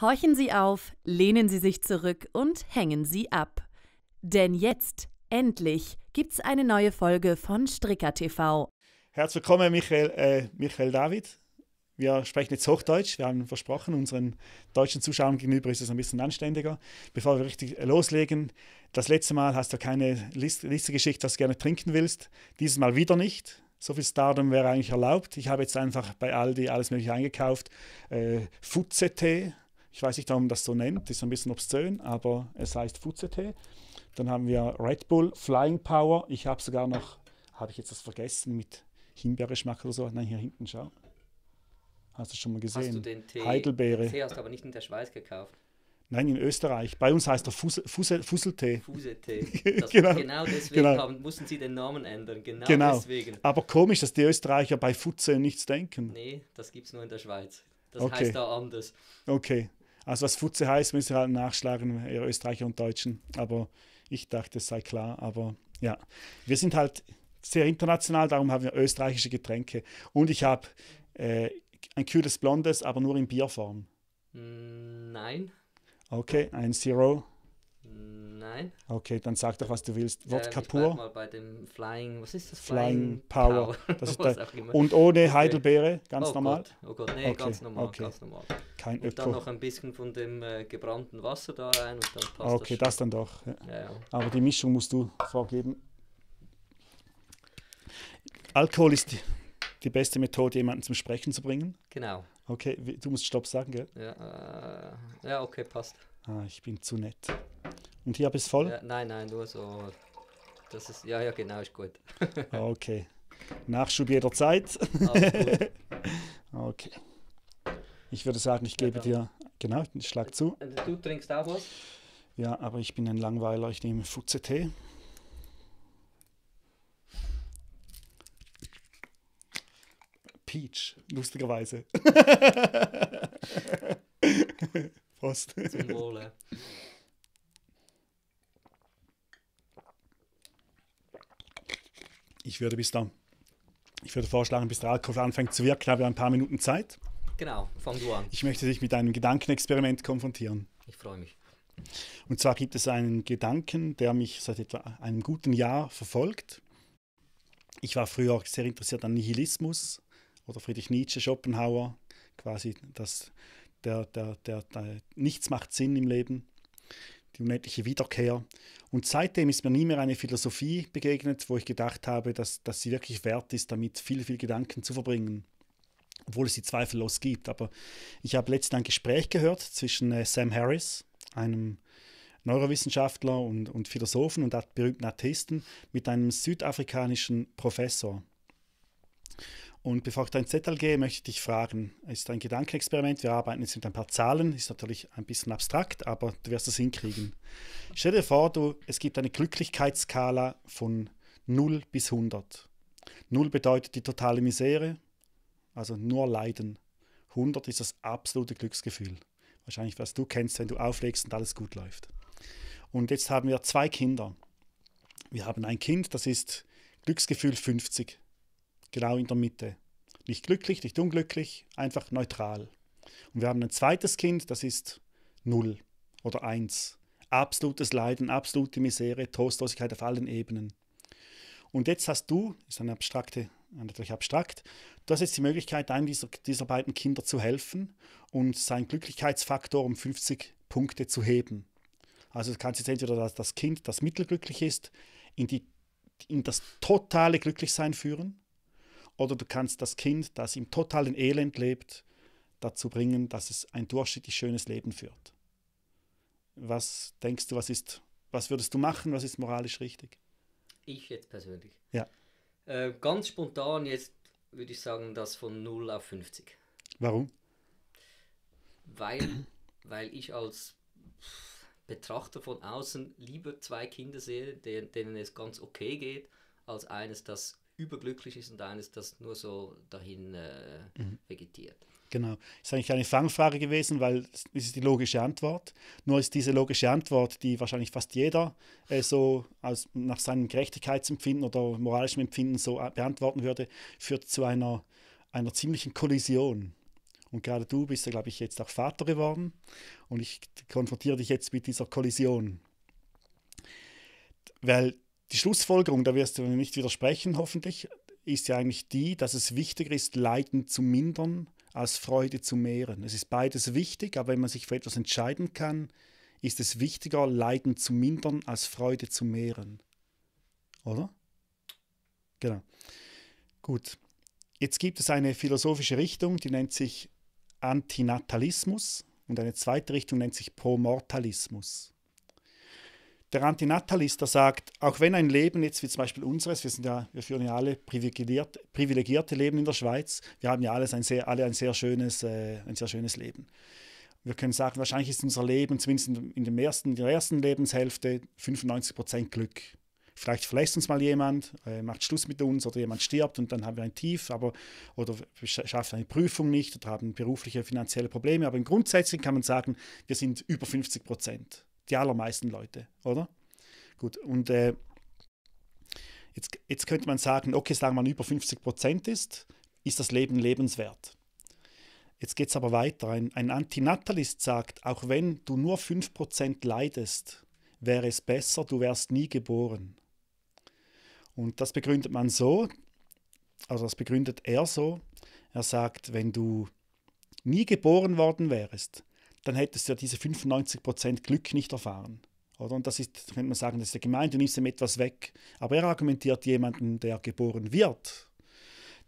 Horchen Sie auf, lehnen Sie sich zurück und hängen Sie ab. Denn jetzt, endlich, gibt's eine neue Folge von Stricker TV. Herzlich willkommen, Michael, äh, Michael David. Wir sprechen jetzt Hochdeutsch. Wir haben versprochen, unseren deutschen Zuschauern gegenüber ist es ein bisschen anständiger. Bevor wir richtig äh, loslegen, das letzte Mal hast du keine Liste, geschickt, dass du gerne trinken willst. Dieses Mal wieder nicht. So viel Stardom wäre eigentlich erlaubt. Ich habe jetzt einfach bei Aldi alles Mögliche eingekauft. Äh, Futze-Tee ich weiß nicht, warum das so nennt, ist ein bisschen obszön, aber es heißt FUCT. Dann haben wir Red Bull Flying Power. Ich habe sogar noch, habe ich jetzt das vergessen mit Himbeergeschmack oder so? Nein, hier hinten, schau. Hast du schon mal gesehen? Hast du den Tee? Heidelbeere. Den Tee hast du aber nicht in der Schweiz gekauft. Nein, in Österreich. Bei uns heißt er Fusel, Fusel, Fuseltee. Fuseltee. Genau. genau. genau deswegen genau. Haben, mussten sie den Namen ändern. Genau, genau, deswegen. Aber komisch, dass die Österreicher bei Futze nichts denken. Nee, das gibt es nur in der Schweiz. Das okay. heißt da anders. Okay. Also was Futze heißt, müssen wir halt nachschlagen, ihr Österreicher und Deutschen. Aber ich dachte, es sei klar. Aber ja, wir sind halt sehr international, darum haben wir österreichische Getränke. Und ich habe äh, ein kühles Blondes, aber nur in Bierform. Mm, nein. Okay, ein Zero. Nein. Okay, dann sag doch, was du willst. Wort äh, Kapur. mal bei dem Flying, was ist das? Flying, Flying Power. Power. und ohne Heidelbeere, ganz oh normal? Gott. Oh Gott, nee, okay. ganz normal, okay. ganz normal. Kein und Öko. dann noch ein bisschen von dem äh, gebrannten Wasser da rein und dann passt Okay, das, das dann doch. Ja. Ja, ja. Aber die Mischung musst du vorgeben. Alkohol ist die, die beste Methode, jemanden zum Sprechen zu bringen. Genau. Okay, du musst Stopp sagen, gell? Ja, äh, ja okay, passt. Ah, ich bin zu nett. Und hier bist du voll? Ja, nein, nein, nur so. Das ist, ja, ja, genau, ist gut. Ah, okay. Nachschub jederzeit. okay. Ich würde sagen, ich gebe genau. dir, genau, ich schlag zu. Du trinkst auch was? Ja, aber ich bin ein Langweiler, ich nehme Tee. Peach, lustigerweise. Prost. Zum Wohle. Ich würde bis da, ich würde vorschlagen, bis der Alkohol anfängt zu wirken, haben wir ein paar Minuten Zeit. Genau, fang du an. Ich möchte dich mit einem Gedankenexperiment konfrontieren. Ich freue mich. Und zwar gibt es einen Gedanken, der mich seit etwa einem guten Jahr verfolgt. Ich war früher auch sehr interessiert an Nihilismus oder Friedrich Nietzsche, Schopenhauer, quasi dass der, der, der, der, nichts macht Sinn im Leben die unendliche Wiederkehr. Und seitdem ist mir nie mehr eine Philosophie begegnet, wo ich gedacht habe, dass, dass sie wirklich wert ist, damit viel, viel Gedanken zu verbringen. Obwohl es sie zweifellos gibt. Aber ich habe letztens ein Gespräch gehört zwischen äh, Sam Harris, einem Neurowissenschaftler und, und Philosophen und berühmten Atheisten, mit einem südafrikanischen Professor. Und bevor ich da ins Detail gehe, möchte ich dich fragen, ist ein Gedankenexperiment, wir arbeiten jetzt mit ein paar Zahlen, ist natürlich ein bisschen abstrakt, aber du wirst es hinkriegen. Stell dir vor, du, es gibt eine Glücklichkeitsskala von 0 bis 100. 0 bedeutet die totale Misere, also nur Leiden. 100 ist das absolute Glücksgefühl. Wahrscheinlich, was du kennst, wenn du auflegst und alles gut läuft. Und jetzt haben wir zwei Kinder. Wir haben ein Kind, das ist Glücksgefühl 50 genau in der Mitte. Nicht glücklich, nicht unglücklich, einfach neutral. Und wir haben ein zweites Kind, das ist 0 oder 1. Absolutes Leiden, absolute Misere, Trostlosigkeit auf allen Ebenen. Und jetzt hast du, ist eine abstrakte, natürlich abstrakt, du hast jetzt die Möglichkeit, einem dieser, dieser beiden Kinder zu helfen und seinen Glücklichkeitsfaktor um 50 Punkte zu heben. Also du kannst jetzt entweder das, das Kind, das mittelglücklich ist, in, die, in das totale Glücklichsein führen oder du kannst das Kind, das im totalen Elend lebt, dazu bringen, dass es ein durchschnittlich schönes Leben führt. Was denkst du, was ist, was würdest du machen, was ist moralisch richtig? Ich jetzt persönlich. Ja. Äh, ganz spontan jetzt würde ich sagen, das von 0 auf 50. Warum? Weil, weil ich als Betrachter von außen lieber zwei Kinder sehe, denen, denen es ganz okay geht, als eines, das überglücklich ist und eines, das nur so dahin äh, mhm. vegetiert. Genau. Das ist eigentlich eine Fangfrage gewesen, weil es ist die logische Antwort. Nur ist diese logische Antwort, die wahrscheinlich fast jeder äh, so aus, nach seinem Gerechtigkeitsempfinden oder moralischem Empfinden so äh, beantworten würde, führt zu einer, einer ziemlichen Kollision. Und gerade du bist ja, glaube ich, jetzt auch Vater geworden und ich konfrontiere dich jetzt mit dieser Kollision. Weil die Schlussfolgerung, da wirst du mir nicht widersprechen, hoffentlich, ist ja eigentlich die, dass es wichtiger ist, Leiden zu mindern, als Freude zu mehren. Es ist beides wichtig, aber wenn man sich für etwas entscheiden kann, ist es wichtiger, Leiden zu mindern, als Freude zu mehren. Oder? Genau. Gut. Jetzt gibt es eine philosophische Richtung, die nennt sich Antinatalismus und eine zweite Richtung nennt sich Promortalismus der Antinatalist, der sagt, auch wenn ein Leben jetzt wie zum Beispiel unseres, wir sind ja, wir führen ja alle privilegiert, privilegierte Leben in der Schweiz, wir haben ja alles ein sehr, alle ein sehr schönes, äh, ein sehr schönes Leben. Wir können sagen, wahrscheinlich ist unser Leben, zumindest in, dem ersten, in der ersten Lebenshälfte, 95 Prozent Glück. Vielleicht verlässt uns mal jemand, äh, macht Schluss mit uns oder jemand stirbt und dann haben wir ein Tief, aber oder schafft eine Prüfung nicht oder haben berufliche, finanzielle Probleme. Aber im Grundsätzlichen kann man sagen, wir sind über 50 Prozent die allermeisten Leute, oder? Gut, und äh, jetzt, jetzt könnte man sagen, okay, solange man über 50 Prozent ist, ist das Leben lebenswert. Jetzt geht es aber weiter. Ein, ein Antinatalist sagt, auch wenn du nur 5% leidest, wäre es besser, du wärst nie geboren. Und das begründet man so, also das begründet er so, er sagt, wenn du nie geboren worden wärst, dann hättest du ja diese 95% Glück nicht erfahren. Oder? Und das ist, könnte man sagen, das ist der Gemeinde, du nimmst ihm etwas weg. Aber er argumentiert jemanden, der geboren wird,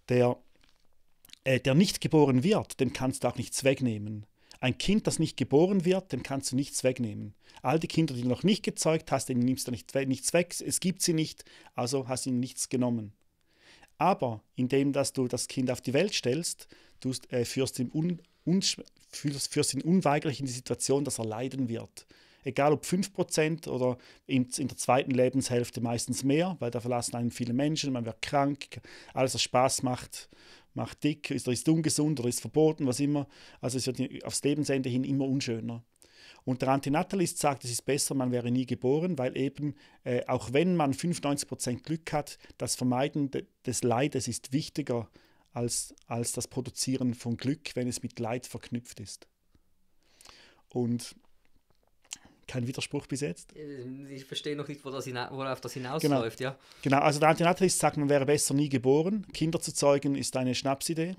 der, äh, der nicht geboren wird, dem kannst du auch nichts wegnehmen. Ein Kind, das nicht geboren wird, dem kannst du nichts wegnehmen. All die Kinder, die du noch nicht gezeugt hast, denen nimmst du nicht, nichts weg, es gibt sie nicht, also hast du ihnen nichts genommen. Aber indem dass du das Kind auf die Welt stellst, du äh, führst ihm un, un, führst ihn unweigerlich in die Situation, dass er leiden wird. Egal ob 5% oder in, der zweiten Lebenshälfte meistens mehr, weil da verlassen einen viele Menschen, man wird krank, alles was Spaß macht, macht dick, ist, ist ungesund oder ist verboten, was immer. Also es wird aufs Lebensende hin immer unschöner. Und der Antinatalist sagt, es ist besser, man wäre nie geboren, weil eben, äh, auch wenn man 95% Glück hat, das Vermeiden de des Leides ist wichtiger als, als das Produzieren von Glück, wenn es mit Leid verknüpft ist. Und kein Widerspruch bis jetzt. Äh, ich verstehe noch nicht, worauf das hinausläuft, genau. ja. Genau, also der Antinatalist sagt, man wäre besser nie geboren. Kinder zu zeugen ist eine Schnapsidee,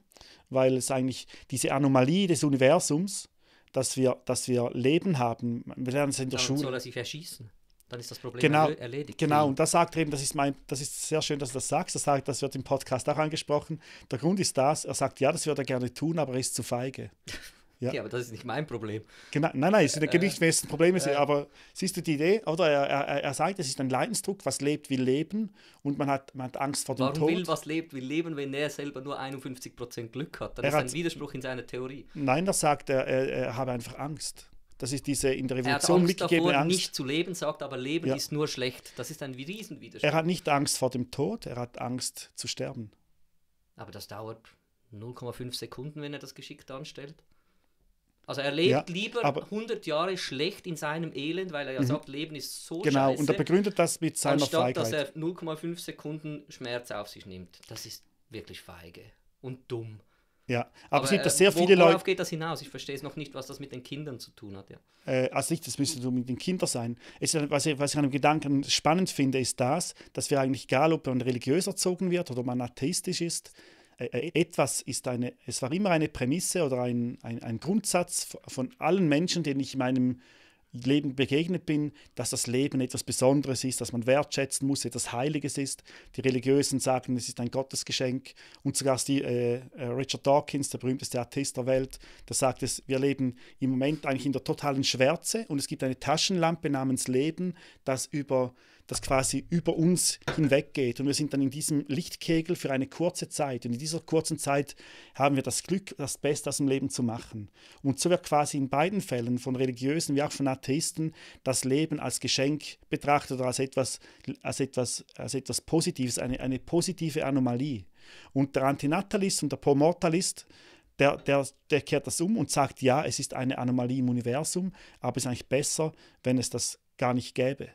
weil es eigentlich diese Anomalie des Universums, dass wir, dass wir Leben haben, wir lernen es in der Dann Schule. Soll er sich erschießen? Dann ist das Problem genau, erledigt. Genau, und das sagt er eben, das ist mein, das ist sehr schön, dass du das sagst. Das, das wird im Podcast auch angesprochen. Der Grund ist das, er sagt, ja, das würde er gerne tun, aber er ist zu feige. Ja. Okay, aber das ist nicht mein Problem. Genau, nein, nein, es ist äh, nicht dessen Problem, äh, aber siehst du die Idee? Oder er, er, er sagt, es ist ein Leidensdruck, was lebt, will leben und man hat, man hat Angst vor dem Warum Tod. Warum will, was lebt, will leben, wenn er selber nur 51% Glück hat? Dann er ist ein Widerspruch in seiner Theorie. Nein, er sagt er, er, er habe einfach Angst. Das ist diese in der Revolution er hat Angst mitgegebene davor, Angst. nicht zu leben, sagt aber Leben ja. ist nur schlecht. Das ist ein Riesenwiderstand. Er hat nicht Angst vor dem Tod, er hat Angst zu sterben. Aber das dauert 0,5 Sekunden, wenn er das geschickt anstellt. Also er lebt ja, lieber 100 Jahre schlecht in seinem Elend, weil er ja mhm. sagt, Leben ist so genau, scheiße. Genau, und er begründet das mit seiner anstatt, Feigheit. dass er 0,5 Sekunden Schmerz auf sich nimmt. Das ist wirklich feige und dumm. Ja, aber, aber sind das äh, sehr äh, viele Leute. Worauf geht das hinaus? Ich verstehe es noch nicht, was das mit den Kindern zu tun hat. Ja. Äh, also nicht, das müsste so mit den Kindern sein. Es, was, ich, was ich an dem Gedanken spannend finde, ist das, dass wir eigentlich, egal ob man religiös erzogen wird oder man atheistisch ist, äh, äh, etwas ist eine, es war immer eine Prämisse oder ein, ein, ein Grundsatz von allen Menschen, den ich in meinem Leben begegnet bin, dass das Leben etwas Besonderes ist, dass man wertschätzen muss, etwas Heiliges ist. Die Religiösen sagen, es ist ein Gottesgeschenk. Und sogar die, äh, äh Richard Dawkins, der berühmteste Artist der Welt, der sagt, es, wir leben im Moment eigentlich in der totalen Schwärze und es gibt eine Taschenlampe namens Leben, das über das quasi über uns hinweggeht. Und wir sind dann in diesem Lichtkegel für eine kurze Zeit. Und in dieser kurzen Zeit haben wir das Glück, das Beste aus dem Leben zu machen. Und so wird quasi in beiden Fällen, von Religiösen wie auch von Atheisten, das Leben als Geschenk betrachtet oder als etwas, als etwas, als etwas Positives, eine, eine positive Anomalie. Und der Antinatalist und der Promortalist, der, der, der kehrt das um und sagt, ja, es ist eine Anomalie im Universum, aber es ist eigentlich besser, wenn es das gar nicht gäbe.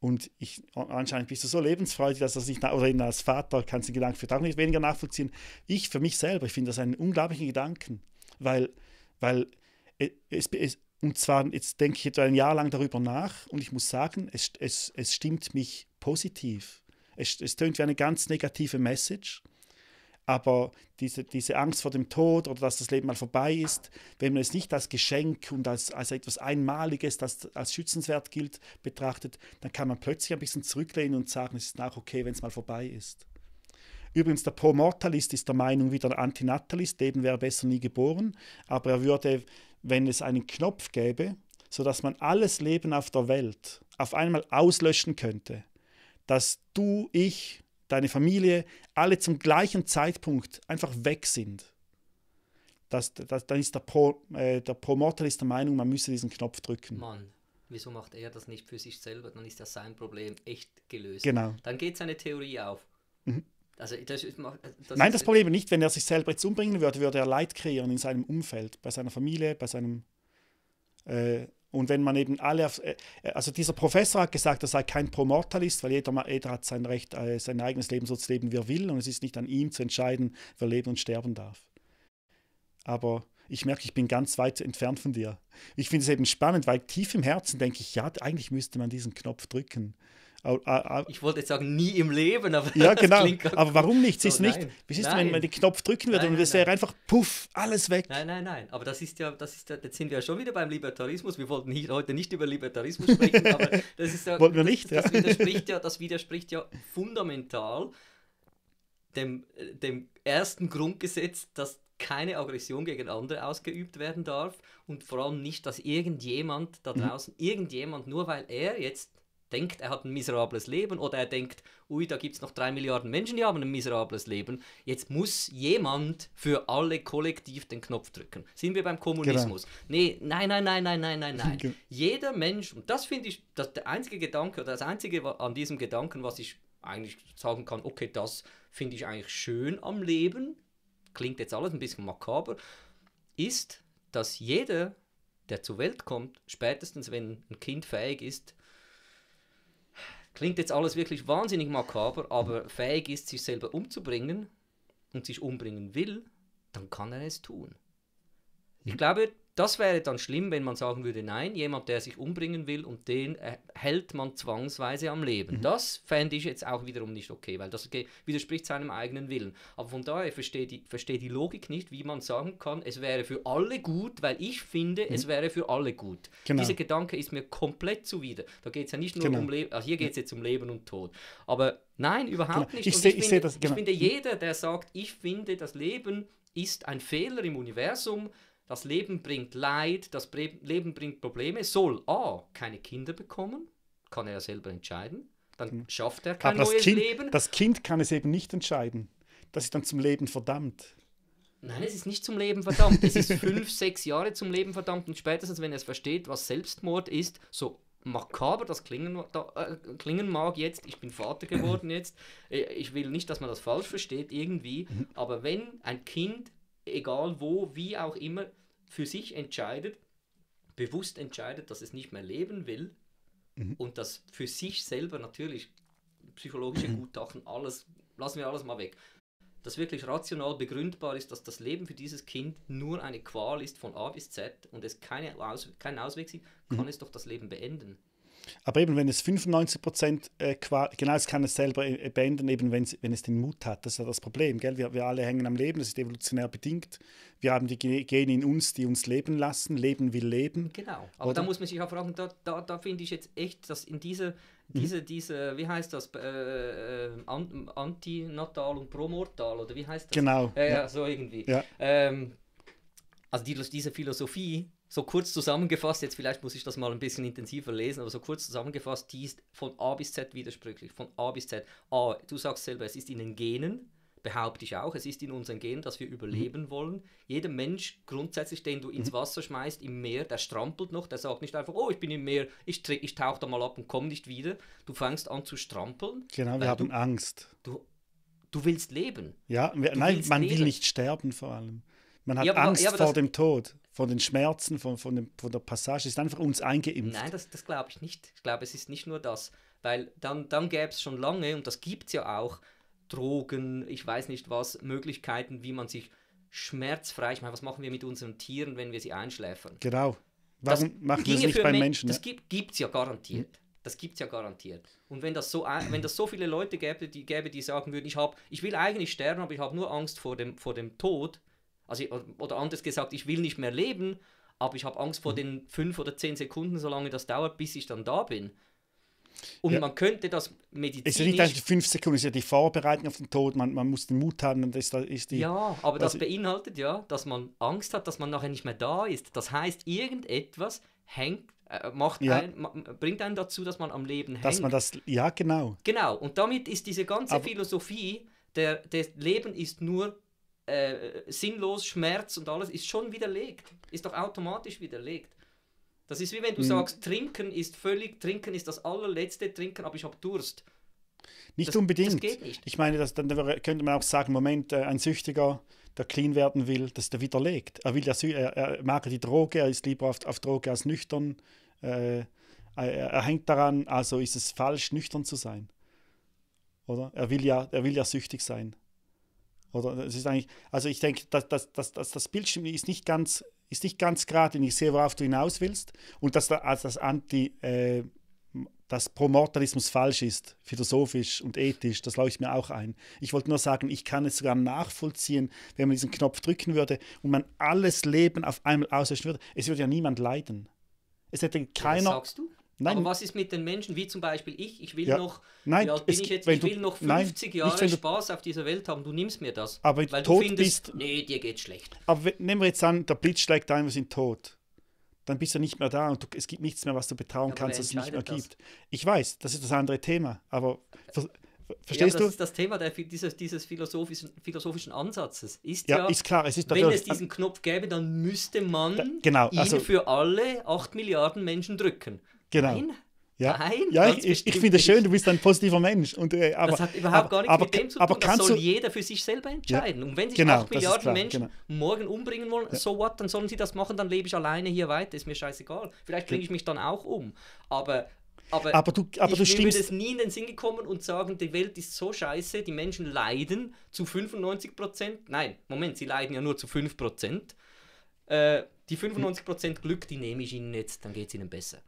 Und ich, anscheinend bist du so lebensfreudig, dass das nicht, oder eben als Vater kannst du den Gedanken vielleicht auch nicht weniger nachvollziehen. Ich für mich selber, ich finde das einen unglaublichen Gedanken, weil, weil äh, es, es, und zwar, jetzt denke ich etwa ein Jahr lang darüber nach und ich muss sagen, es, es, es stimmt mich positiv. Es, es tönt wie eine ganz negative Message, aber diese, diese Angst vor dem Tod oder dass das Leben mal vorbei ist, wenn man es nicht als Geschenk und als, als etwas Einmaliges, das als schützenswert gilt, betrachtet, dann kann man plötzlich ein bisschen zurücklehnen und sagen, es ist auch okay, wenn es mal vorbei ist. Übrigens, der Pro-Mortalist ist der Meinung wie der Antinatalist, Leben wäre besser nie geboren, aber er würde, wenn es einen Knopf gäbe, sodass man alles Leben auf der Welt auf einmal auslöschen könnte, dass du, ich, deine Familie, alle zum gleichen Zeitpunkt einfach weg sind, das, das, dann ist der, Pro, äh, der Promoter ist der Meinung, man müsse diesen Knopf drücken. Mann, wieso macht er das nicht für sich selber? Dann ist ja sein Problem echt gelöst. Genau. Dann geht seine Theorie auf. Mhm. Also das, das Nein, das Problem nicht. Wenn er sich selber jetzt umbringen würde, würde er Leid kreieren in seinem Umfeld, bei seiner Familie, bei seinem äh, und wenn man eben alle, auf, äh, äh, also dieser Professor hat gesagt, er sei kein Promortalist, weil jeder, jeder hat sein Recht, äh, sein eigenes Leben so zu leben, wie er will. Und es ist nicht an ihm zu entscheiden, wer leben und sterben darf. Aber ich merke, ich bin ganz weit entfernt von dir. Ich finde es eben spannend, weil tief im Herzen denke ich, ja, eigentlich müsste man diesen Knopf drücken. Ich wollte jetzt sagen, nie im Leben, aber ja, genau. aber warum nicht? Siehst so, nicht, wie siehst du, wenn man den Knopf drücken würde nein, und es wäre einfach puff, alles weg. Nein, nein, nein. Aber das ist ja, das ist ja, jetzt sind wir ja schon wieder beim Libertarismus. Wir wollten nicht, heute nicht über Libertarismus sprechen, aber das ist ja, wollten wir nicht, das, das widerspricht ja, das widerspricht ja fundamental dem, dem ersten Grundgesetz, dass keine Aggression gegen andere ausgeübt werden darf und vor allem nicht, dass irgendjemand da mhm. draußen, mhm. irgendjemand, nur weil er jetzt denkt, er hat ein miserables Leben oder er denkt, ui, da gibt es noch drei Milliarden Menschen, die haben ein miserables Leben. Jetzt muss jemand für alle kollektiv den Knopf drücken. Sind wir beim Kommunismus? Genau. Nee, nein, nein, nein, nein, nein, nein, nein. Genau. Jeder Mensch, und das finde ich, das, der einzige Gedanke oder das einzige an diesem Gedanken, was ich eigentlich sagen kann, okay, das finde ich eigentlich schön am Leben, klingt jetzt alles ein bisschen makaber, ist, dass jeder, der zur Welt kommt, spätestens wenn ein Kind fähig ist, Klingt jetzt alles wirklich wahnsinnig makaber, aber fähig ist, sich selber umzubringen und sich umbringen will, dann kann er es tun. Ich hm. glaube, das wäre dann schlimm, wenn man sagen würde, nein, jemand, der sich umbringen will und den äh, hält man zwangsweise am Leben. Mhm. Das fände ich jetzt auch wiederum nicht okay, weil das widerspricht seinem eigenen Willen. Aber von daher verstehe die, verstehe die Logik nicht, wie man sagen kann, es wäre für alle gut, weil ich finde, mhm. es wäre für alle gut. Genau. Dieser Gedanke ist mir komplett zuwider. Da geht es ja nicht nur genau. um Leben, also hier geht es jetzt um Leben und Tod. Aber nein, überhaupt genau. nicht. Ich, seh, ich, finde, ich, das, ich finde, genau. mhm. jeder, der sagt, ich finde, das Leben ist ein Fehler im Universum, das Leben bringt Leid, das Leben bringt Probleme, soll A, keine Kinder bekommen, kann er ja selber entscheiden, dann hm. schafft er kein neues kind, Leben. Das Kind kann es eben nicht entscheiden. Das ist dann zum Leben verdammt. Nein, es ist nicht zum Leben verdammt. Es ist fünf, sechs Jahre zum Leben verdammt und spätestens, wenn er es versteht, was Selbstmord ist, so makaber das klingen, da, äh, klingen mag jetzt, ich bin Vater geworden jetzt, äh, ich will nicht, dass man das falsch versteht irgendwie, mhm. aber wenn ein Kind, egal wo, wie auch immer, für sich entscheidet, bewusst entscheidet, dass es nicht mehr leben will mhm. und das für sich selber natürlich psychologische mhm. Gutachten, alles, lassen wir alles mal weg, dass wirklich rational begründbar ist, dass das Leben für dieses Kind nur eine Qual ist von A bis Z und es keine Aus keinen Ausweg sieht, kann mhm. es doch das Leben beenden. Aber eben, wenn es 95 Prozent äh, genau, es kann es selber äh, beenden, eben wenn es, wenn es den Mut hat. Das ist ja das Problem. Gell? Wir, wir alle hängen am Leben, das ist evolutionär bedingt. Wir haben die Gene in uns, die uns leben lassen. Leben will leben. Genau. Aber Oder? da muss man sich auch fragen, da, da, da finde ich jetzt echt, dass in diese, mhm. diese, mhm. diese wie heißt das, äh, äh antinatal und promortal, oder wie heißt das? Genau. Äh, ja. So irgendwie. Ja. Ähm, also die, diese Philosophie, so kurz zusammengefasst, jetzt vielleicht muss ich das mal ein bisschen intensiver lesen, aber so kurz zusammengefasst, die ist von A bis Z widersprüchlich. Von A bis Z. A, du sagst selber, es ist in den Genen, behaupte ich auch, es ist in unseren Genen, dass wir mhm. überleben mhm. wollen. Jeder Mensch grundsätzlich, den du ins mhm. Wasser schmeißt, im Meer, der strampelt noch, der sagt nicht einfach, oh, ich bin im Meer, ich, ich tauche da mal ab und komme nicht wieder. Du fängst an zu strampeln. Genau, wir haben du, Angst. Du, du willst leben. Ja, wir, nein, man leben. will nicht sterben vor allem. Man hat ja, aber, Angst ja, vor dem Tod, vor den Schmerzen, von, von, dem, von der Passage. Es ist einfach uns eingeimpft. Nein, das, das glaube ich nicht. Ich glaube, es ist nicht nur das. Weil dann, dann gäbe es schon lange, und das gibt es ja auch, Drogen, ich weiß nicht was, Möglichkeiten, wie man sich schmerzfrei, ich meine, was machen wir mit unseren Tieren, wenn wir sie einschläfern? Genau. Warum das machen wir es nicht bei Menschen? Das ja? Ne? gibt, es ja garantiert. Hm. Das gibt es ja garantiert. Und wenn das so, wenn das so viele Leute gäbe die, gäbe, die sagen würden, ich, hab, ich will eigentlich sterben, aber ich habe nur Angst vor dem, vor dem Tod, also, oder anders gesagt, ich will nicht mehr leben, aber ich habe Angst vor mhm. den fünf oder zehn Sekunden, solange das dauert, bis ich dann da bin. Und ja. man könnte das medizinisch... Es sind nicht eigentlich fünf Sekunden, es ist ja die Vorbereitung auf den Tod, man, man muss den Mut haben und das, das ist die... Ja, aber das also beinhaltet ja, dass man Angst hat, dass man nachher nicht mehr da ist. Das heißt, irgendetwas hängt, äh, macht ja. ein, bringt einen dazu, dass man am Leben dass hängt. Dass man das... Ja, genau. Genau, und damit ist diese ganze aber, Philosophie, der, das Leben ist nur äh, sinnlos, Schmerz und alles ist schon widerlegt. Ist doch automatisch widerlegt. Das ist wie wenn du mhm. sagst, trinken ist völlig, trinken ist das allerletzte, trinken, aber ich habe Durst. Nicht das, unbedingt. Das nicht. Ich meine, das, dann könnte man auch sagen, Moment, äh, ein Süchtiger, der clean werden will, das ist der widerlegt. Er, will der, er, er mag die Droge, er ist lieber auf, auf Droge als nüchtern. Äh, er, er, hängt daran, also ist es falsch, nüchtern zu sein. Oder? Er will ja, er will ja süchtig sein. Oder es ist eigentlich, also ich denke, dass, dass, dass, dass das Bildschirm ist nicht ganz, ist nicht ganz gerade, und ich sehe, worauf du hinaus willst, und dass da, also das Anti, äh, dass Promortalismus falsch ist, philosophisch und ethisch, das leuchtet mir auch ein. Ich wollte nur sagen, ich kann es sogar nachvollziehen, wenn man diesen Knopf drücken würde und man alles Leben auf einmal auslöschen würde. Es würde ja niemand leiden. Es hätte keiner. was sagst du? Nein. Aber was ist mit den Menschen, wie zum Beispiel ich? Ich will ja. noch, nein, ja, bin ich jetzt, ich will noch 50 nein, Jahre nicht, Spaß auf dieser Welt haben. Du nimmst mir das, aber weil du findest, bist, nee, dir geht's schlecht. Aber nehmen wir jetzt an, der Blitz schlägt ein, wir sind tot. Dann bist du nicht mehr da und du, es gibt nichts mehr, was du betrauen ja, kannst, was es nicht mehr das? gibt. Ich weiß, das ist das andere Thema, aber ver, verstehst das du? Das ist das Thema der, dieses, dieses philosophischen, philosophischen Ansatzes. Ist ja, ist klar, es ist wenn es diesen Knopf gäbe, dann müsste man da, genau, ihn also, für alle 8 Milliarden Menschen drücken. Genau. Nein. Ja, Nein, ja ich, ich, ich finde es schön, du bist ein positiver Mensch. Und, äh, aber, das hat überhaupt aber, gar nichts aber, mit dem zu tun. Aber das soll du, jeder für sich selber entscheiden. Ja, und wenn sich genau, 8 Milliarden Menschen genau. morgen umbringen wollen, ja. so what, dann sollen sie das machen, dann lebe ich alleine hier weiter, ist mir scheißegal. Vielleicht bringe ich mich dann auch um. Aber aber, aber, du, aber ich du mir das nie in den Sinn gekommen und sagen, die Welt ist so scheiße, die Menschen leiden zu 95 Prozent. Nein, Moment, sie leiden ja nur zu 5 Prozent. Äh, die 95 Prozent Glück, die nehme ich ihnen jetzt, dann geht es ihnen besser.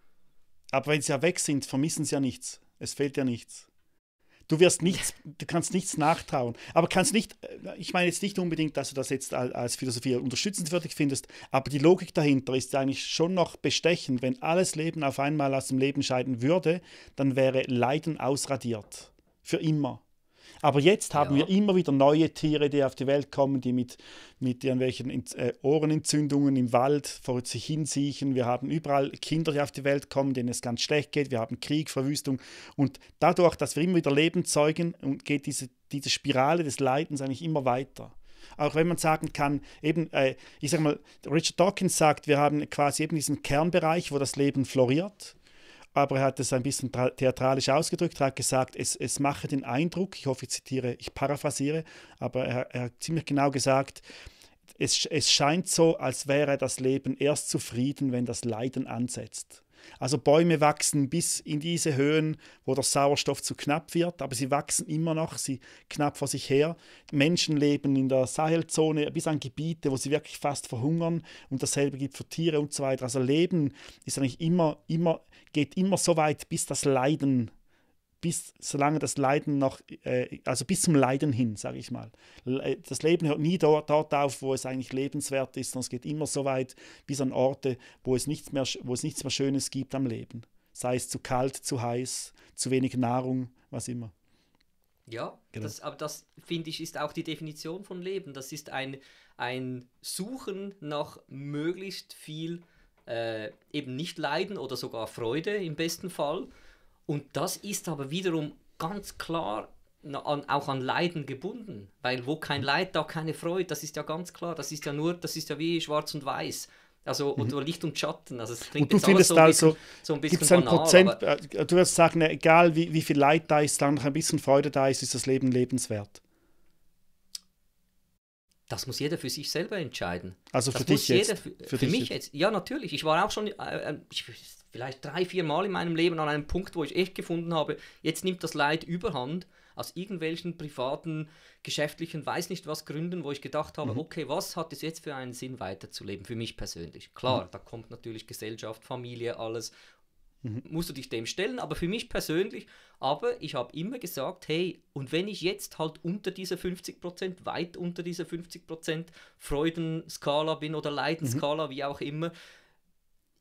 Aber wenn sie ja weg sind, vermissen sie ja nichts. Es fehlt ja nichts. Du wirst nichts, du kannst nichts nachtrauen. Aber kannst nicht, äh, ich meine jetzt nicht unbedingt, dass du das jetzt als Philosophie unterstützenswürdig findest, aber die Logik dahinter ist eigentlich schon noch bestechend. Wenn alles Leben auf einmal aus dem Leben scheiden würde, dann wäre Leiden ausradiert. Für immer. Aber jetzt haben ja. wir immer wieder neue Tiere, die auf die Welt kommen, die mit, mit irgendwelchen äh, Ohrenentzündungen im Wald vor sich hinsiechen. Wir haben überall Kinder, die auf die Welt kommen, denen es ganz schlecht geht. Wir haben Krieg, Verwüstung. Und dadurch, dass wir immer wieder Leben zeugen, geht diese, diese Spirale des Leidens eigentlich immer weiter auch wenn man sagen kann, eben, äh, ich sage mal, Richard Dawkins sagt, wir haben quasi eben diesen Kernbereich, wo das Leben floriert aber er hat es ein bisschen theatralisch ausgedrückt. Er hat gesagt, es, es mache den Eindruck, ich hoffe, ich zitiere, ich paraphrasiere, aber er, er hat ziemlich genau gesagt, es, es scheint so, als wäre das Leben erst zufrieden, wenn das Leiden ansetzt. Also Bäume wachsen bis in diese Höhen, wo der Sauerstoff zu knapp wird, aber sie wachsen immer noch, sie knapp vor sich her. Menschen leben in der Sahelzone bis an Gebiete, wo sie wirklich fast verhungern und dasselbe gibt für Tiere und so weiter. Also Leben ist eigentlich immer, immer geht immer so weit, bis das Leiden, bis solange das Leiden noch, äh, also bis zum Leiden hin, sage ich mal. Äh, das Leben hört nie dort, dort, auf, wo es eigentlich lebenswert ist, sondern es geht immer so weit bis an Orte, wo es nichts mehr, wo es nichts mehr Schönes gibt am Leben. Sei es zu kalt, zu heiß, zu wenig Nahrung, was immer. Ja, genau. das, aber das finde ich ist auch die Definition von Leben. Das ist ein, ein Suchen nach möglichst viel äh, eben nicht Leiden oder sogar Freude im besten Fall. Und das ist aber wiederum ganz klar an, auch an Leiden gebunden, weil wo kein Leid, da keine Freude, das ist ja ganz klar, das ist ja nur, das ist ja wie schwarz und weiß. Also mhm. Licht und Schatten. Also es klingt und du findest so ein also, bisschen, also, so ein bisschen ein banal, Prozent, äh, du wirst sagen, egal wie, wie viel Leid da ist, noch ein bisschen Freude da ist, ist das Leben lebenswert das muss jeder für sich selber entscheiden. Also das für dich jetzt? für, für dich mich jetzt. jetzt. Ja, natürlich. Ich war auch schon äh, ähm, ich, vielleicht drei, vier Mal in meinem Leben an einem Punkt, wo ich echt gefunden habe, jetzt nimmt das Leid überhand aus irgendwelchen privaten, geschäftlichen, weiß nicht was Gründen, wo ich gedacht habe, mhm. okay, was hat es jetzt für einen Sinn weiterzuleben für mich persönlich? Klar, mhm. da kommt natürlich Gesellschaft, Familie, alles Mhm. Musst du dich dem stellen, aber für mich persönlich, aber ich habe immer gesagt, hey, und wenn ich jetzt halt unter dieser 50%, weit unter dieser 50% Freudenskala bin oder Leidenskala, mhm. wie auch immer,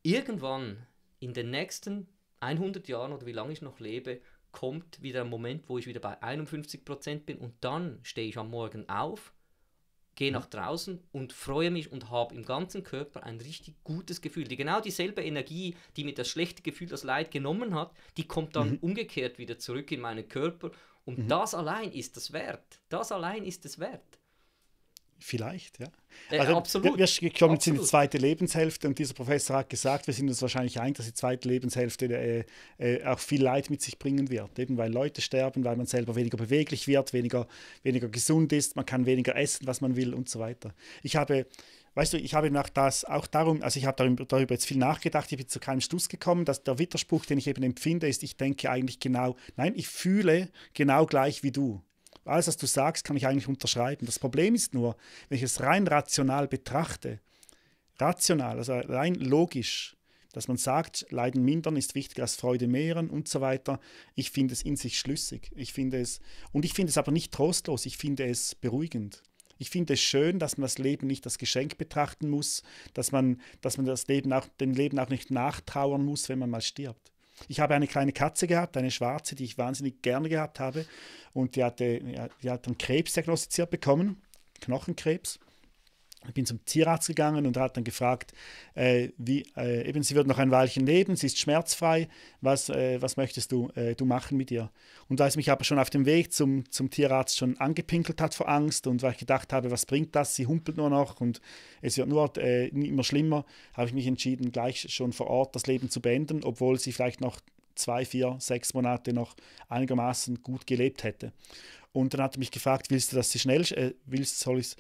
irgendwann in den nächsten 100 Jahren oder wie lange ich noch lebe, kommt wieder ein Moment, wo ich wieder bei 51% bin und dann stehe ich am Morgen auf gehe mhm. nach draußen und freue mich und habe im ganzen Körper ein richtig gutes Gefühl. Die genau dieselbe Energie, die mir das schlechte Gefühl, das Leid genommen hat, die kommt dann mhm. umgekehrt wieder zurück in meinen Körper. Und mhm. das allein ist das wert. Das allein ist es wert. Vielleicht, ja. Äh, also, ja, absolut. Wir, wir kommen jetzt in die zweite Lebenshälfte und dieser Professor hat gesagt, wir sind uns wahrscheinlich einig, dass die zweite Lebenshälfte äh, äh, auch viel Leid mit sich bringen wird, eben weil Leute sterben, weil man selber weniger beweglich wird, weniger, weniger gesund ist, man kann weniger essen, was man will und so weiter. Ich habe weißt du, ich habe nach das auch darum, also ich habe darüber, darüber jetzt viel nachgedacht, ich bin zu keinem Schluss gekommen, dass der Widerspruch, den ich eben empfinde, ist, ich denke eigentlich genau, nein, ich fühle genau gleich wie du. Alles, was du sagst, kann ich eigentlich unterschreiben. Das Problem ist nur, wenn ich es rein rational betrachte, rational, also rein logisch, dass man sagt, Leiden mindern ist wichtiger als Freude mehren und so weiter. Ich finde es in sich schlüssig. Ich finde es, und ich finde es aber nicht trostlos, ich finde es beruhigend. Ich finde es schön, dass man das Leben nicht als Geschenk betrachten muss, dass man, dass man das Leben auch, dem Leben auch nicht nachtrauern muss, wenn man mal stirbt. Ich habe eine kleine Katze gehabt, eine schwarze, die ich wahnsinnig gerne gehabt habe. Und die hatte, die hat dann Krebs diagnostiziert bekommen, Knochenkrebs. Ich bin zum Tierarzt gegangen und hat dann gefragt, äh, wie, äh, eben sie wird noch ein Weilchen leben, sie ist schmerzfrei, was, äh, was möchtest du, äh, du machen mit ihr? Und da es mich aber schon auf dem Weg zum, zum Tierarzt schon angepinkelt hat vor Angst und weil ich gedacht habe, was bringt das, sie humpelt nur noch und es wird nur äh, immer schlimmer, habe ich mich entschieden, gleich schon vor Ort das Leben zu beenden, obwohl sie vielleicht noch zwei, vier, sechs Monate noch einigermaßen gut gelebt hätte. Und dann hat er mich gefragt, willst du, dass die schnell, äh, willst, soll ich,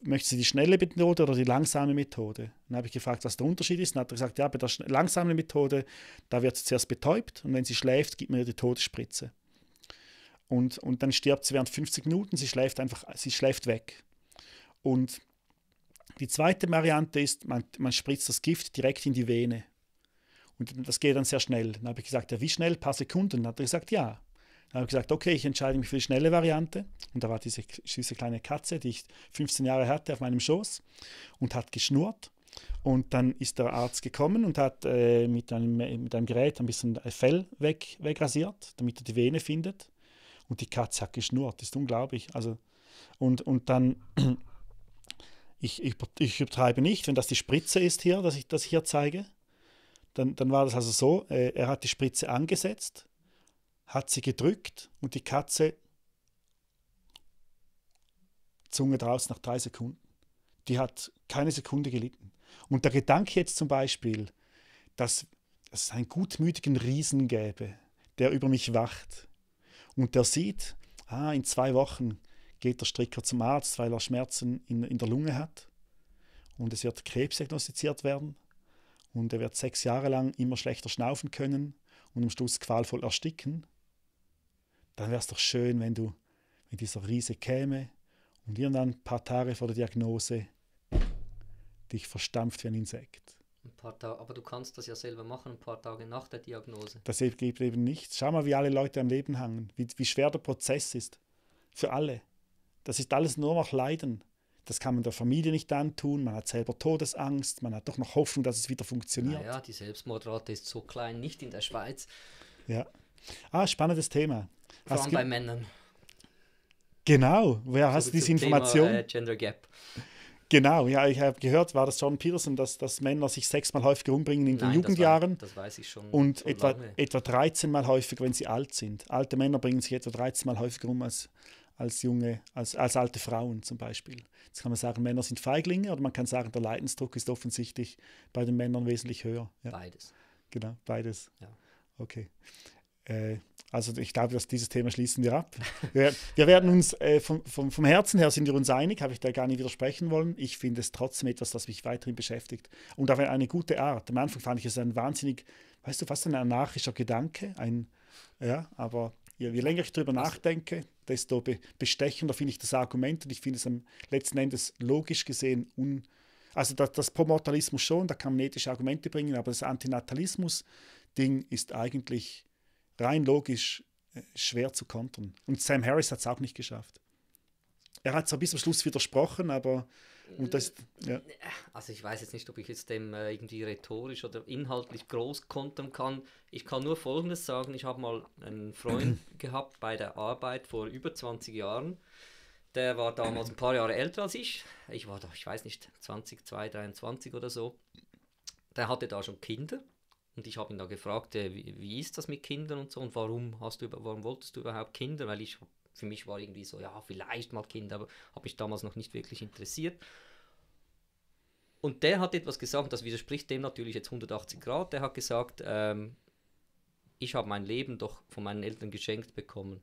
möchtest du die schnelle Methode oder die langsame Methode? Dann habe ich gefragt, was der Unterschied ist. Dann hat er gesagt, ja, bei der langsamen Methode, da wird sie zuerst betäubt und wenn sie schläft, gibt man ihr die Todesspritze. Und, und dann stirbt sie während 50 Minuten, sie schläft einfach, sie schläft weg. Und die zweite Variante ist, man, man spritzt das Gift direkt in die Vene. Und das geht dann sehr schnell. Dann habe ich gesagt, ja, wie schnell? Ein paar Sekunden. Dann hat er gesagt, ja. Dann habe ich gesagt, okay, ich entscheide mich für die schnelle Variante. Und da war diese, diese kleine Katze, die ich 15 Jahre hatte, auf meinem Schoß und hat geschnurrt. Und dann ist der Arzt gekommen und hat äh, mit, einem, mit einem Gerät ein bisschen äh, Fell weg, wegrasiert, damit er die Vene findet. Und die Katze hat geschnurrt, das ist unglaublich. Also, und, und dann, ich, ich, ich übertreibe nicht, wenn das die Spritze ist hier, dass ich das hier zeige, dann, dann war das also so, äh, er hat die Spritze angesetzt, hat sie gedrückt und die Katze Zunge draus nach drei Sekunden. Die hat keine Sekunde gelitten. Und der Gedanke jetzt zum Beispiel, dass, dass es einen gutmütigen Riesen gäbe, der über mich wacht und der sieht, ah, in zwei Wochen geht der Stricker zum Arzt, weil er Schmerzen in, in der Lunge hat und es wird Krebs diagnostiziert werden und er wird sechs Jahre lang immer schlechter schnaufen können und am Schluss qualvoll ersticken, dann wäre es doch schön, wenn du, mit dieser Riese käme und dann ein paar Tage vor der Diagnose dich verstampft wie ein Insekt. Ein paar Tage, aber du kannst das ja selber machen, ein paar Tage nach der Diagnose. Das gibt eben nichts. Schau mal, wie alle Leute am Leben hangen, wie, wie schwer der Prozess ist. Für alle. Das ist alles nur noch Leiden. Das kann man der Familie nicht antun. Man hat selber Todesangst. Man hat doch noch Hoffnung, dass es wieder funktioniert. Ja, naja, die Selbstmordrate ist so klein, nicht in der Schweiz. Ja. Ah, spannendes Thema. Vor allem bei Männern. Genau. Wer also hast diese Information? Thema, äh, Gender Gap. Genau, ja, ich habe gehört, war das John Peterson, dass, dass Männer sich sechsmal häufiger umbringen in Nein, den Jugendjahren. Das, war, das, weiß ich schon. Und schon etwa, etwa 13 Mal häufiger, wenn sie alt sind. Alte Männer bringen sich etwa 13 Mal häufiger um als als junge, als, als alte Frauen zum Beispiel. Jetzt kann man sagen, Männer sind Feiglinge oder man kann sagen, der Leidensdruck ist offensichtlich bei den Männern wesentlich höher. Ja. Beides. Genau, beides. Ja. Okay. Äh, also ich glaube, dass dieses Thema schließen wir ab. Wir, wir werden uns äh, vom, vom, vom, Herzen her sind wir uns einig, habe ich da gar nicht widersprechen wollen. Ich finde es trotzdem etwas, das mich weiterhin beschäftigt und auf eine gute Art. Am Anfang fand ich es ein wahnsinnig, weißt du, fast ein anarchischer Gedanke, ein ja, aber ja, je länger ich darüber also, nachdenke, desto be bestechender finde ich das Argument und ich finde es am letzten Endes logisch gesehen un also das, das Promortalismus schon, da kann man ethische Argumente bringen, aber das Antinatalismus-Ding ist eigentlich rein logisch äh, schwer zu kontern. Und Sam Harris hat es auch nicht geschafft. Er hat es bis zum Schluss widersprochen, aber und das, ja. Also ich weiß jetzt nicht, ob ich jetzt dem äh, irgendwie rhetorisch oder inhaltlich groß kontern kann. Ich kann nur Folgendes sagen. Ich habe mal einen Freund gehabt bei der Arbeit vor über 20 Jahren. Der war damals ein paar Jahre älter als ich. Ich war da, ich weiß nicht, 20, 2, 23 oder so. Der hatte da schon Kinder. Und ich habe ihn da gefragt, äh, wie, wie, ist das mit Kindern und so und warum hast du, warum wolltest du überhaupt Kinder? Weil ich für mich war irgendwie so, ja, vielleicht mal Kind, aber habe mich damals noch nicht wirklich interessiert. Und der hat etwas gesagt, das widerspricht dem natürlich jetzt 180 Grad. Der hat gesagt, ähm, ich habe mein Leben doch von meinen Eltern geschenkt bekommen.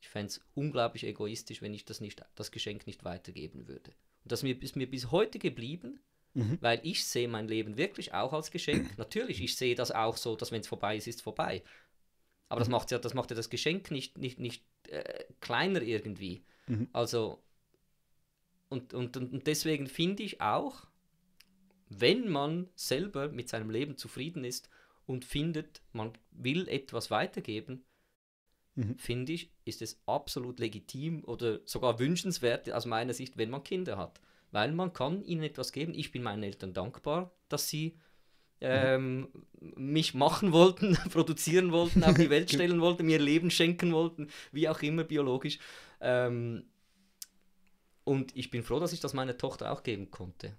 Ich fände es unglaublich egoistisch, wenn ich das, nicht, das Geschenk nicht weitergeben würde. Und das ist mir bis heute geblieben, mhm. weil ich sehe mein Leben wirklich auch als Geschenk. Natürlich, ich sehe das auch so, dass wenn es vorbei ist, ist es vorbei. Aber das macht ja das, macht ja das Geschenk nicht, nicht, nicht äh, kleiner irgendwie. Mhm. Also, und, und, und deswegen finde ich auch, wenn man selber mit seinem Leben zufrieden ist und findet, man will etwas weitergeben, mhm. finde ich, ist es absolut legitim oder sogar wünschenswert aus meiner Sicht, wenn man Kinder hat. Weil man kann ihnen etwas geben. Ich bin meinen Eltern dankbar, dass sie Mhm. ähm, mich machen wollten, produzieren wollten, auf die Welt stellen wollten, mir Leben schenken wollten, wie auch immer biologisch. Ähm, und ich bin froh, dass ich das meiner Tochter auch geben konnte.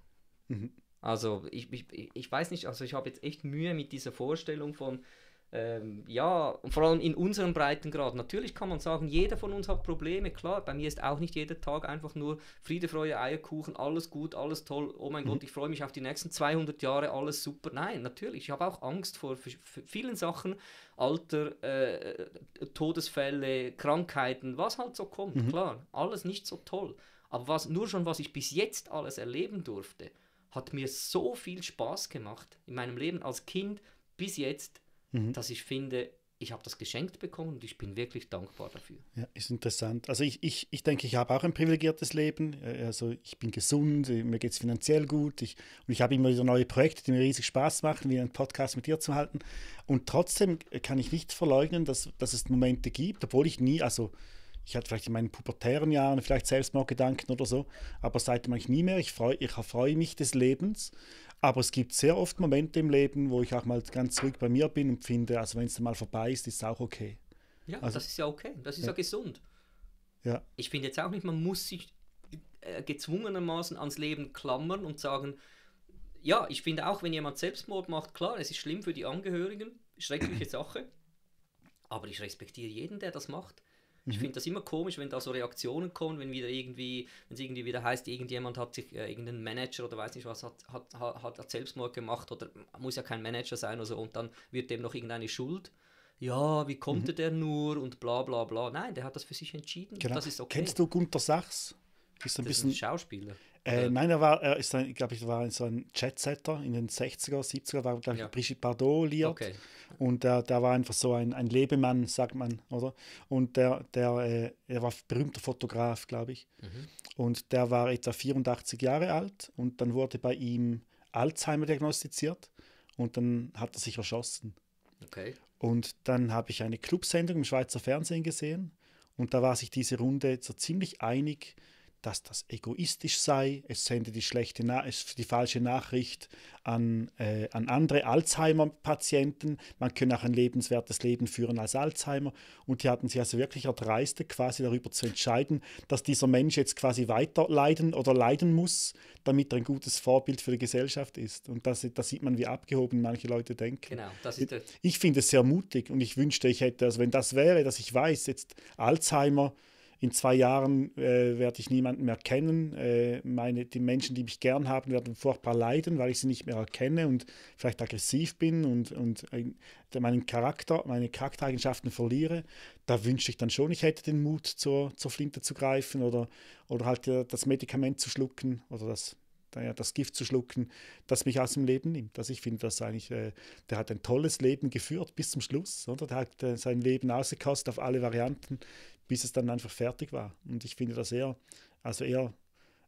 Mhm. Also ich, ich, ich weiß nicht, also ich habe jetzt echt Mühe mit dieser Vorstellung von, ähm, ja, und vor allem in unserem Breitengrad. Natürlich kann man sagen, jeder von uns hat Probleme, klar. Bei mir ist auch nicht jeder Tag einfach nur Friede, Freude, Eierkuchen, alles gut, alles toll. Oh mein mhm. Gott, ich freue mich auf die nächsten 200 Jahre, alles super. Nein, natürlich. Ich habe auch Angst vor vielen Sachen, Alter, äh, Todesfälle, Krankheiten, was halt so kommt. Mhm. Klar, alles nicht so toll. Aber was, nur schon, was ich bis jetzt alles erleben durfte, hat mir so viel Spaß gemacht in meinem Leben als Kind bis jetzt mhm. dass ich finde, ich habe das geschenkt bekommen und ich bin wirklich dankbar dafür. Ja, ist interessant. Also ich, ich, ich denke, ich habe auch ein privilegiertes Leben. Äh, also ich bin gesund, äh, mir geht es finanziell gut. Ich, und ich habe immer wieder neue Projekte, die mir riesig Spaß machen, wie einen Podcast mit dir zu halten. Und trotzdem kann ich nicht verleugnen, dass, dass es Momente gibt, obwohl ich nie, also ich hatte vielleicht in meinen pubertären Jahren vielleicht Selbstmordgedanken oder so, aber seitdem ich nie mehr. Ich freue ich freu mich des Lebens aber es gibt sehr oft Momente im Leben, wo ich auch mal ganz zurück bei mir bin und finde, also wenn es mal vorbei ist, ist es auch okay. Ja, also, das ist ja okay. Das ist ja, ja gesund. Ja. Ich finde jetzt auch nicht, man muss sich äh, gezwungenermaßen ans Leben klammern und sagen, ja, ich finde auch, wenn jemand Selbstmord macht, klar, es ist schlimm für die Angehörigen, schreckliche Sache, aber ich respektiere jeden, der das macht. Ich finde mhm. das immer komisch, wenn da so Reaktionen kommen, wenn wieder irgendwie, wenn es irgendwie wieder heißt, irgendjemand hat sich, äh, irgendein Manager oder weiß nicht was, hat, hat, hat, hat Selbstmord gemacht oder muss ja kein Manager sein oder so und dann wird dem noch irgendeine Schuld ja, wie konnte mhm. der nur und bla bla bla. Nein, der hat das für sich entschieden. Genau. Das ist okay. Kennst du Gunter Sachs? ist ein das bisschen. Ist ein Schauspieler. Äh, nein, er war, er ist ein, glaube ich, war so ein Jetsetter in den 60er, 70er, war, glaube ich, ja. Brigitte Bardot liiert. Okay. Und der, der war einfach so ein, ein Lebemann, sagt man, oder? Und der, der, äh, er war berühmter Fotograf, glaube ich. Mhm. Und der war etwa 84 Jahre alt und dann wurde bei ihm Alzheimer diagnostiziert und dann hat er sich erschossen. Okay. Und dann habe ich eine Clubsendung im Schweizer Fernsehen gesehen und da war sich diese Runde so ziemlich einig, dass das egoistisch sei, es sende die, schlechte Na die falsche Nachricht an, äh, an andere Alzheimer-Patienten, man könne auch ein lebenswertes Leben führen als Alzheimer. Und die hatten sich also wirklich erdreistet, quasi darüber zu entscheiden, dass dieser Mensch jetzt quasi weiter leiden oder leiden muss, damit er ein gutes Vorbild für die Gesellschaft ist. Und da das sieht man, wie abgehoben manche Leute denken. Genau, das ist das. Ich finde es sehr mutig und ich wünschte, ich hätte, also wenn das wäre, dass ich weiß, jetzt Alzheimer, in zwei Jahren äh, werde ich niemanden mehr kennen. Äh, meine, die Menschen, die mich gern haben, werden furchtbar leiden, weil ich sie nicht mehr erkenne und vielleicht aggressiv bin und, und äh, meinen Charakter, meine Charaktereigenschaften verliere. Da wünsche ich dann schon, ich hätte den Mut, zur, zur Flinte zu greifen oder, oder halt äh, das Medikament zu schlucken oder das naja, äh, das Gift zu schlucken, das mich aus dem Leben nimmt. Also ich finde das eigentlich, äh, der hat ein tolles Leben geführt bis zum Schluss, oder? Der hat äh, sein Leben ausgekostet auf alle Varianten bis es dann einfach fertig war. Und ich finde das eher, also eher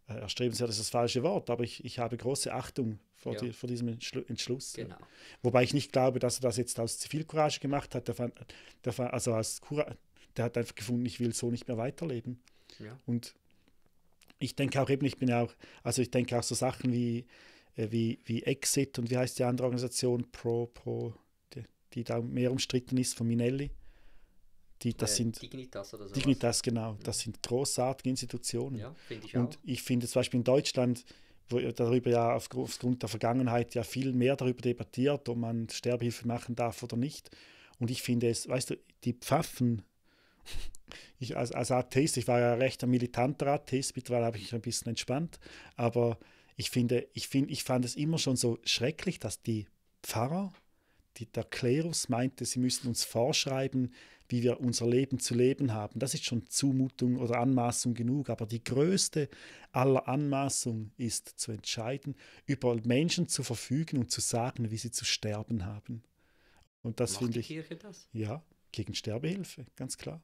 äh, erstrebenswert ist das falsche Wort, aber ich, ich habe große Achtung vor, ja. die, vor diesem Entschlu Entschluss. Genau. Wobei ich nicht glaube, dass er das jetzt aus Zivilcourage gemacht hat. Der, fand, der, fand, also aus der hat einfach gefunden, ich will so nicht mehr weiterleben. Ja. Und ich denke auch eben, ich bin auch, also ich denke auch so Sachen wie, äh, wie, wie Exit und wie heißt die andere Organisation, Pro, Pro, die, die da mehr umstritten ist von Minelli die, das äh, sind, Dignitas oder so. Dignitas, genau. Mhm. Das sind großartige Institutionen. Ja, finde ich auch. Und ich finde zum Beispiel in Deutschland, wo darüber ja aufgrund der Vergangenheit ja viel mehr darüber debattiert, ob man Sterbehilfe machen darf oder nicht. Und ich finde es, weißt du, die Pfaffen, ich als, als Atheist, ich war ja recht ein militanter Atheist, mittlerweile habe ich mich ein bisschen entspannt, aber ich finde, ich, find, ich fand es immer schon so schrecklich, dass die Pfarrer, die, der Klerus meinte, sie müssten uns vorschreiben, wie wir unser Leben zu leben haben. Das ist schon Zumutung oder Anmaßung genug. Aber die größte aller Anmaßung ist zu entscheiden, über Menschen zu verfügen und zu sagen, wie sie zu sterben haben. Und das finde ich. Kirche das? Ja, gegen Sterbehilfe, ganz klar.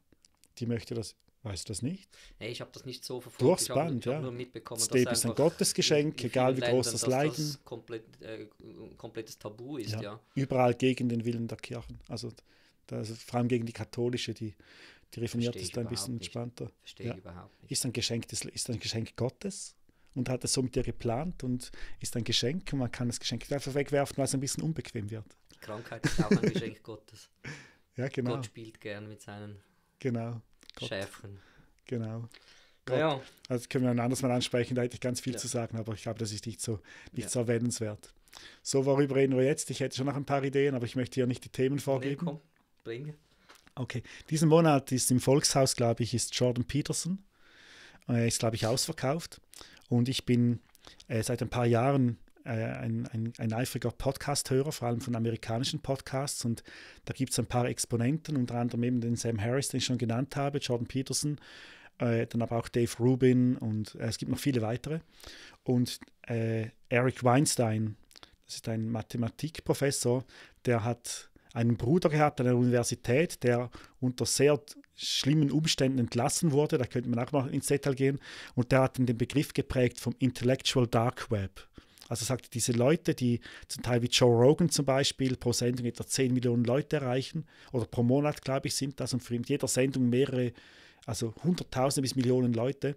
Die möchte das Weißt du das nicht? Hey, ich habe das nicht so verfolgt. Durchs Band, hab, ich ja. nur mitbekommen, das Leben ist ein Gottesgeschenk, egal wie groß Ländern, das Leiden. Das komplett, äh, komplettes Tabu ist, ja. ja. Überall gegen den Willen der Kirchen. Also das, also vor allem gegen die katholische, die, die reformierte ist da ein bisschen entspannter. Nicht. Verstehe ja. überhaupt nicht. Ist ein, Geschenk des, ist ein Geschenk Gottes und hat es so mit dir geplant und ist ein Geschenk und man kann das Geschenk einfach wegwerfen, weil es ein bisschen unbequem wird. Krankheit ist auch ein Geschenk Gottes. Ja, genau. Gott spielt gern mit seinen genau. Schäfchen. Genau. Ja. Also können wir ein anderes Mal ansprechen, da hätte ich ganz viel ja. zu sagen, aber ich glaube, das ist nicht so, nicht ja. so erwähnenswert. So, worüber reden wir jetzt? Ich hätte schon noch ein paar Ideen, aber ich möchte hier nicht die Themen vorgeben. Nee, bringen. Okay, diesen Monat ist im Volkshaus, glaube ich, ist Jordan Peterson. Er ist, glaube ich, ausverkauft. Und ich bin äh, seit ein paar Jahren äh, ein, ein, ein eifriger Podcast-Hörer, vor allem von amerikanischen Podcasts. Und da gibt es ein paar Exponenten, unter anderem eben den Sam Harris, den ich schon genannt habe, Jordan Peterson, äh, dann aber auch Dave Rubin und äh, es gibt noch viele weitere. Und äh, Eric Weinstein, das ist ein Mathematikprofessor, der hat einen Bruder gehabt an der Universität, der unter sehr schlimmen Umständen entlassen wurde. Da könnte man auch mal ins Detail gehen. Und der hat den Begriff geprägt vom Intellectual Dark Web. Also sagt, diese Leute, die zum Teil wie Joe Rogan zum Beispiel pro Sendung etwa 10 Millionen Leute erreichen, oder pro Monat, glaube ich, sind das, und für jeder Sendung mehrere, also Hunderttausende bis Millionen Leute,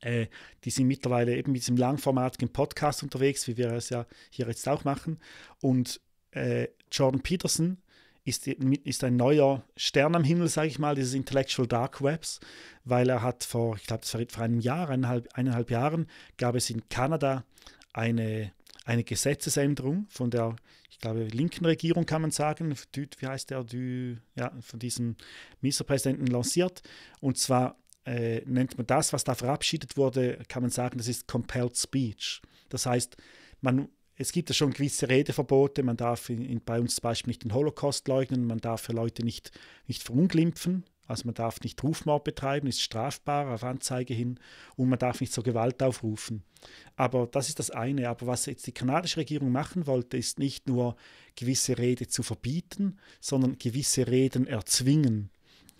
äh, die sind mittlerweile eben mit diesem langformatigen Podcast unterwegs, wie wir es ja hier jetzt auch machen. Und äh, Jordan Peterson ist, ist ein neuer Stern am Himmel, sage ich mal, dieses Intellectual Dark Webs, weil er hat vor, ich glaube, vor einem Jahr, eineinhalb, eineinhalb Jahren, gab es in Kanada eine, eine Gesetzesänderung von der, ich glaube, linken Regierung, kann man sagen, wie heißt der, die, ja, von diesem Ministerpräsidenten lanciert. Und zwar äh, nennt man das, was da verabschiedet wurde, kann man sagen, das ist Compelled Speech. Das heißt, man es gibt ja schon gewisse Redeverbote. Man darf in, in, bei uns zum Beispiel nicht den Holocaust leugnen, man darf für Leute nicht, nicht verunglimpfen, also man darf nicht Rufmord betreiben, ist strafbar auf Anzeige hin und man darf nicht zur Gewalt aufrufen. Aber das ist das eine. Aber was jetzt die kanadische Regierung machen wollte, ist nicht nur gewisse Rede zu verbieten, sondern gewisse Reden erzwingen.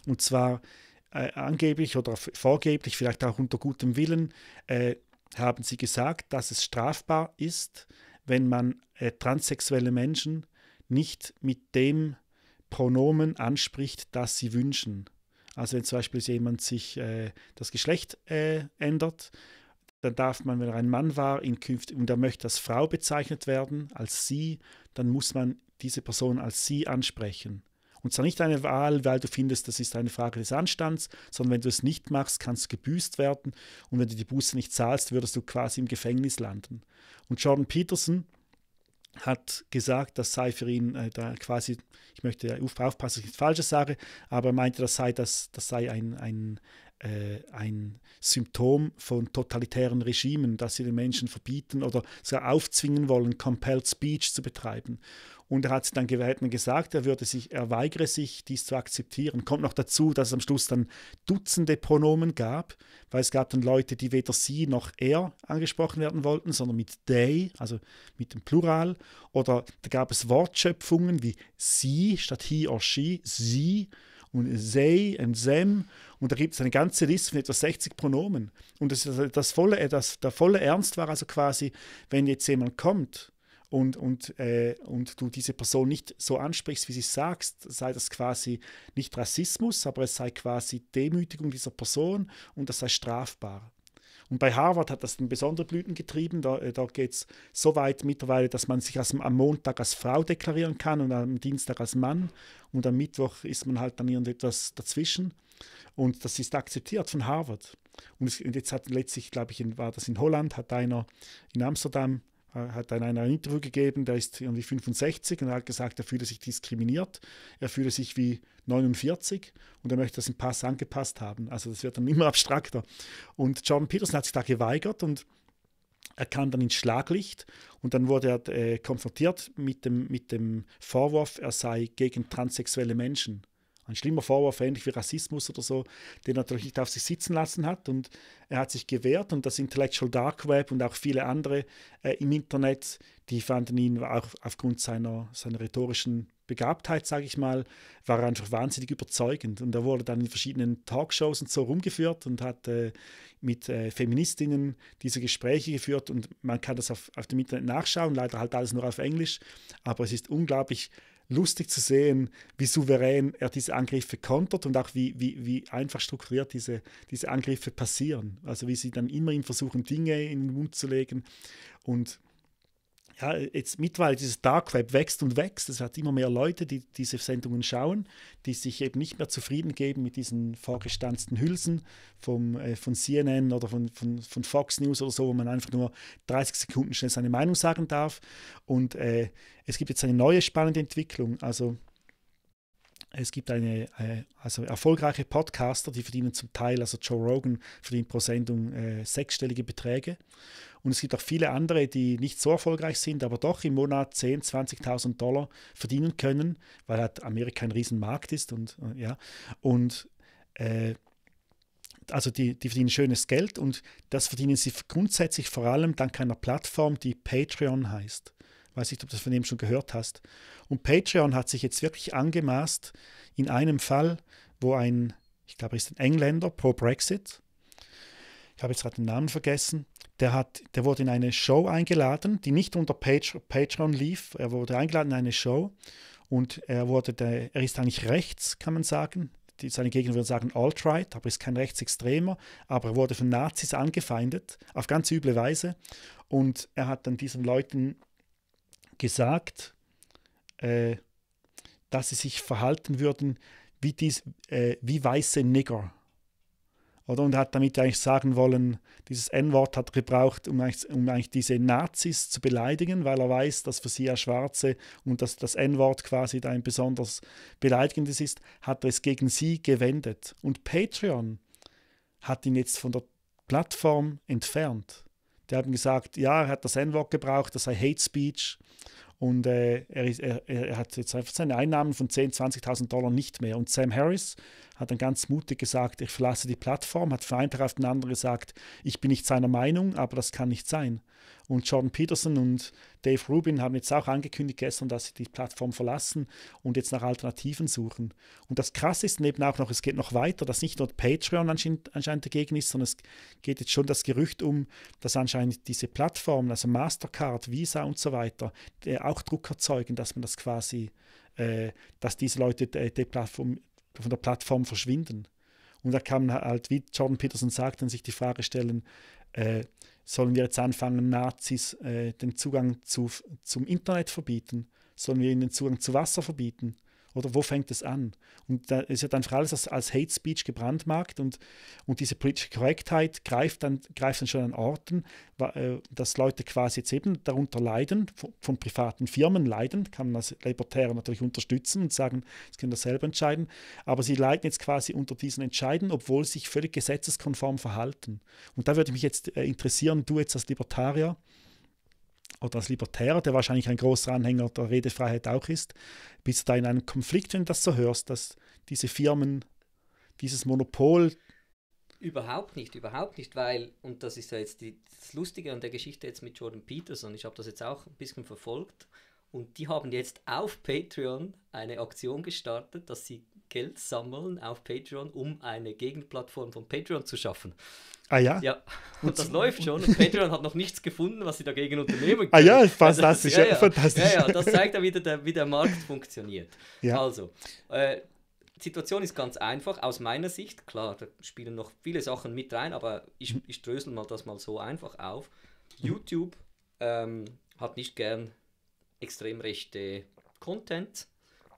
Und zwar äh, angeblich oder vorgeblich, vielleicht auch unter gutem Willen, äh, haben sie gesagt, dass es strafbar ist, wenn man äh, transsexuelle Menschen nicht mit dem Pronomen anspricht, das sie wünschen. Also wenn zum Beispiel jemand sich äh, das Geschlecht äh, ändert, dann darf man, wenn er ein Mann war, in Künft und er möchte als Frau bezeichnet werden, als sie, dann muss man diese Person als sie ansprechen. Und zwar nicht eine Wahl, weil du findest, das ist eine Frage des Anstands, sondern wenn du es nicht machst, kannst du gebüßt werden. Und wenn du die Buße nicht zahlst, würdest du quasi im Gefängnis landen. Und Jordan Peterson hat gesagt, das sei für ihn äh, da quasi, ich möchte aufpassen, dass ich nicht falsche sage, aber er meinte, das sei, das, das sei ein, ein, äh, ein Symptom von totalitären Regimen, dass sie den Menschen verbieten oder sogar aufzwingen wollen, Compelled Speech zu betreiben. Und er hat dann Geweihten gesagt, er, würde sich, er weigere sich, dies zu akzeptieren. Kommt noch dazu, dass es am Schluss dann Dutzende Pronomen gab, weil es gab dann Leute, die weder sie noch er angesprochen werden wollten, sondern mit they, also mit dem Plural. Oder da gab es Wortschöpfungen wie sie statt he or she, sie und they und them. Und da gibt es eine ganze Liste von etwa 60 Pronomen. Und das, das volle, das, der volle Ernst war also quasi, wenn jetzt jemand kommt und, und, äh, und du diese Person nicht so ansprichst, wie sie sagst, sei das quasi nicht Rassismus, aber es sei quasi Demütigung dieser Person und das sei strafbar. Und bei Harvard hat das dann besondere Blüten getrieben. Da, äh, da geht es so weit mittlerweile, dass man sich als, am Montag als Frau deklarieren kann und am Dienstag als Mann. Und am Mittwoch ist man halt dann irgendetwas dazwischen. Und das ist akzeptiert von Harvard. Und, es, und jetzt hat letztlich, glaube ich, in, war das in Holland, hat einer in Amsterdam äh, hat dann ein Interview gegeben, der ist irgendwie 65 und er hat gesagt, er fühle sich diskriminiert, er fühle sich wie 49 und er möchte das im Pass angepasst haben. Also das wird dann immer abstrakter. Und Jordan Peterson hat sich da geweigert und er kam dann ins Schlaglicht und dann wurde er äh, konfrontiert mit dem, mit dem Vorwurf, er sei gegen transsexuelle Menschen ein schlimmer Vorwurf, ähnlich wie Rassismus oder so, den er natürlich nicht auf sich sitzen lassen hat. Und er hat sich gewehrt und das Intellectual Dark Web und auch viele andere äh, im Internet, die fanden ihn auch aufgrund seiner, seiner rhetorischen Begabtheit, sage ich mal, war einfach wahnsinnig überzeugend. Und er wurde dann in verschiedenen Talkshows und so rumgeführt und hat äh, mit äh, Feministinnen diese Gespräche geführt. Und man kann das auf, auf dem Internet nachschauen, leider halt alles nur auf Englisch. Aber es ist unglaublich lustig zu sehen, wie souverän er diese Angriffe kontert und auch wie, wie, wie einfach strukturiert diese, diese Angriffe passieren. Also wie sie dann immer ihm versuchen, Dinge in den Mund zu legen und ja, jetzt mittlerweile dieses Dark Web wächst und wächst. Es hat immer mehr Leute, die diese Sendungen schauen, die sich eben nicht mehr zufrieden geben mit diesen vorgestanzten Hülsen vom, äh, von CNN oder von, von, von, Fox News oder so, wo man einfach nur 30 Sekunden schnell seine Meinung sagen darf. Und äh, es gibt jetzt eine neue spannende Entwicklung. Also es gibt eine, äh, also erfolgreiche Podcaster, die verdienen zum Teil, also Joe Rogan verdient pro Sendung äh, sechsstellige Beträge. Und es gibt auch viele andere, die nicht so erfolgreich sind, aber doch im Monat 10, 20.000 Dollar verdienen können, weil halt Amerika ein Riesenmarkt ist und äh, ja. Und äh, also die, die verdienen schönes Geld und das verdienen sie grundsätzlich vor allem dank einer Plattform, die Patreon heißt. Weiß nicht, ob du das von ihm schon gehört hast. Und Patreon hat sich jetzt wirklich angemaßt, in einem Fall, wo ein, ich glaube, er ist ein Engländer pro Brexit, ich habe jetzt gerade den Namen vergessen, der, hat, der wurde in eine Show eingeladen, die nicht unter Page, Patreon lief. Er wurde eingeladen in eine Show und er, wurde der, er ist eigentlich rechts, kann man sagen. Die, seine Gegner würden sagen alt-right, aber ist kein Rechtsextremer. Aber er wurde von Nazis angefeindet, auf ganz üble Weise. Und er hat dann diesen Leuten gesagt, äh, dass sie sich verhalten würden wie, dies, äh, wie weiße Nigger. Oder? Und hat damit eigentlich sagen wollen, dieses N-Wort hat gebraucht, um eigentlich, um eigentlich diese Nazis zu beleidigen, weil er weiß, dass für sie ja Schwarze und dass das N-Wort quasi ein besonders beleidigendes ist, hat er es gegen sie gewendet. Und Patreon hat ihn jetzt von der Plattform entfernt. Die haben gesagt, ja, er hat das N-Wort gebraucht, das sei Hate Speech. Und äh, er, er, er, hat jetzt einfach seine Einnahmen von 10.000, 20 20.000 Dollar nicht mehr. Und Sam Harris hat dann ganz mutig gesagt, ich verlasse die Plattform, hat von einem Tag auf den anderen gesagt, ich bin nicht seiner Meinung, aber das kann nicht sein. Und Jordan Peterson und Dave Rubin haben jetzt auch angekündigt gestern, dass sie die Plattform verlassen und jetzt nach Alternativen suchen. Und das Krasse ist eben auch noch, es geht noch weiter, dass nicht nur Patreon anscheinend, anscheinend dagegen ist, sondern es geht jetzt schon das Gerücht um, dass anscheinend diese Plattformen, also Mastercard, Visa und so weiter, äh, auch Druck erzeugen, dass man das quasi, äh, dass diese Leute die, äh, die Plattform, von der Plattform verschwinden. Und da kann man halt, wie Jordan Peterson sagt, dann sich die Frage stellen, äh, Sollen wir jetzt anfangen, Nazis äh, den Zugang zu, zum Internet verbieten? Sollen wir ihnen den Zugang zu Wasser verbieten? Oder wo fängt es an? Und da ist ja dann für alles als, als Hate Speech gebrandmarkt und, und diese politische Korrektheit greift dann, greift dann schon an Orten, äh, dass Leute quasi jetzt eben darunter leiden, von, von privaten Firmen leiden, kann man als Libertärer natürlich unterstützen und sagen, das können das selber entscheiden, aber sie leiden jetzt quasi unter diesen Entscheiden, obwohl sie sich völlig gesetzeskonform verhalten. Und da würde mich jetzt äh, interessieren, du jetzt als Libertarier, oder als Libertärer, der wahrscheinlich ein großer Anhänger der Redefreiheit auch ist, bist du da in einem Konflikt, wenn du das so hörst, dass diese Firmen dieses Monopol. Überhaupt nicht, überhaupt nicht, weil, und das ist ja jetzt die, das Lustige an der Geschichte jetzt mit Jordan Peterson, ich habe das jetzt auch ein bisschen verfolgt, und die haben jetzt auf Patreon eine Aktion gestartet, dass sie Geld sammeln auf Patreon, um eine Gegenplattform von Patreon zu schaffen. Ah ja? Ja, und, das läuft schon und Patreon hat noch nichts gefunden, was sie dagegen unternehmen können. Ah ja, fantastisch, also, ja, ja, fantastisch. Ja, ja, das zeigt ja wieder, der, wie der Markt funktioniert. Ja. Also, äh, die Situation ist ganz einfach, aus meiner Sicht, klar, da spielen noch viele Sachen mit rein, aber ich, hm. ich drösel mal das mal so einfach auf. YouTube ähm, hat nicht gern extrem rechte Content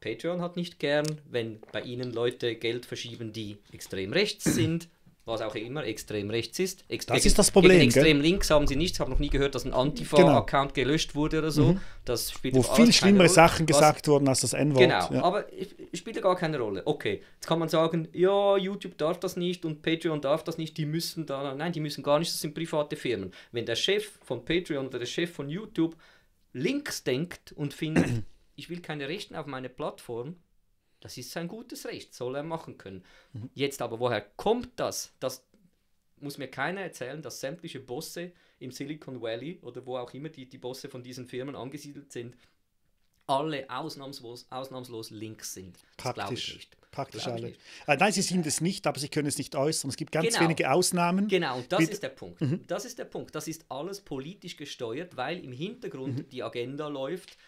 Patreon hat nicht gern, wenn bei ihnen Leute Geld verschieben, die extrem rechts sind, was auch immer extrem rechts ist. Ex das ist das Problem. Extrem gell? links haben sie nichts. Ich habe noch nie gehört, dass ein Antifa-Account genau. gelöscht wurde oder so. Mhm. Das spielt Wo viel schlimmere Sachen was, gesagt wurden als das N-Wort. Genau, ja. aber spielt ja gar keine Rolle. Okay, jetzt kann man sagen, ja, YouTube darf das nicht und Patreon darf das nicht. Die müssen da, nein, die müssen gar nicht. Das sind private Firmen. Wenn der Chef von Patreon oder der Chef von YouTube links denkt und findet ich will keine Rechten auf meine Plattform, das ist sein gutes Recht, soll er machen können. Mhm. Jetzt aber, woher kommt das? Das muss mir keiner erzählen, dass sämtliche Bosse im Silicon Valley oder wo auch immer die, die Bosse von diesen Firmen angesiedelt sind, alle ausnahmslos, ausnahmslos links sind. Das ich nicht. Praktisch alle. Äh, nein, sie sind es nicht, aber sie können es nicht äußern. Es gibt ganz genau. wenige Ausnahmen. Genau, das Bitte. ist der Punkt. Mhm. Das ist der Punkt. Das ist alles politisch gesteuert, weil im Hintergrund mhm. die Agenda läuft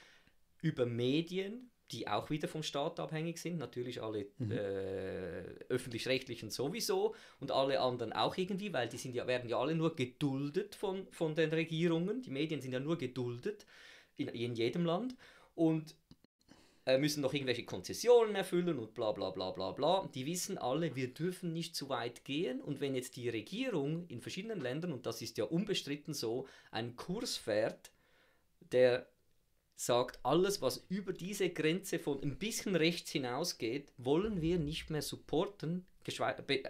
über Medien, die auch wieder vom Staat abhängig sind, natürlich alle mhm. äh, öffentlich-rechtlichen sowieso und alle anderen auch irgendwie, weil die sind ja, werden ja alle nur geduldet von, von den Regierungen, die Medien sind ja nur geduldet in, in jedem Land und äh, müssen noch irgendwelche Konzessionen erfüllen und bla bla bla bla bla. Die wissen alle, wir dürfen nicht zu weit gehen und wenn jetzt die Regierung in verschiedenen Ländern, und das ist ja unbestritten so, einen Kurs fährt, der sagt, alles, was über diese Grenze von ein bisschen rechts hinausgeht, wollen wir nicht mehr supporten.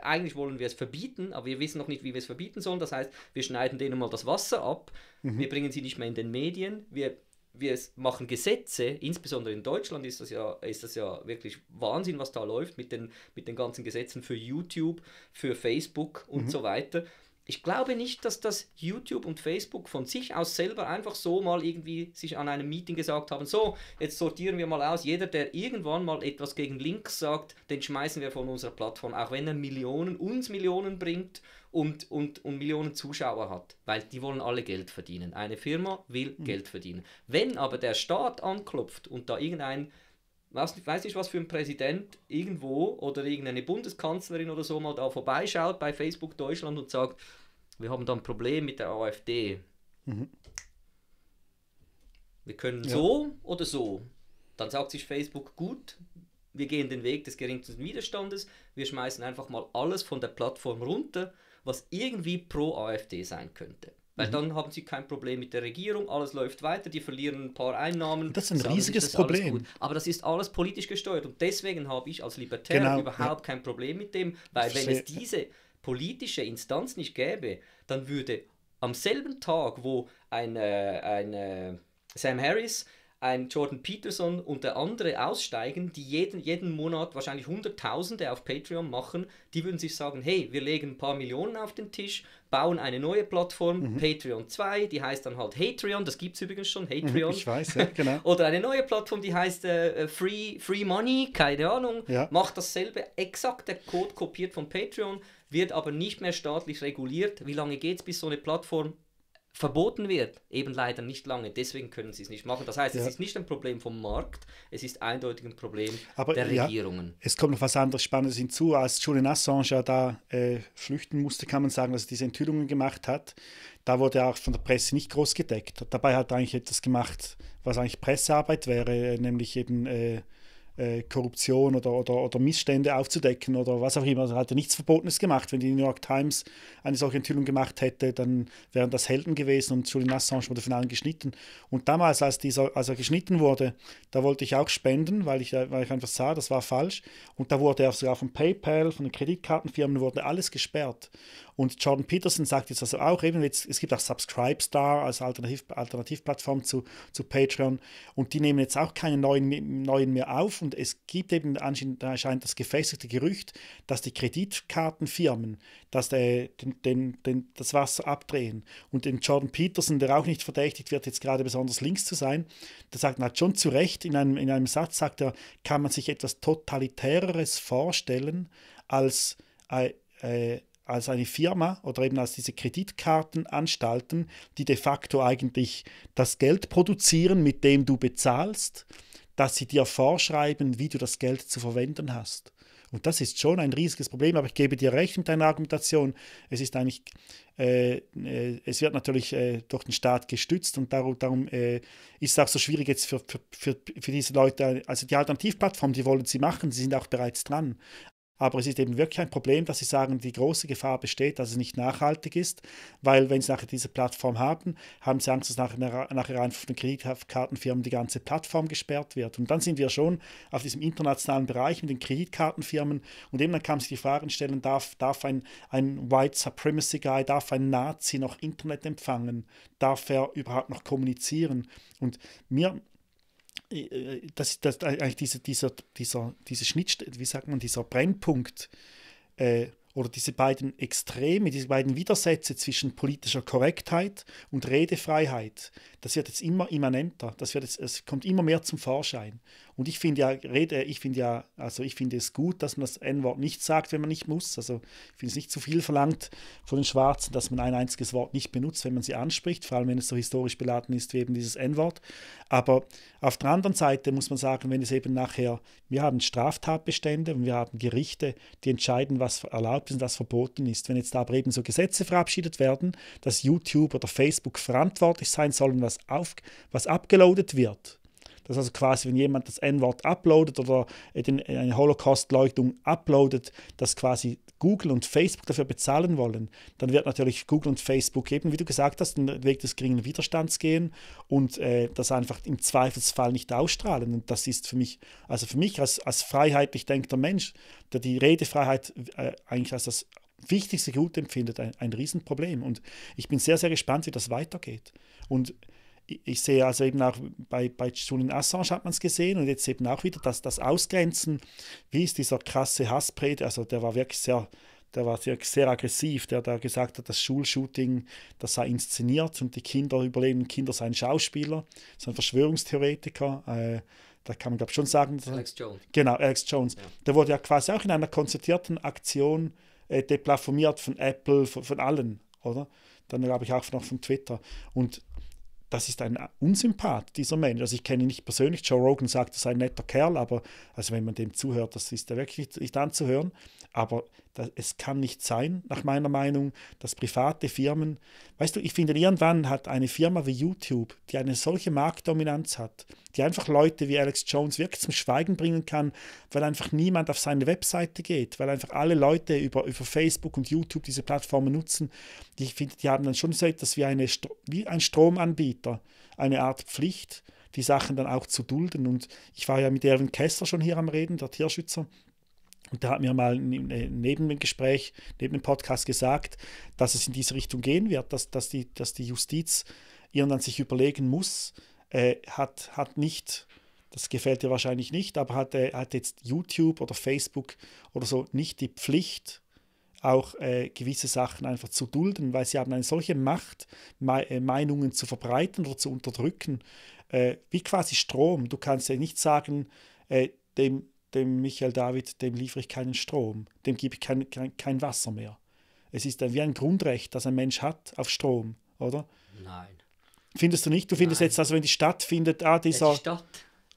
Eigentlich wollen wir es verbieten, aber wir wissen noch nicht, wie wir es verbieten sollen. Das heißt, wir schneiden denen mal das Wasser ab, mhm. wir bringen sie nicht mehr in den Medien, wir, wir machen Gesetze, insbesondere in Deutschland ist das, ja, ist das ja wirklich Wahnsinn, was da läuft mit den, mit den ganzen Gesetzen für YouTube, für Facebook und mhm. so weiter ich glaube nicht, dass das YouTube und Facebook von sich aus selber einfach so mal irgendwie sich an einem Meeting gesagt haben, so, jetzt sortieren wir mal aus, jeder, der irgendwann mal etwas gegen links sagt, den schmeißen wir von unserer Plattform, auch wenn er Millionen, uns Millionen bringt und, und, und Millionen Zuschauer hat, weil die wollen alle Geld verdienen. Eine Firma will mhm. Geld verdienen. Wenn aber der Staat anklopft und da irgendein weiß, weiß nicht, was für ein Präsident irgendwo oder irgendeine Bundeskanzlerin oder so mal da vorbeischaut bei Facebook Deutschland und sagt, wir haben da ein Problem mit der AfD. Mhm. Wir können ja. so oder so. Dann sagt sich Facebook, gut, wir gehen den Weg des geringsten Widerstandes, wir schmeißen einfach mal alles von der Plattform runter, was irgendwie pro AfD sein könnte weil mhm. dann haben sie kein Problem mit der Regierung, alles läuft weiter, die verlieren ein paar Einnahmen. Das ist ein riesiges ist Problem. Aber das ist alles politisch gesteuert und deswegen habe ich als Libertär genau. überhaupt ja. kein Problem mit dem, weil wenn es diese politische Instanz nicht gäbe, dann würde am selben Tag, wo ein, äh, ein äh, Sam Harris ein Jordan Peterson und der andere aussteigen, die jeden, jeden Monat wahrscheinlich Hunderttausende auf Patreon machen, die würden sich sagen, hey, wir legen ein paar Millionen auf den Tisch, bauen eine neue Plattform, mhm. Patreon 2, die heißt dann halt Hatreon, das gibt es übrigens schon, Hatreon. Ich weiß, ja, genau. Oder eine neue Plattform, die heißt äh, äh, Free, Free Money, keine Ahnung, ja. macht dasselbe, exakt der Code kopiert von Patreon, wird aber nicht mehr staatlich reguliert. Wie lange geht es, bis so eine Plattform verboten wird, eben leider nicht lange. Deswegen können sie es nicht machen. Das heißt, ja. es ist nicht ein Problem vom Markt, es ist eindeutig ein Problem Aber der ja, Regierungen. Es kommt noch was anderes Spannendes hinzu. Als Julian Assange ja da äh, flüchten musste, kann man sagen, dass er diese Enthüllungen gemacht hat. Da wurde er auch von der Presse nicht groß gedeckt. Dabei hat er eigentlich etwas gemacht, was eigentlich Pressearbeit wäre, nämlich eben äh, äh, Korruption oder, oder, oder Missstände aufzudecken oder was auch immer. Er also hat er nichts Verbotenes gemacht. Wenn die New York Times eine solche Enthüllung gemacht hätte, dann wären das Helden gewesen und Julian Assange wurde von allen geschnitten. Und damals, als, dieser, als er geschnitten wurde, da wollte ich auch spenden, weil ich, weil ich einfach sah, das war falsch. Und da wurde er sogar von PayPal, von den Kreditkartenfirmen, wurde alles gesperrt. Und Jordan Peterson sagt jetzt also auch eben, jetzt, es gibt auch Subscribestar als Alternativ, Alternativplattform zu, zu Patreon und die nehmen jetzt auch keine neuen, neuen mehr auf und es gibt eben anscheinend das gefestigte Gerücht, dass die Kreditkartenfirmen dass der, den, den, den, das Wasser abdrehen und den Jordan Peterson, der auch nicht verdächtigt wird, jetzt gerade besonders links zu sein, der sagt na, schon zu Recht, in einem, in einem Satz sagt er, kann man sich etwas Totalitäreres vorstellen als äh, äh, als eine Firma oder eben als diese Kreditkartenanstalten, die de facto eigentlich das Geld produzieren, mit dem du bezahlst, dass sie dir vorschreiben, wie du das Geld zu verwenden hast. Und das ist schon ein riesiges Problem, aber ich gebe dir recht mit deiner Argumentation. Es ist eigentlich, äh, äh, es wird natürlich äh, durch den Staat gestützt und darum, darum äh, ist es auch so schwierig jetzt für, für, für, für diese Leute, also die Alternativplattform, die wollen sie machen, sie sind auch bereits dran. Aber es ist eben wirklich ein Problem, dass sie sagen, die große Gefahr besteht, dass es nicht nachhaltig ist, weil wenn sie nachher diese Plattform haben, haben sie Angst, dass nachher, nachher einfach von den Kreditkartenfirmen die ganze Plattform gesperrt wird. Und dann sind wir schon auf diesem internationalen Bereich mit den Kreditkartenfirmen und eben dann kann man sich die Fragen stellen, darf, darf ein, ein White Supremacy Guy, darf ein Nazi noch Internet empfangen? Darf er überhaupt noch kommunizieren? Und mir äh, dass, dass äh, eigentlich diese, dieser, dieser, diese Schnittstelle, wie sagt man, dieser Brennpunkt äh, oder diese beiden Extreme, diese beiden Widersätze zwischen politischer Korrektheit und Redefreiheit, das wird jetzt immer immanenter, das, wird jetzt, das kommt immer mehr zum Vorschein. Und ich finde ja, rede, ich finde ja, also ich finde es gut, dass man das N-Wort nicht sagt, wenn man nicht muss. Also ich finde es nicht zu viel verlangt von den Schwarzen, dass man ein einziges Wort nicht benutzt, wenn man sie anspricht, vor allem wenn es so historisch beladen ist wie eben dieses N-Wort. Aber auf der anderen Seite muss man sagen, wenn es eben nachher, wir haben Straftatbestände und wir haben Gerichte, die entscheiden, was erlaubt ist und was verboten ist. Wenn jetzt aber eben so Gesetze verabschiedet werden, dass YouTube oder Facebook verantwortlich sein sollen, was, auf, was abgeloadet wird, das also quasi, wenn jemand das N-Wort uploadet oder eine Holocaust-Leugnung uploadet, dass quasi Google und Facebook dafür bezahlen wollen, dann wird natürlich Google und Facebook eben, wie du gesagt hast, den Weg des geringen Widerstands gehen und äh, das einfach im Zweifelsfall nicht ausstrahlen. Und das ist für mich, also für mich als, als freiheitlich denkender Mensch, der die Redefreiheit äh, eigentlich als das wichtigste Gut empfindet, ein, ein Riesenproblem. Und ich bin sehr, sehr gespannt, wie das weitergeht. Und ich sehe also eben auch bei, bei Julian Assange hat man es gesehen und jetzt eben auch wieder das, das Ausgrenzen, wie ist dieser krasse Hassprediger, also der war wirklich sehr, der war sehr, sehr aggressiv, der da gesagt hat, das Schulshooting, das sei inszeniert und die Kinder überleben, Kinder seien Schauspieler, so ein Verschwörungstheoretiker, äh, da kann man glaube ich schon sagen. Alex Jones. Genau, Alex Jones. Ja. Der wurde ja quasi auch in einer konzertierten Aktion äh, deplattformiert von Apple, von, von allen, oder? Dann glaube ich auch noch von Twitter und das ist ein Unsympath, dieser Mensch. Also ich kenne ihn nicht persönlich. Joe Rogan sagt, er sei ein netter Kerl, aber also wenn man dem zuhört, das ist ja wirklich nicht anzuhören. Aber das, es kann nicht sein, nach meiner Meinung, dass private Firmen, weißt du, ich finde, irgendwann hat eine Firma wie YouTube, die eine solche Marktdominanz hat, die einfach Leute wie Alex Jones wirklich zum Schweigen bringen kann, weil einfach niemand auf seine Webseite geht, weil einfach alle Leute über, über Facebook und YouTube diese Plattformen nutzen. Die, ich finde, die haben dann schon so etwas wie, eine, wie ein Stromanbieter, eine Art Pflicht, die Sachen dann auch zu dulden. Und ich war ja mit Erwin Kessler schon hier am Reden, der Tierschützer. Und da hat mir mal neben dem Gespräch, neben dem Podcast gesagt, dass es in diese Richtung gehen wird, dass, dass, die, dass die Justiz Irland sich überlegen muss, äh, hat, hat nicht, das gefällt dir wahrscheinlich nicht, aber hat, äh, hat jetzt YouTube oder Facebook oder so nicht die Pflicht, auch äh, gewisse Sachen einfach zu dulden, weil sie haben eine solche Macht, Me äh, Meinungen zu verbreiten oder zu unterdrücken, äh, wie quasi Strom. Du kannst ja nicht sagen, äh, dem dem Michael David, dem liefere ich keinen Strom, dem gebe ich kein, kein, kein Wasser mehr. Es ist wie ein Grundrecht, das ein Mensch hat auf Strom, oder? Nein. Findest du nicht? Du findest Nein. jetzt, also wenn die Stadt findet, ah, dieser. Die Stadt.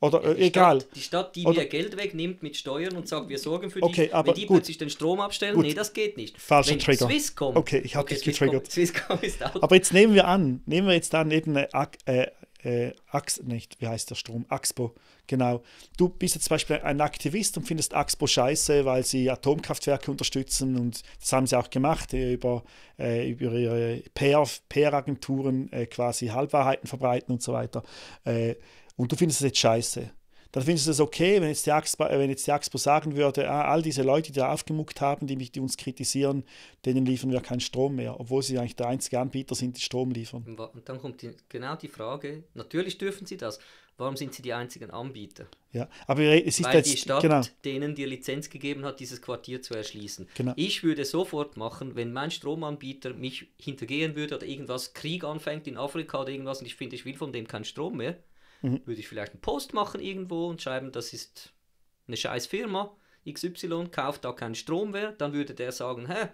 Oder ja, die äh, egal. Stadt, die Stadt, die oder, mir Geld wegnimmt mit Steuern und sagt, wir sorgen für okay, dich. Aber Wenn die gut. plötzlich den Strom abstellen, gut. nee, das geht nicht. Falscher Wenn Trigger. Swisscom, okay, ich habe okay, dich getriggert. Swisscom, ist out. Aber jetzt nehmen wir an, nehmen wir jetzt an, eben eine, äh, äh, Ax, nicht, wie heißt der Strom? Axpo, genau. Du bist jetzt zum Beispiel ein Aktivist und findest Axpo scheiße, weil sie Atomkraftwerke unterstützen und das haben sie auch gemacht, äh, über, äh, über ihre PR-Agenturen PR äh, quasi Halbwahrheiten verbreiten und so weiter. Äh, und du findest es jetzt scheiße dann findest du es okay, wenn jetzt die Axpo, äh, wenn jetzt die Axpo sagen würde, ah, all diese Leute, die da aufgemuckt haben, die, mich, die uns kritisieren, denen liefern wir keinen Strom mehr, obwohl sie eigentlich der einzige Anbieter sind, die Strom liefern. Und dann kommt die, genau die Frage, natürlich dürfen sie das, warum sind sie die einzigen Anbieter? Ja, aber es ist Weil jetzt, die Stadt genau. denen die Lizenz gegeben hat, dieses Quartier zu erschließen. Genau. Ich würde sofort machen, wenn mein Stromanbieter mich hintergehen würde oder irgendwas Krieg anfängt in Afrika oder irgendwas und ich finde, ich will von dem keinen Strom mehr, mhm. würde ich vielleicht einen Post machen irgendwo und schreiben, das ist eine scheiß Firma, XY kauft da keinen Strom mehr, dann würde der sagen, hä,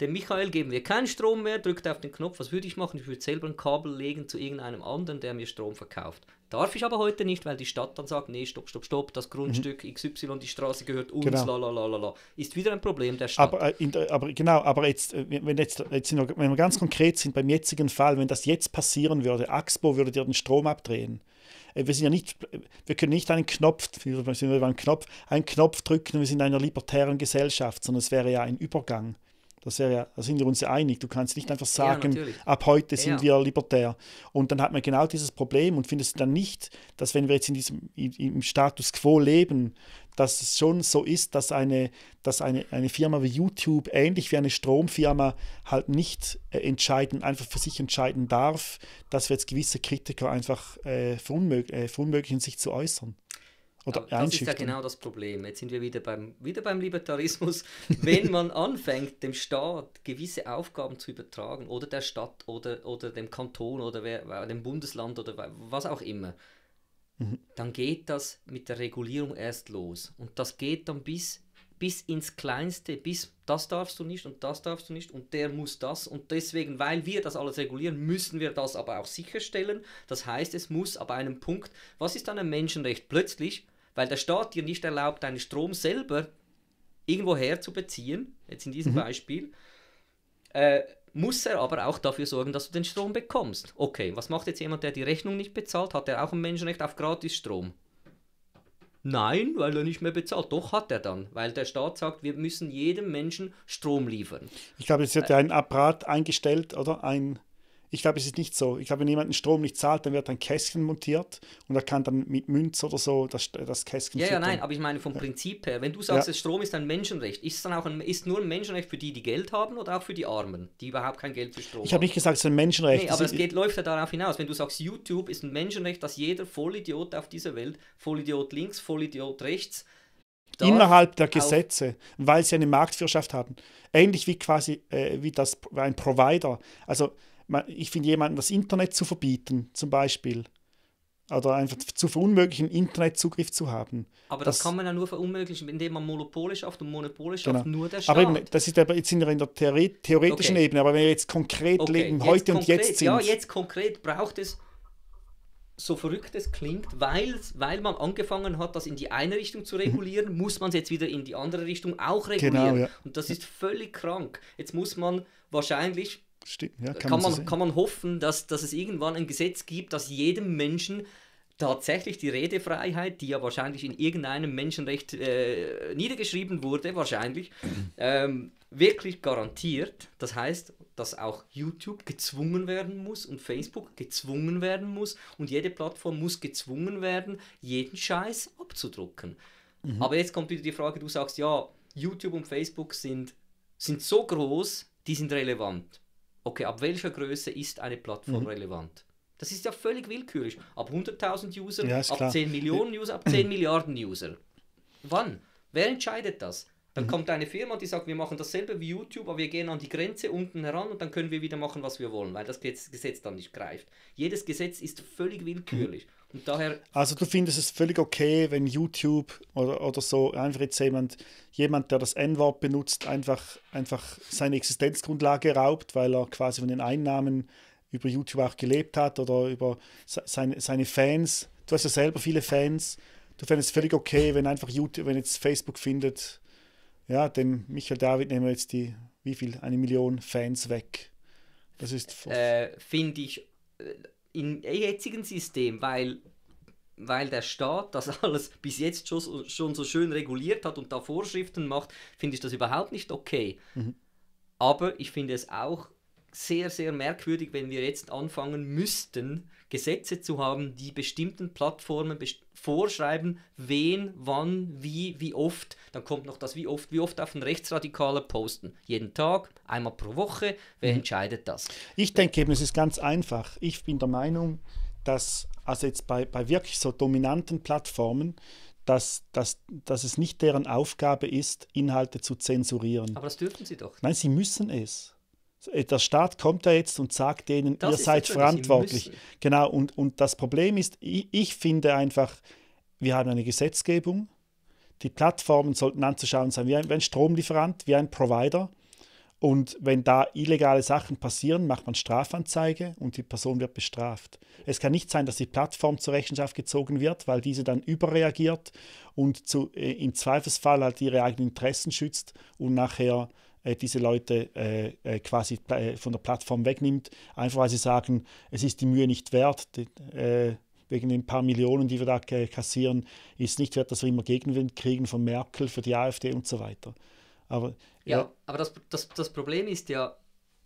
dem Michael geben wir keinen Strom mehr, drückt auf den Knopf. Was würde ich machen? Ich würde selber ein Kabel legen zu irgendeinem anderen, der mir Strom verkauft. Darf ich aber heute nicht, weil die Stadt dann sagt, nee, stopp, stopp, stopp, das Grundstück mhm. XY, die Straße gehört uns, genau. la Ist wieder ein Problem der Stadt. Aber, äh, der, aber genau, aber jetzt, äh, wenn, jetzt, jetzt wir, wenn wir ganz konkret sind, beim jetzigen Fall, wenn das jetzt passieren würde, Axpo würde dir den Strom abdrehen äh, wir sind ja nicht, wir können nicht einen Knopf, wir sind einen Knopf, einen Knopf drücken, wir sind in einer libertären Gesellschaft, sondern es wäre ja ein Übergang. Das wäre da sind wir uns ja einig. Du kannst nicht einfach sagen, ja, ab heute sind ja. wir libertär. Und dann hat man genau dieses Problem und findest dann nicht, dass wenn wir jetzt in diesem im Status quo leben, dass es schon so ist, dass eine, dass eine, eine Firma wie YouTube, ähnlich wie eine Stromfirma, halt nicht äh, entscheiden, einfach für sich entscheiden darf, dass wir jetzt gewisse Kritiker einfach äh, verunmöglichen, äh, verunmöglichen sich zu äußern. Oder Aber das ist ja genau das Problem. Jetzt sind wir wieder beim, wieder beim Libertarismus. Wenn man anfängt, dem Staat gewisse Aufgaben zu übertragen oder der Stadt oder, oder dem Kanton oder wer, dem Bundesland oder was auch immer, mhm. dann geht das mit der Regulierung erst los. Und das geht dann bis, bis ins Kleinste, bis das darfst du nicht und das darfst du nicht und der muss das. Und deswegen, weil wir das alles regulieren, müssen wir das aber auch sicherstellen. Das heißt, es muss ab einem Punkt, was ist dann ein Menschenrecht? Plötzlich weil der Staat dir nicht erlaubt, deinen Strom selber irgendwo herzubeziehen, jetzt in diesem mhm. Beispiel, äh, muss er aber auch dafür sorgen, dass du den Strom bekommst. Okay, was macht jetzt jemand, der die Rechnung nicht bezahlt? Hat er auch ein Menschenrecht auf Gratisstrom? Nein, weil er nicht mehr bezahlt. Doch hat er dann, weil der Staat sagt, wir müssen jedem Menschen Strom liefern. Ich glaube, es wird ja äh. ein Apparat eingestellt, oder? Ein ich glaube, es ist nicht so. Ich glaube, wenn jemand den Strom nicht zahlt, dann wird ein Kästchen montiert und er kann dann mit Münze oder so das, das Kästchen Ja, füttern. ja, nein, aber ich meine vom Prinzip her, wenn du sagst, ja. Strom ist ein Menschenrecht, ist es dann auch ein, ist nur ein Menschenrecht für die, die Geld haben oder auch für die Armen, die überhaupt kein Geld für Strom haben? Ich habe nicht gesagt, es ist ein Menschenrecht. Nee, aber es geht, läuft ja darauf hinaus. Wenn du sagst, YouTube ist ein Menschenrecht, dass jeder Vollidiot auf dieser Welt, Vollidiot links, Vollidiot rechts, innerhalb der Gesetze, weil sie eine Marktwirtschaft haben. Ähnlich wie quasi äh, wie das wie ein Provider. Also ich finde jemandem das Internet zu verbieten, zum Beispiel. Oder einfach zu verunmöglichen, Internetzugriff zu haben. Aber das, das kann man ja nur verunmöglichen, indem man Monopole schafft und Monopole schafft genau. nur der Staat. Aber eben, das ist aber, jetzt sind wir in der Theorie, theoretischen okay. Ebene, aber wenn wir jetzt konkret okay. leben, jetzt heute konkret, und jetzt sind. Ja, jetzt konkret braucht es, so verrückt es klingt, weil, weil man angefangen hat, das in die eine Richtung zu mhm. regulieren, mhm. muss man es jetzt wieder in die andere Richtung auch regulieren. Genau, ja. Und das ist völlig krank. Jetzt muss man wahrscheinlich Stimmt, ja, kann, kann, man, so kann man hoffen, dass, dass es irgendwann ein Gesetz gibt, das jedem Menschen tatsächlich die Redefreiheit, die ja wahrscheinlich in irgendeinem Menschenrecht äh, niedergeschrieben wurde, wahrscheinlich, ähm, wirklich garantiert. Das heißt, dass auch YouTube gezwungen werden muss und Facebook gezwungen werden muss und jede Plattform muss gezwungen werden, jeden Scheiß abzudrucken. Mhm. Aber jetzt kommt wieder die Frage, du sagst, ja, YouTube und Facebook sind, sind so groß, die sind relevant okay, ab welcher Größe ist eine Plattform mhm. relevant? Das ist ja völlig willkürlich. Ab 100.000 User, ja, ab klar. 10 Millionen User, ab 10 Milliarden User. Wann? Wer entscheidet das? Dann mhm. kommt eine Firma die sagt, wir machen dasselbe wie YouTube, aber wir gehen an die Grenze unten heran und dann können wir wieder machen, was wir wollen, weil das Gesetz dann nicht greift. Jedes Gesetz ist völlig willkürlich. Mhm. Und daher also du findest es völlig okay, wenn YouTube oder, oder so einfach jetzt jemand, jemand, der das N-Wort benutzt, einfach, einfach seine Existenzgrundlage raubt, weil er quasi von den Einnahmen über YouTube auch gelebt hat oder über seine, seine Fans. Du hast ja selber viele Fans. Du findest es völlig okay, wenn einfach YouTube, wenn jetzt Facebook findet, ja, dem Michael David nehmen wir jetzt die, wie viel, eine Million Fans weg. Das ist. Äh, Finde ich äh, im jetzigen System, weil, weil der Staat das alles bis jetzt schon, schon so schön reguliert hat und da Vorschriften macht, finde ich das überhaupt nicht okay. Mhm. Aber ich finde es auch sehr, sehr merkwürdig, wenn wir jetzt anfangen müssten, Gesetze zu haben, die bestimmten Plattformen best vorschreiben, wen, wann, wie, wie oft. Dann kommt noch das wie oft, wie oft darf ein Rechtsradikaler posten. Jeden Tag, einmal pro Woche. Wer mhm. entscheidet das? Ich denke eben, es ist ganz einfach. Ich bin der Meinung, dass, also jetzt bei, bei wirklich so dominanten Plattformen, dass, dass, dass es nicht deren Aufgabe ist, Inhalte zu zensurieren. Aber das dürfen sie doch. Nein, sie müssen es. Äh, der Staat kommt da jetzt und sagt denen, das ihr seid verantwortlich. Genau, und, und das Problem ist, ich, ich, finde einfach, wir haben eine Gesetzgebung, die Plattformen sollten anzuschauen sein wie ein, wie ein Stromlieferant, wie ein Provider. Und wenn da illegale Sachen passieren, macht man Strafanzeige und die Person wird bestraft. Es kann nicht sein, dass die Plattform zur Rechenschaft gezogen wird, weil diese dann überreagiert und zu, äh, im Zweifelsfall halt ihre eigenen Interessen schützt und nachher äh, diese Leute äh, äh, quasi von der Plattform wegnimmt, einfach weil sie sagen, es ist die Mühe nicht wert. Die, wegen den paar Millionen, die wir da kassieren, ist nicht wert, dass wir immer Gegenwind kriegen von Merkel für die AfD und so weiter. Aber, ja, ja, aber das, das, das Problem ist ja,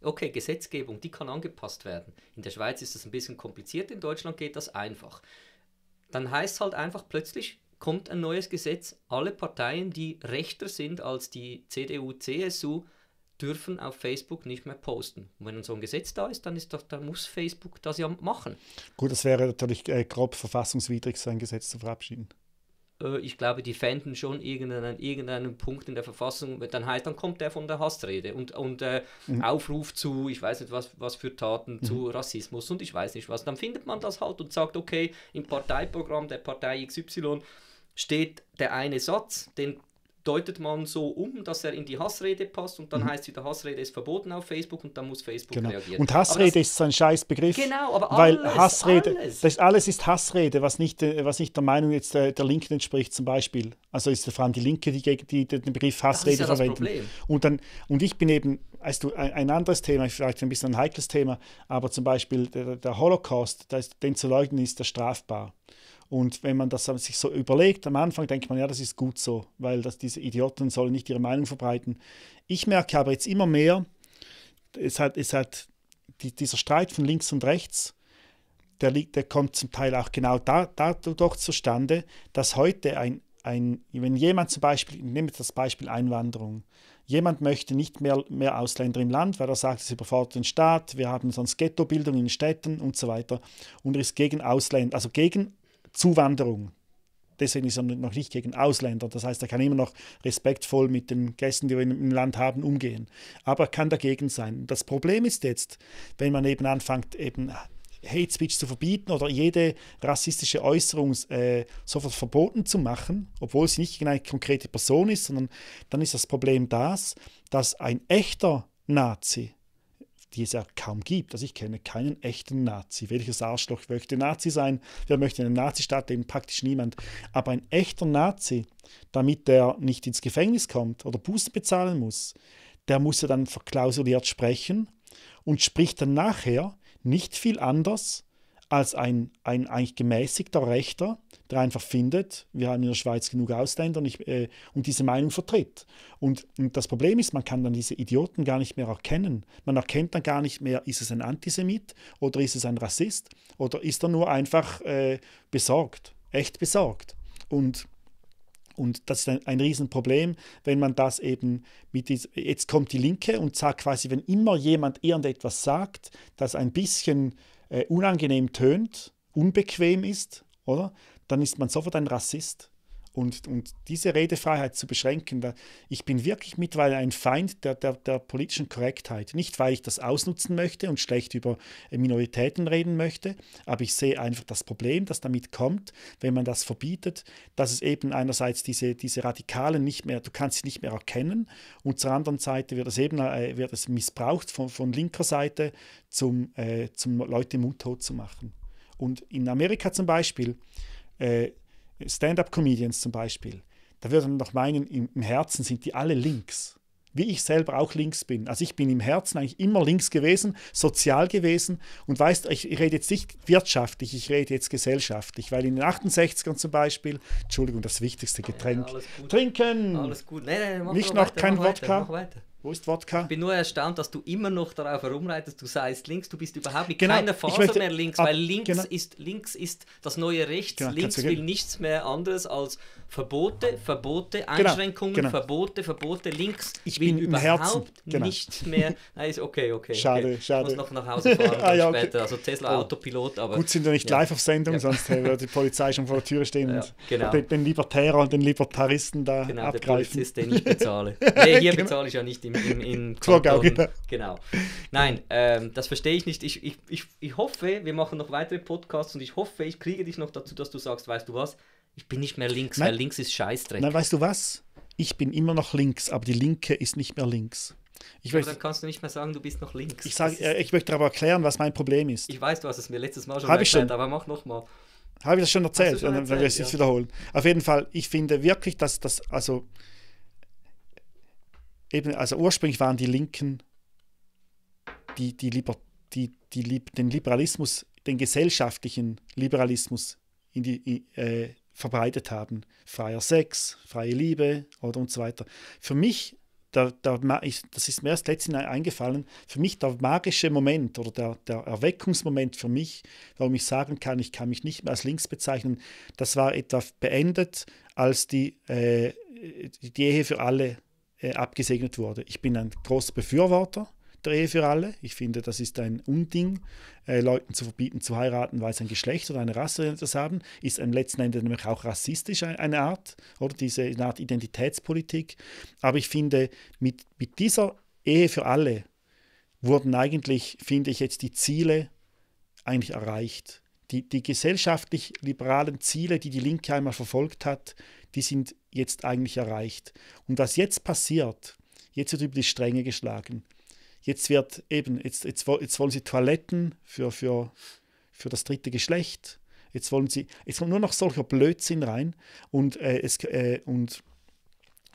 okay, Gesetzgebung, die kann angepasst werden. In der Schweiz ist das ein bisschen kompliziert, in Deutschland geht das einfach. Dann heißt es halt einfach plötzlich, kommt ein neues Gesetz. Alle Parteien, die rechter sind als die CDU, CSU, dürfen auf Facebook nicht mehr posten. Und wenn dann so ein Gesetz da ist, dann, ist doch, dann muss Facebook das ja machen. Gut, das wäre natürlich äh, grob verfassungswidrig, so ein Gesetz zu verabschieden. Äh, ich glaube, die fänden schon irgendeinen, irgendeinen Punkt in der Verfassung, dann heißt, dann kommt der von der Hassrede und, und äh, mhm. Aufruf zu, ich weiß nicht was, was für Taten, mhm. zu Rassismus und ich weiß nicht was. Dann findet man das halt und sagt, okay, im Parteiprogramm der Partei XY steht der eine Satz, den deutet man so um, dass er in die Hassrede passt und dann mhm. heißt es wieder, Hassrede ist verboten auf Facebook und dann muss Facebook genau. reagieren. Und Hassrede das, ist so ein scheiß Begriff. Genau, aber alles, weil Hassrede, alles. Das alles ist Hassrede, was nicht, was nicht der Meinung jetzt der, der Linken entspricht zum Beispiel. Also ist vor allem die Linke, die, die, die den Begriff Hassrede das ist ja verwenden. Das Problem. Und, dann, und ich bin eben, weißt du, ein, ein, anderes Thema, vielleicht ein bisschen ein heikles Thema, aber zum Beispiel der, der Holocaust, das, den zu leugnen ist, der strafbar. Und wenn man das sich so überlegt, am Anfang denkt man, ja, das ist gut so, weil das, diese Idioten sollen nicht ihre Meinung verbreiten. Ich merke aber jetzt immer mehr, es hat, es hat die, dieser Streit von links und rechts, der, der kommt zum Teil auch genau dadurch zustande, dass heute ein, ein, wenn jemand zum Beispiel, nehmen wir das Beispiel Einwanderung, jemand möchte nicht mehr, mehr Ausländer im Land, weil er sagt, es überfordert den Staat, wir haben sonst Ghettobildung in Städten und so weiter und er ist gegen Ausländer, also gegen Zuwanderung. Deswegen ist er noch nicht gegen Ausländer. Das heißt, er kann immer noch respektvoll mit den Gästen, die wir im Land haben, umgehen. Aber er kann dagegen sein. Das Problem ist jetzt, wenn man eben anfängt, eben Hate Speech zu verbieten oder jede rassistische Äußerung äh, sofort verboten zu machen, obwohl sie nicht gegen eine konkrete Person ist, sondern dann ist das Problem das, dass ein echter Nazi die es ja kaum gibt. Also ich kenne keinen echten Nazi. Welches Arschloch möchte Nazi sein? Wer möchte in Nazi-Staat? leben? Praktisch niemand. Aber ein echter Nazi, damit der nicht ins Gefängnis kommt oder Buße bezahlen muss, der muss ja dann verklausuliert sprechen und spricht dann nachher nicht viel anders als ein, ein eigentlich gemäßigter Rechter, der einfach findet, wir haben in der Schweiz genug Ausländer und, ich, äh, und diese Meinung vertritt. Und, und, das Problem ist, man kann dann diese Idioten gar nicht mehr erkennen. Man erkennt dann gar nicht mehr, ist es ein Antisemit oder ist es ein Rassist oder ist er nur einfach äh, besorgt, echt besorgt. Und und das ist ein, ein Riesenproblem, wenn man das eben mit dies, jetzt kommt die Linke und sagt quasi, wenn immer jemand irgendetwas sagt, das ein bisschen äh, unangenehm tönt, unbequem ist, oder? Dann ist man sofort ein Rassist. Und, und diese Redefreiheit zu beschränken, da, ich bin wirklich mittlerweile ein Feind der, der, der politischen Korrektheit. Nicht, weil ich das ausnutzen möchte und schlecht über Minoritäten reden möchte, aber ich sehe einfach das Problem, das damit kommt, wenn man das verbietet, dass es eben einerseits diese, diese Radikalen nicht mehr, du kannst sie nicht mehr erkennen und zur anderen Seite wird es eben äh, wird es missbraucht von, von linker Seite, zum, äh, zum Leute mundtot zu machen. Und in Amerika zum Beispiel, äh, Stand-up-Comedians zum Beispiel, da würde man doch meinen, im, Herzen sind die alle links. Wie ich selber auch links bin. Also ich bin im Herzen eigentlich immer links gewesen, sozial gewesen und weißt, ich rede jetzt nicht wirtschaftlich, ich rede jetzt gesellschaftlich, weil in den 68ern zum Beispiel, Entschuldigung, das wichtigste Getränk, ja, alles trinken, alles gut. Nee, nee, nicht noch kein weiter, Wodka. Wo ist Wodka? Ich bin nur erstaunt, dass du immer noch darauf herumreitest, du seist links, du bist überhaupt mit genau, keiner Phase möchte, mehr links, ab, weil links, genau. ist, links ist das neue Rechts, genau, links will nichts mehr anderes als Verbote, Verbote, genau, Einschränkungen, genau, genau. Verbote, Verbote, links. Ich bin überhaupt genau. nicht mehr. Nein, okay, okay. Schade, okay. schade. Ich muss noch nach Hause fahren ah, ja, okay. später. Also Tesla oh. Autopilot, aber. Gut sind wir nicht ja. live auf Sendung, ja. sonst würde äh, die Polizei schon vor der Tür stehen und genau. den, den Libertärer und den Libertaristen da genau, abgreifen. Genau, der Polizist, den ich bezahle. Nee, hier genau. bezahle ich ja nicht im, im, im Kogau, genau. genau. Nein, ähm, das verstehe ich nicht. Ich, ich, ich, ich hoffe, wir machen noch weitere Podcasts und ich hoffe, ich kriege dich noch dazu, dass du sagst, weißt du was, ich bin nicht mehr links, Nein. weil links ist Scheißdreck. Nein, weißt du was? Ich bin immer noch links, aber die Linke ist nicht mehr links. Ich weiß, aber dann kannst du nicht mehr sagen, du bist noch links. Ich, sag, äh, ich möchte aber erklären, was mein Problem ist. Ich weiß, du hast es mir letztes Mal schon Hab erklärt, schon. aber mach nochmal. Habe ich das schon erzählt? Schon erzählt dann werde ich es ja. wiederholen. Auf jeden Fall, ich finde wirklich, dass das, also, eben, also ursprünglich waren die Linken, die, die, Liber, die, die, den Liberalismus, den gesellschaftlichen Liberalismus in die, in, äh, verbreitet haben. Freier Sex, freie Liebe oder und so weiter. Für mich, der, der, das ist mir erst letztens eingefallen, für mich der magische Moment oder der, der Erweckungsmoment für mich, warum ich sagen kann, ich kann mich nicht mehr als links bezeichnen, das war etwa beendet, als die, äh, die Ehe für alle äh, abgesegnet wurde. Ich bin ein großer Befürworter Ehe für alle. Ich finde, das ist ein Unding. Äh, Leuten zu verbieten, zu heiraten, weil sie ein Geschlecht oder eine Rasse das haben, ist im letzten Ende nämlich auch rassistisch eine Art, oder diese eine Art Identitätspolitik. Aber ich finde, mit, mit dieser Ehe für alle wurden eigentlich, finde ich, jetzt die Ziele eigentlich erreicht. Die, die gesellschaftlich liberalen Ziele, die die Linke einmal verfolgt hat, die sind jetzt eigentlich erreicht. Und was jetzt passiert, jetzt wird über die Stränge geschlagen. Jetzt wird eben, jetzt, jetzt, jetzt wollen sie Toiletten für, für, für das dritte Geschlecht. Jetzt wollen sie, jetzt kommt nur noch solcher Blödsinn rein und äh, es äh, und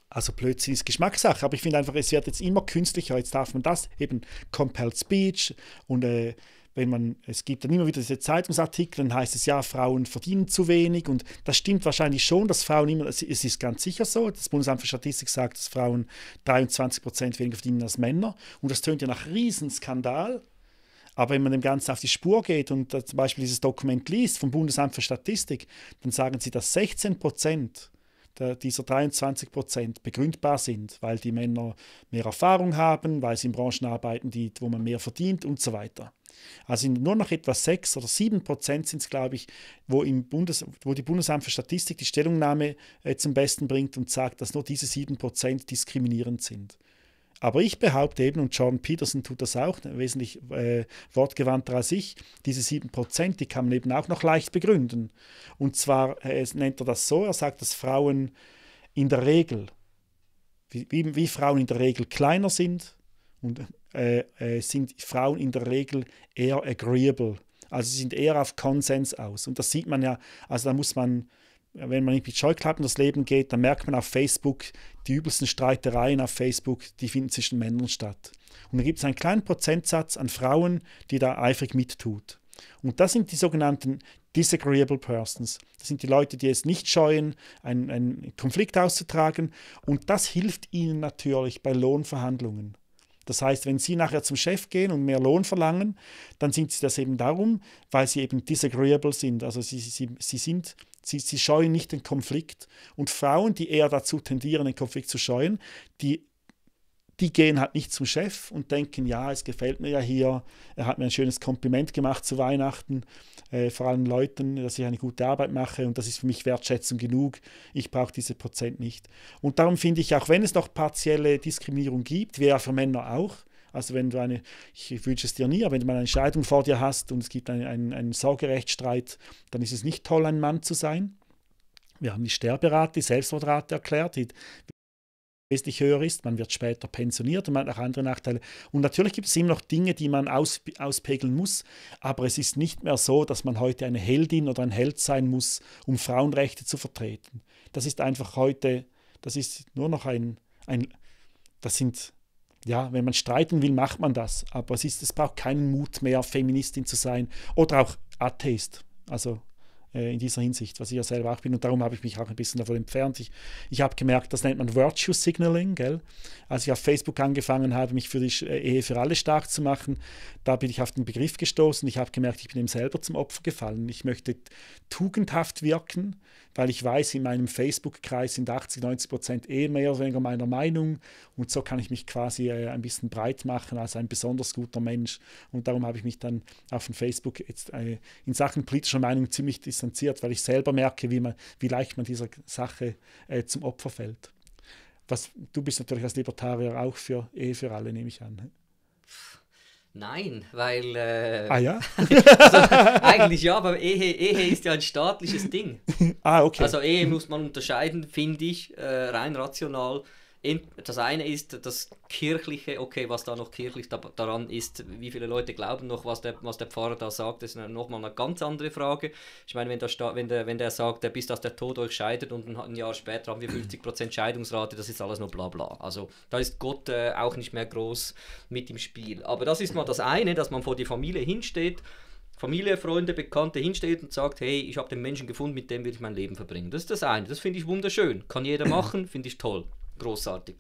also Blödsinn ist Geschmackssache, aber ich finde einfach, es wird jetzt immer künstlicher. Jetzt darf man das eben Compelled Speech und äh, wenn man, es gibt dann immer wieder diese Zeitungsartikel, dann heißt es ja, Frauen verdienen zu wenig und das stimmt wahrscheinlich schon, dass Frauen immer, es ist ganz sicher so, das Bundesamt für Statistik sagt, dass Frauen 23 Prozent weniger verdienen als Männer und das tönt ja nach Riesenskandal, aber wenn man dem Ganzen auf die Spur geht und zum Beispiel dieses Dokument liest vom Bundesamt für Statistik, dann sagen sie, dass 16 Prozent dieser 23 Prozent begründbar sind, weil die Männer mehr Erfahrung haben, weil sie in Branchen arbeiten, die, wo man mehr verdient und so weiter. Also nur noch etwa 6 oder 7 Prozent sind es, glaube ich, wo, im Bundes, wo die Bundesamt für Statistik die Stellungnahme äh, zum Besten bringt und sagt, dass nur diese 7 Prozent diskriminierend sind. Aber ich behaupte eben, und John Peterson tut das auch, ne, wesentlich äh, wortgewandter als ich, diese 7%, Prozent, die kann man eben auch noch leicht begründen. Und zwar äh, nennt er das so, er sagt, dass Frauen in der Regel, wie, wie Frauen in der Regel kleiner sind und äh, äh, sind Frauen in der Regel eher agreeable. Also sie sind eher auf Konsens aus. Und das sieht man ja, also da muss man, wenn man nicht mit Scheuklappen das Leben geht, dann merkt man auf Facebook, die übelsten Streitereien auf Facebook, die finden zwischen Männern statt. Und da gibt es einen kleinen Prozentsatz an Frauen, die da eifrig mittut. Und das sind die sogenannten disagreeable persons. Das sind die Leute, die es nicht scheuen, einen, einen Konflikt auszutragen. Und das hilft ihnen natürlich bei Lohnverhandlungen. Das heißt, wenn Sie nachher zum Chef gehen und mehr Lohn verlangen, dann sind Sie das eben darum, weil Sie eben disagreeable sind. Also Sie, Sie, Sie sind Sie, sie scheuen nicht den Konflikt. Und Frauen, die eher dazu tendieren, den Konflikt zu scheuen, die die gehen halt nicht zum Chef und denken, ja, es gefällt mir ja hier, er hat mir ein schönes Kompliment gemacht zu Weihnachten, äh, vor allen Leuten, dass ich eine gute Arbeit mache und das ist für mich Wertschätzung genug, ich brauche diese Prozent nicht. Und darum finde ich, auch wenn es noch partielle Diskriminierung gibt, wie ja für Männer auch, also wenn du eine, ich wünsche es dir nie, aber wenn du mal eine Scheidung vor dir hast und es gibt einen, einen, einen Sorgerechtsstreit, dann ist es nicht toll, ein Mann zu sein. Wir haben die Sterberate, die Selbstmordrate erklärt, die wesentlich höher ist. Man wird später pensioniert und man hat auch andere Nachteile. Und natürlich gibt es immer noch Dinge, die man aus, auspegeln muss, aber es ist nicht mehr so, dass man heute eine Heldin oder ein Held sein muss, um Frauenrechte zu vertreten. Das ist einfach heute, das ist nur noch ein, ein das sind, ja, wenn man streiten will, macht man das, aber es, ist, es braucht keinen Mut mehr, Feministin zu sein oder auch Atheist. Also äh, in dieser Hinsicht, was ich ja selber auch bin. Und darum habe ich mich auch ein bisschen davon entfernt. Ich, ich habe gemerkt, das nennt man Virtue Signaling. Gell? Als ich auf Facebook angefangen habe, mich für die äh, Ehe für alle stark zu machen, da bin ich auf den Begriff gestoßen. Ich habe gemerkt, ich bin ihm selber zum Opfer gefallen. Ich möchte tugendhaft wirken, weil ich weiß, in meinem Facebook-Kreis sind 80, 90 Prozent eh mehr oder weniger meiner Meinung. Und so kann ich mich quasi äh, ein bisschen breit machen als ein besonders guter Mensch. Und darum habe ich mich dann auf Facebook jetzt in Sachen politischer Meinung ziemlich distanziert distanziert, weil ich selber merke, wie, man, wie leicht man dieser Sache äh, zum Opfer fällt. Was, du bist natürlich als Libertarier auch für Ehe für alle, nehme ich an. Ne? Nein, weil. Äh, ah ja? also, eigentlich ja, aber Ehe, Ehe ist ja ein staatliches Ding. ah, okay. Also Ehe muss man unterscheiden, finde ich, äh, rein rational das eine ist das Kirchliche, okay, was da noch kirchlich da, daran ist, wie viele Leute glauben noch, was der, was der Pfarrer da sagt, ist nochmal eine ganz andere Frage. Ich meine, wenn der, wenn der, wenn der sagt, äh, bis dass der Tod euch scheidet und ein, ein Jahr später haben wir 50% Scheidungsrate, das ist alles nur bla bla. Also da ist Gott äh, auch nicht mehr groß mit im Spiel. Aber das ist mal das eine, dass man vor die Familie hinsteht. Familie, Freunde, Bekannte hinsteht und sagt, hey, ich habe den Menschen gefunden, mit dem will ich mein Leben verbringen. Das ist das eine. Das finde ich wunderschön. Kann jeder machen, finde ich toll großartig.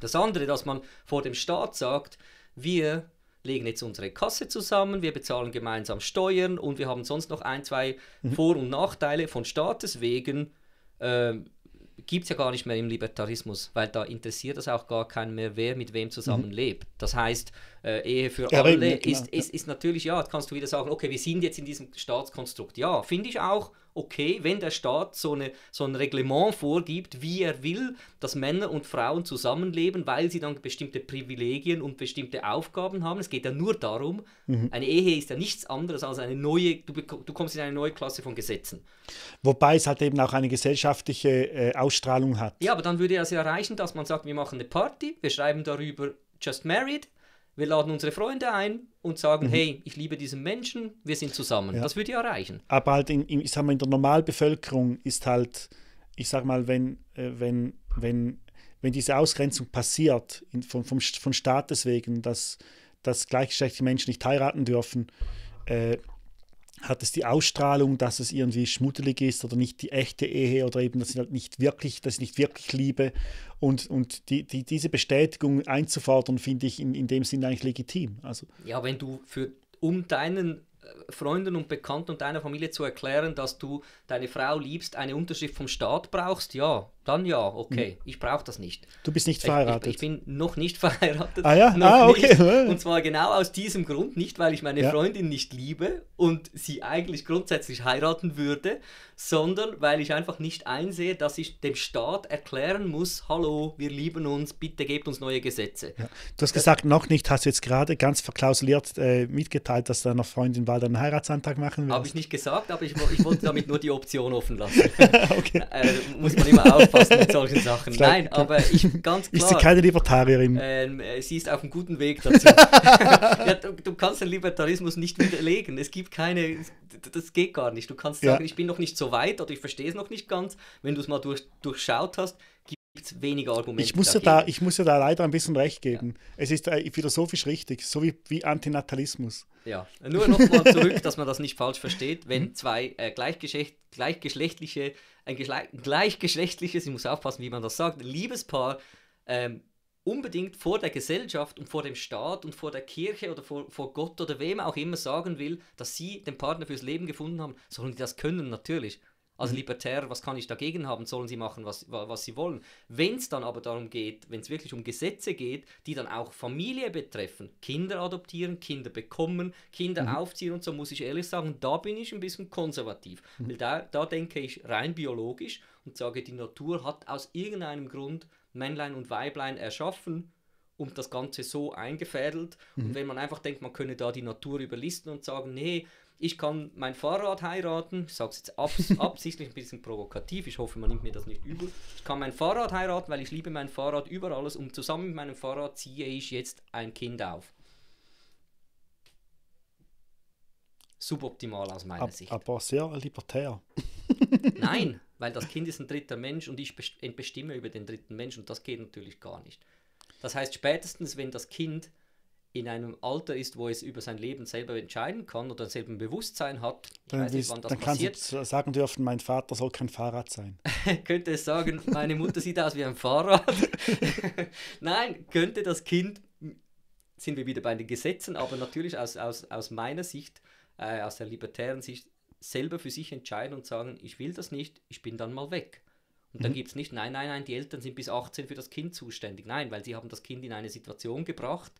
Das andere, dass man vor dem Staat sagt, wir legen jetzt unsere Kasse zusammen, wir bezahlen gemeinsam Steuern und wir haben sonst noch ein, zwei mhm. Vor- und Nachteile von Staates wegen. Äh, Gibt es ja gar nicht mehr im Libertarismus, weil da interessiert das auch gar keinen mehr, wer mit wem zusammenlebt. Mhm. Das heißt, äh, Ehe für ja, alle genau. ist, ist, ist natürlich, ja, jetzt kannst du wieder sagen, okay, wir sind jetzt in diesem Staatskonstrukt. Ja, finde ich auch, okay, wenn der Staat so, eine, so ein Reglement vorgibt, wie er will, dass Männer und Frauen zusammenleben, weil sie dann bestimmte Privilegien und bestimmte Aufgaben haben. Es geht ja nur darum, mhm. eine Ehe ist ja nichts anderes als eine neue, du, du, kommst in eine neue Klasse von Gesetzen. Wobei es halt eben auch eine gesellschaftliche äh, Ausstrahlung hat. Ja, aber dann würde es ja reichen, dass man sagt, wir machen eine Party, wir schreiben darüber Just Married wir laden unsere Freunde ein und sagen, mhm. hey, ich liebe diesen Menschen, wir sind zusammen. Ja. Das würde ja reichen. Aber halt in, in, ich sag mal, in der Normalbevölkerung ist halt, ich sag mal, wenn, äh, wenn, wenn, wenn diese Ausgrenzung passiert, in, vom, vom, vom Staates wegen, dass, dass gleichgeschlechtliche Menschen nicht heiraten dürfen, äh, hat es die Ausstrahlung, dass es irgendwie schmuddelig ist oder nicht die echte Ehe oder eben, dass ist halt nicht wirklich, das ist nicht wirklich Liebe. Und, und die, die, diese Bestätigung einzufordern, finde ich in, in dem Sinn eigentlich legitim. Also, ja, wenn du für, um deinen äh, Freunden und Bekannten und deiner Familie zu erklären, dass du deine Frau liebst, eine Unterschrift vom Staat brauchst, ja, dann ja, okay. Hm. Ich brauche das nicht. Du bist nicht verheiratet. Ich, ich, ich, bin noch nicht verheiratet. Ah ja, ah, okay. Nicht. Und zwar genau aus diesem Grund, nicht weil ich meine ja. Freundin nicht liebe und sie eigentlich grundsätzlich heiraten würde, sondern weil ich einfach nicht einsehe, dass ich dem Staat erklären muss, hallo, wir lieben uns, bitte gebt uns neue Gesetze. Ja. Du hast gesagt, noch nicht, hast du jetzt gerade ganz verklausuliert äh, mitgeteilt, dass deiner Freundin bald einen Heiratsantrag machen will. Habe ich nicht gesagt, aber ich, ich wollte damit nur die Option offen lassen. okay. äh, muss man immer auf befasst mit solchen Sachen. Nein, aber ich, ganz klar. Ist sie keine Libertarierin? Ähm, äh, sie ist auf einem guten Weg dazu. ja, du, du, kannst den Libertarismus nicht widerlegen. Es gibt keine, das geht gar nicht. Du kannst sagen, ja. ich bin noch nicht so weit oder ich verstehe es noch nicht ganz. Wenn du es mal durch, durchschaut hast, weniger Argumente. Ich muss, da, ich muss ja da leider ein bisschen recht geben. Ja. Es ist äh, philosophisch richtig, so wie, wie Antinatalismus. Ja, nur nochmal zurück, dass man das nicht falsch versteht. Wenn mhm. zwei äh, gleichgeschlecht, gleichgeschlechtliche ein gleichgeschlechtliches, ich muss aufpassen, wie man das sagt, Liebespaar ähm, unbedingt vor der Gesellschaft und vor dem Staat und vor der Kirche oder vor, vor Gott oder wem auch immer sagen will, dass sie den Partner fürs Leben gefunden haben, sollen die das können, natürlich. Als mhm. libertär, was kann ich dagegen haben? Sollen sie machen, was, was sie wollen? Wenn es dann aber darum geht, wenn es wirklich um Gesetze geht, die dann auch Familie betreffen, Kinder adoptieren, Kinder bekommen, Kinder mhm. aufziehen und so, muss ich ehrlich sagen, da bin ich ein bisschen konservativ. Mhm. Weil da, da denke ich rein biologisch und sage, die Natur hat aus irgendeinem Grund Männlein und Weiblein erschaffen und das Ganze so eingefädelt. Mhm. Und wenn man einfach denkt, man könne da die Natur überlisten und sagen, nee, ich kann mein Fahrrad heiraten, ich sage es jetzt abs absichtlich ein bisschen provokativ, ich hoffe, man nimmt mir das nicht übel. Ich kann mein Fahrrad heiraten, weil ich liebe mein Fahrrad über alles und zusammen mit meinem Fahrrad ziehe ich jetzt ein Kind auf. Suboptimal aus meiner aber, Sicht. Aber sehr libertär. Nein, weil das Kind ist ein dritter Mensch und ich bestimme über den dritten Mensch und das geht natürlich gar nicht. Das heißt, spätestens wenn das Kind in einem Alter ist, wo es über sein Leben selber entscheiden kann oder selber ein Bewusstsein hat, ich dann, weiß nicht, wann das dann passiert. kann sie sagen dürfen, mein Vater soll kein Fahrrad sein. könnte es sagen, meine Mutter sieht aus wie ein Fahrrad. Nein, könnte das Kind, sind wir wieder bei den Gesetzen, aber natürlich aus, aus, aus meiner Sicht, äh, aus der libertären Sicht, selber für sich entscheiden und sagen, ich will das nicht, ich bin dann mal weg. Und mhm. da gibt es nicht, nein, nein, nein, die Eltern sind bis 18 für das Kind zuständig. Nein, weil sie haben das Kind in eine Situation gebracht,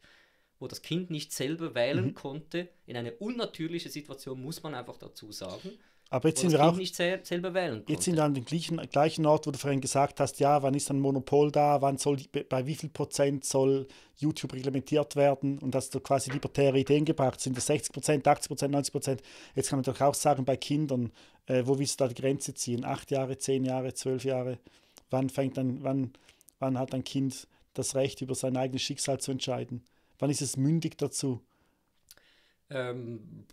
wo das Kind nicht selber wählen mhm. konnte. In eine unnatürliche Situation muss man einfach dazu sagen. Aber jetzt sind wir auch nicht selber wählen. Konnte. Jetzt sind wir an dem gleichen, gleichen Ort, wo du vorhin gesagt hast, ja, wann ist ein Monopol da, wann soll bei wie viel Prozent soll YouTube reglementiert werden und hast du quasi libertäre Ideen gebracht, sind das 60 Prozent, 80 Prozent, 90 Prozent. Jetzt kann man doch auch sagen bei Kindern, äh, wo willst du da die Grenze ziehen? Acht Jahre, zehn Jahre, zwölf Jahre? Wann fängt dann, wann, wann hat ein Kind das Recht über sein eigenes Schicksal zu entscheiden? Wann ist es mündig dazu? Ähm,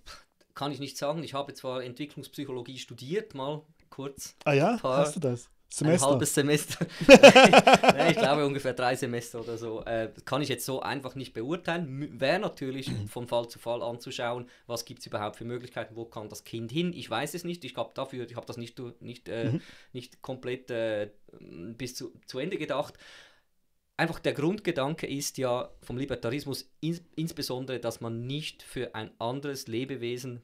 kann ich nicht sagen. Ich habe zwar Entwicklungspsychologie studiert, mal kurz. Ah ja, paar, hast du das? Semester. Ein halbes Semester. ich glaube ungefähr drei Semester oder so. Äh, kann ich jetzt so einfach nicht beurteilen. Wäre natürlich mhm. von Fall zu Fall anzuschauen, was gibt es überhaupt für Möglichkeiten, wo kann das Kind hin. Ich weiß es nicht. Ich habe dafür, ich habe das nicht, nicht, äh, mhm. nicht komplett äh, bis zu, zu Ende gedacht. Einfach der Grundgedanke ist ja vom Libertarismus ins, insbesondere, dass man nicht für ein anderes Lebewesen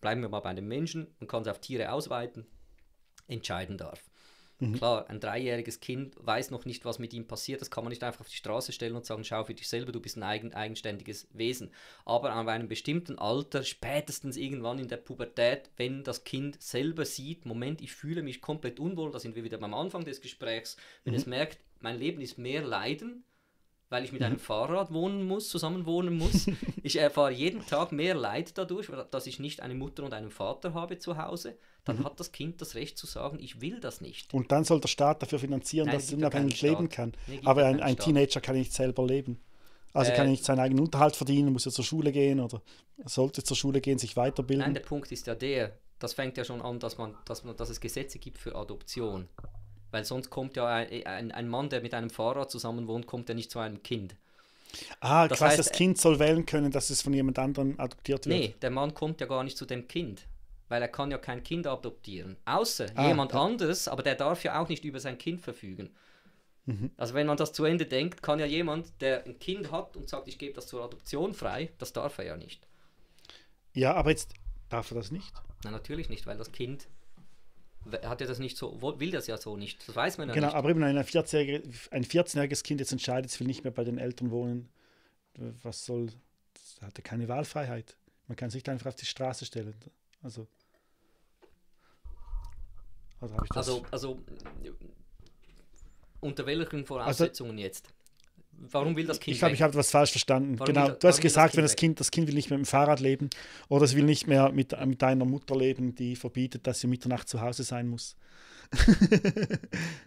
bleiben wir mal bei den Menschen, man kann es auf Tiere ausweiten, entscheiden darf. Mhm. Klar, ein dreijähriges Kind weiß noch nicht, was mit ihm passiert. Das kann man nicht einfach auf die Straße stellen und sagen, schau für dich selber, du bist ein eigen, eigenständiges Wesen. Aber an einem bestimmten Alter, spätestens irgendwann in der Pubertät, wenn das Kind selber sieht, Moment, ich fühle mich komplett unwohl, da sind wir wieder beim Anfang des Gesprächs, wenn mhm. es merkt, mein Leben ist mehr Leiden weil ich mit einem mhm. Fahrrad wohnen muss, zusammen wohnen muss. Ich erfahre jeden Tag mehr Leid dadurch, dass ich nicht eine Mutter und einen Vater habe zu Hause. Dann mhm. hat das Kind das Recht zu sagen, ich will das nicht. Und dann soll der Staat dafür finanzieren, Nein, dass es unabhängig leben kann. Nee, Aber ein, ein Teenager kann nicht selber leben. Also äh, kann er nicht seinen eigenen Unterhalt verdienen, muss ja zur Schule gehen oder sollte zur Schule gehen, sich weiterbilden. Nein, der Punkt ist ja der, das fängt ja schon an, dass, man, dass, man, dass es Gesetze gibt für Adoption. Weil sonst kommt ja ein, ein, ein Mann, der mit einem Fahrrad zusammen wohnt, kommt ja nicht zu einem Kind. Ah, das heißt, das äh, Kind soll wählen können, dass es von jemand anderem adoptiert wird. Nee, der Mann kommt ja gar nicht zu dem Kind, weil er kann ja kein Kind adoptieren. Außer ah, jemand ja. anderes, aber der darf ja auch nicht über sein Kind verfügen. Mhm. Also wenn man das zu Ende denkt, kann ja jemand, der ein Kind hat und sagt, ich gebe das zur Adoption frei, das darf er ja nicht. Ja, aber jetzt darf er das nicht? Na natürlich nicht, weil das Kind hat er das nicht so, will das ja so nicht. Das weiß man ja genau, nicht. Genau, aber eben ein 14-jähriges, 14 Kind jetzt entscheidet, es will nicht mehr bei den Eltern wohnen. Was soll, das er keine Wahlfreiheit. Man kann sich da einfach auf die Straße stellen. Also. Also, also, also unter welchen Voraussetzungen also, jetzt? warum will das Kind? Ich glaube, ich habe etwas falsch verstanden. Warum genau, du hast gesagt, das wenn das Kind, das Kind will nicht mehr mit dem Fahrrad leben oder es will nicht mehr mit, mit einer Mutter leben, die verbietet, dass sie Mitternacht zu Hause sein muss.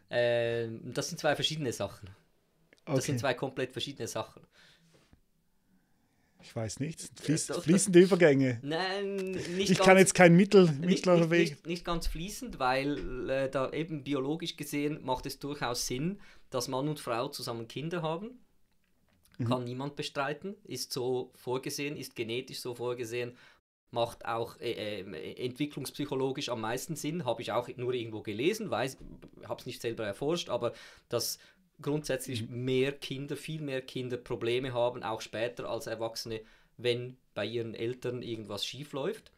äh, das sind zwei verschiedene Sachen. Das okay. sind zwei komplett verschiedene Sachen. Ich weiß nichts. Äh, Fließ, doch, fließende Übergänge. Nein, nicht Ich ganz, kann jetzt kein Mittel, mittlerer Weg. Nicht, nicht, ganz fließend, weil äh, da eben biologisch gesehen macht es durchaus Sinn, dass Mann und Frau zusammen Kinder haben. Mhm. Kann niemand bestreiten. Ist so vorgesehen, ist genetisch so vorgesehen. Macht auch äh, äh, entwicklungspsychologisch am meisten Sinn. Habe ich auch nur irgendwo gelesen, habe es nicht selber erforscht, aber dass grundsätzlich mhm. mehr Kinder, viel mehr Kinder Probleme haben, auch später als Erwachsene, wenn bei ihren Eltern irgendwas schief läuft.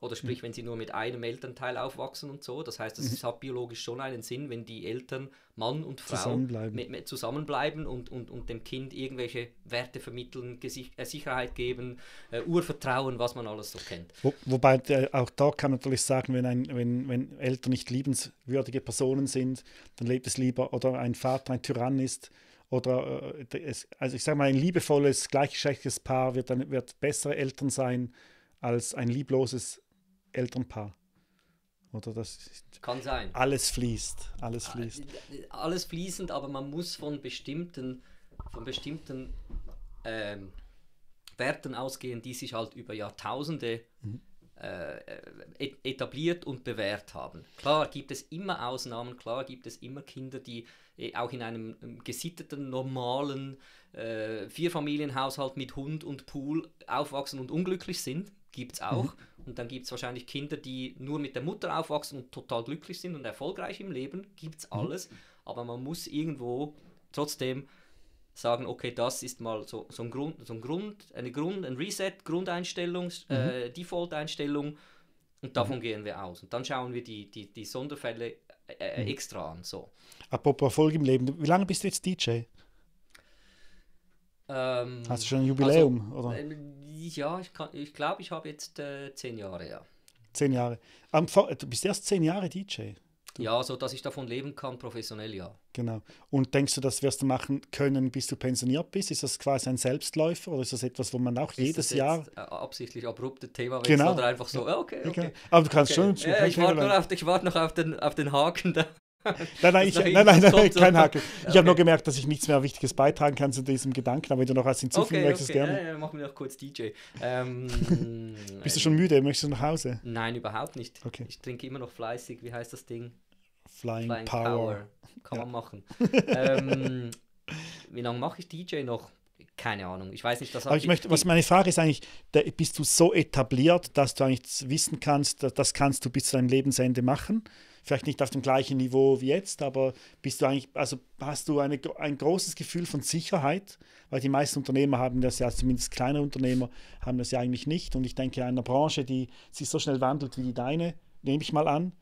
Oder sprich, mhm. wenn sie nur mit einem Elternteil aufwachsen und so. Das heißt, es mhm. hat biologisch schon einen Sinn, wenn die Eltern, Mann und Frau, zusammenbleiben, mit, mit zusammenbleiben und, und, und dem Kind irgendwelche Werte vermitteln, Gesicht, äh, Sicherheit geben, äh, Urvertrauen, was man alles so kennt. Wo, wobei äh, auch da kann man natürlich sagen, wenn, ein, wenn, wenn Eltern nicht liebenswürdige Personen sind, dann lebt es lieber, oder ein Vater ein Tyrann ist, oder äh, es, also ich sage mal, ein liebevolles, gleichgeschlechtliches Paar wird, dann, wird bessere Eltern sein als ein liebloses Elternpaar. Oder das kann sein. Alles fließt, alles ah, fließt. Alles fließend, aber man muss von bestimmten, von bestimmten ähm, Werten ausgehen, die sich halt über Jahrtausende mhm. äh, etabliert und bewährt haben. Klar gibt es immer Ausnahmen, klar gibt es immer Kinder, die äh, auch in einem ähm, gesitteten, normalen äh, Vierfamilienhaushalt mit Hund und Pool aufwachsen und unglücklich sind gibt es auch. Mhm. Und dann gibt es wahrscheinlich Kinder, die nur mit der Mutter aufwachsen und total glücklich sind und erfolgreich im Leben. Gibt es mhm. alles. Mhm. Aber man muss irgendwo trotzdem sagen, okay, das ist mal so, so ein Grund, so ein Grund, eine Grund, ein Reset, Grundeinstellung, mhm. äh, Default-Einstellung und davon mhm. gehen wir aus. Und dann schauen wir die, die, die Sonderfälle äh, äh mhm. extra an. So. Apropos Erfolg im Leben, wie lange bist du jetzt DJ? Ähm, Hast du schon ein also Jubiläum? Also, oder? Ähm, ja, ich glaube, ich, glaub, ich habe jetzt äh, zehn Jahre, ja. Zehn Jahre. Am, du bist erst zehn Jahre DJ. Du. Ja, so dass ich davon leben kann, professionell, ja. Genau. Und denkst du, das wirst du machen können, bis du pensioniert bist? Ist das quasi ein Selbstläufer oder ist das etwas, wo man auch ist jedes Jahr. Absichtlich abrupte Thema genau. oder einfach so, okay, okay. Aber du kannst okay. schon. Ja, ich, warte noch auf, ich warte noch auf den, auf den Haken da nein, nein, ich, nein, nein, nein, kein Haken. Ich okay. habe nur gemerkt, dass ich nichts mehr Wichtiges beitragen kann zu diesem Gedanken, aber wenn du noch was hinzufügen okay, möchtest, okay. gerne. Ja, ja, machen wir noch kurz DJ. Ähm, Bist du schon ähm, müde? Möchtest du nach Hause? Nein, überhaupt nicht. Okay. Ich trinke immer noch fleißig. Wie heißt das Ding? Flying, Flying Power. Power. Kann ja. man machen. ähm, wie lange mache ich DJ noch? keine Ahnung. Ich weiß nicht, dass ich möchte, was meine Frage ist eigentlich, da, bist du so etabliert, dass du eigentlich wissen kannst, das kannst du bis zu deinem Lebensende machen? vielleicht nicht auf dem gleichen Niveau wie jetzt, aber bist du eigentlich, also hast du eine, ein großes Gefühl von Sicherheit, weil die meisten Unternehmer haben das ja, zumindest kleine Unternehmer haben das ja eigentlich nicht. Und ich denke, in einer Branche, die sich so schnell wandelt wie die deine, nehme ich mal an,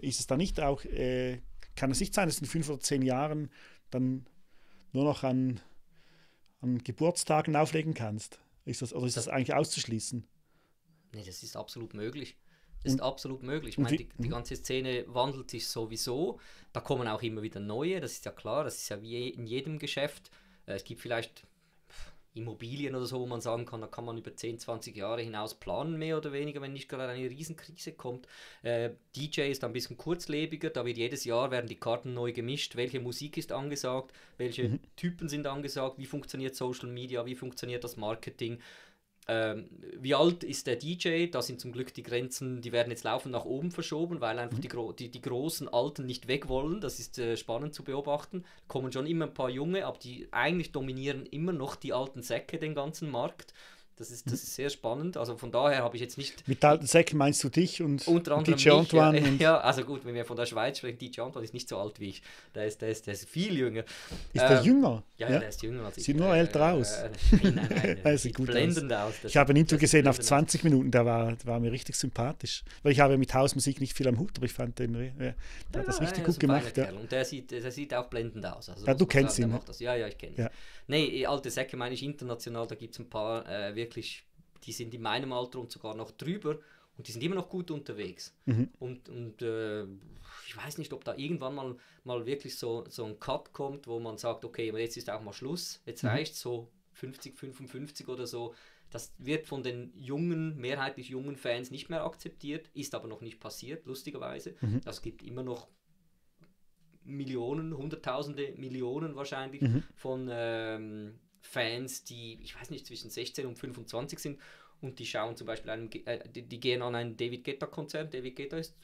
ist es dann nicht auch, äh, kann es nicht sein, dass in fünf oder zehn Jahren dann nur noch an, an Geburtstagen auflegen kannst? Ist das, oder ist das eigentlich auszuschließen? Nee, das ist absolut möglich ist absolut möglich. Ich meine, die, die, mhm. ganze Szene wandelt sich sowieso. Da kommen auch immer wieder neue, das ist ja klar, das ist ja wie in jedem Geschäft. Äh, es gibt vielleicht Immobilien oder so, wo man sagen kann, da kann man über 10, 20 Jahre hinaus planen, mehr oder weniger, wenn nicht gerade eine Riesenkrise kommt. Äh, DJ ist ein bisschen kurzlebiger, da wird jedes Jahr werden die Karten neu gemischt, welche Musik ist angesagt, welche mhm. Typen sind angesagt, wie funktioniert Social Media, wie funktioniert das Marketing ähm, wie alt ist der DJ? Da sind zum Glück die Grenzen, die werden jetzt laufend nach oben verschoben, weil einfach mhm. die, Gro die, die, großen Alten nicht weg wollen. Das ist äh, spannend zu beobachten. Kommen schon immer ein paar Junge, aber die eigentlich dominieren immer noch die alten Säcke den ganzen Markt. Das ist, das ist sehr spannend. Also von daher habe ich jetzt nicht. Mit alten Säcken meinst du dich und unter anderem DJ mich, Antoine? Ja, und ja, also gut, wenn wir von der Schweiz sprechen, DJ Antoine ist nicht so alt wie ich. Der ist, der ist, der ist viel jünger. Ist ähm, der jünger? Ja, ja, der ist jünger als ich. Sieht nur äh, älter aus. Äh, nein, nein, nein. er sieht blendend aus. aus. ich habe ein Intro gesehen auf 20 Minuten, der war, war mir richtig sympathisch. Weil ich habe mit Hausmusik nicht viel am Hut, aber ich fand den, äh, der ja, hat das richtig ja, gut gemacht. Ja. Und der sieht, der sieht auch blendend aus. Also, ja, du kennst sagen, ihn. Ja, ja, ich kenne ihn. Nee, alte Säcke meine ich international, da gibt es ein paar äh, wirklich, die sind in meinem Alter und sogar noch drüber und die sind immer noch gut unterwegs. Mhm. Und, und äh, ich weiß nicht, ob da irgendwann mal, mal wirklich so, so ein Cut kommt, wo man sagt, okay, jetzt ist auch mal Schluss, jetzt mhm. reicht so 50, 55 oder so. Das wird von den jungen, mehrheitlich jungen Fans nicht mehr akzeptiert, ist aber noch nicht passiert, lustigerweise. Mhm. Das gibt immer noch Millionen, Hunderttausende, Millionen wahrscheinlich mhm. von ähm, Fans, die, ich weiß nicht, zwischen 16 und 25 sind und die schauen zum Beispiel, einem, äh, die, die, gehen an ein David Guetta-Konzert. David Guetta ist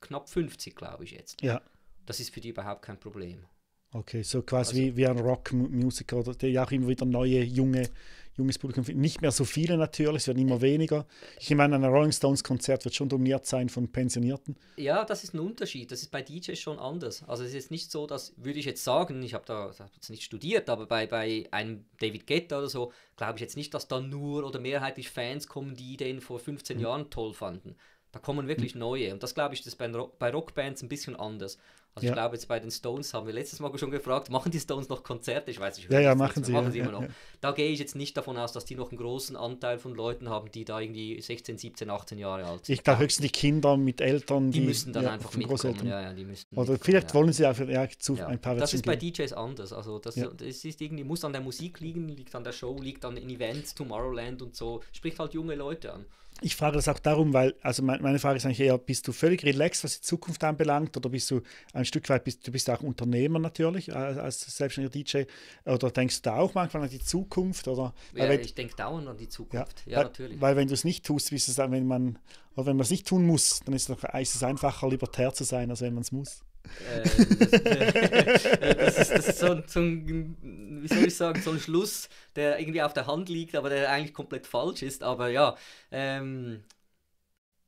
knapp 50, glaube ich jetzt. Ja. Das ist für die überhaupt kein Problem. Okay, so quasi also, wie, wie ein Rockmusiker, der ja auch immer wieder neue, junge junges Publikum, finden. nicht mehr so viele natürlich, es werden immer weniger. Ich meine, ein Rolling Stones Konzert wird schon dominiert sein von Pensionierten. Ja, das ist ein Unterschied, das ist bei DJs schon anders. Also es ist nicht so, dass, würde ich jetzt sagen, ich habe da hab jetzt nicht studiert, aber bei, bei einem David Guetta oder so, glaube ich jetzt nicht, dass da nur oder mehrheitlich Fans kommen, die den vor 15 mhm. Jahren toll fanden. Da kommen wirklich mhm. neue und das glaube ich, das ist bei, bei Rockbands ein bisschen anders. Also ja. ich glaube jetzt bei den Stones haben wir letztes Mal schon gefragt, machen die Stones noch Konzerte? Ich weiß nicht. Ja, ja, machen sie. Machen sie immer noch. Da gehe ich jetzt nicht davon aus, dass die noch einen großen Anteil von Leuten haben, die da irgendwie 16, 17, 18 Jahre alt sind. Ich glaube höchstens die Kinder mit Eltern, die, die müssen dann einfach mitkommen. Ja, ja, die müssen Oder vielleicht wollen sie einfach ja, zu ein paar Das ist bei DJs anders. Also das, das ist irgendwie muss an der Musik liegen, liegt an der Show, liegt an den Events, Tomorrowland und so. Spricht halt junge Leute an ich frage das auch darum, weil, also meine Frage ist eigentlich eher, bist du völlig relaxed, was die Zukunft anbelangt, oder bist du ein Stück weit, bist, du bist auch Unternehmer natürlich, als, als selbstständiger DJ, oder denkst du da auch manchmal an die Zukunft? Oder, ja, wenn, ich denke dauernd an die Zukunft, ja, ja weil, natürlich. Weil wenn du es nicht tust, ist es, wenn man, oder wenn man es nicht tun muss, dann ist es, doch, ist es einfacher, libertär zu sein, als wenn man es muss äh, das, ist, das ist so, so, ein, wie soll ich sagen, so ein Schluss, der irgendwie auf der Hand liegt, aber der eigentlich komplett falsch ist. Aber ja, ähm,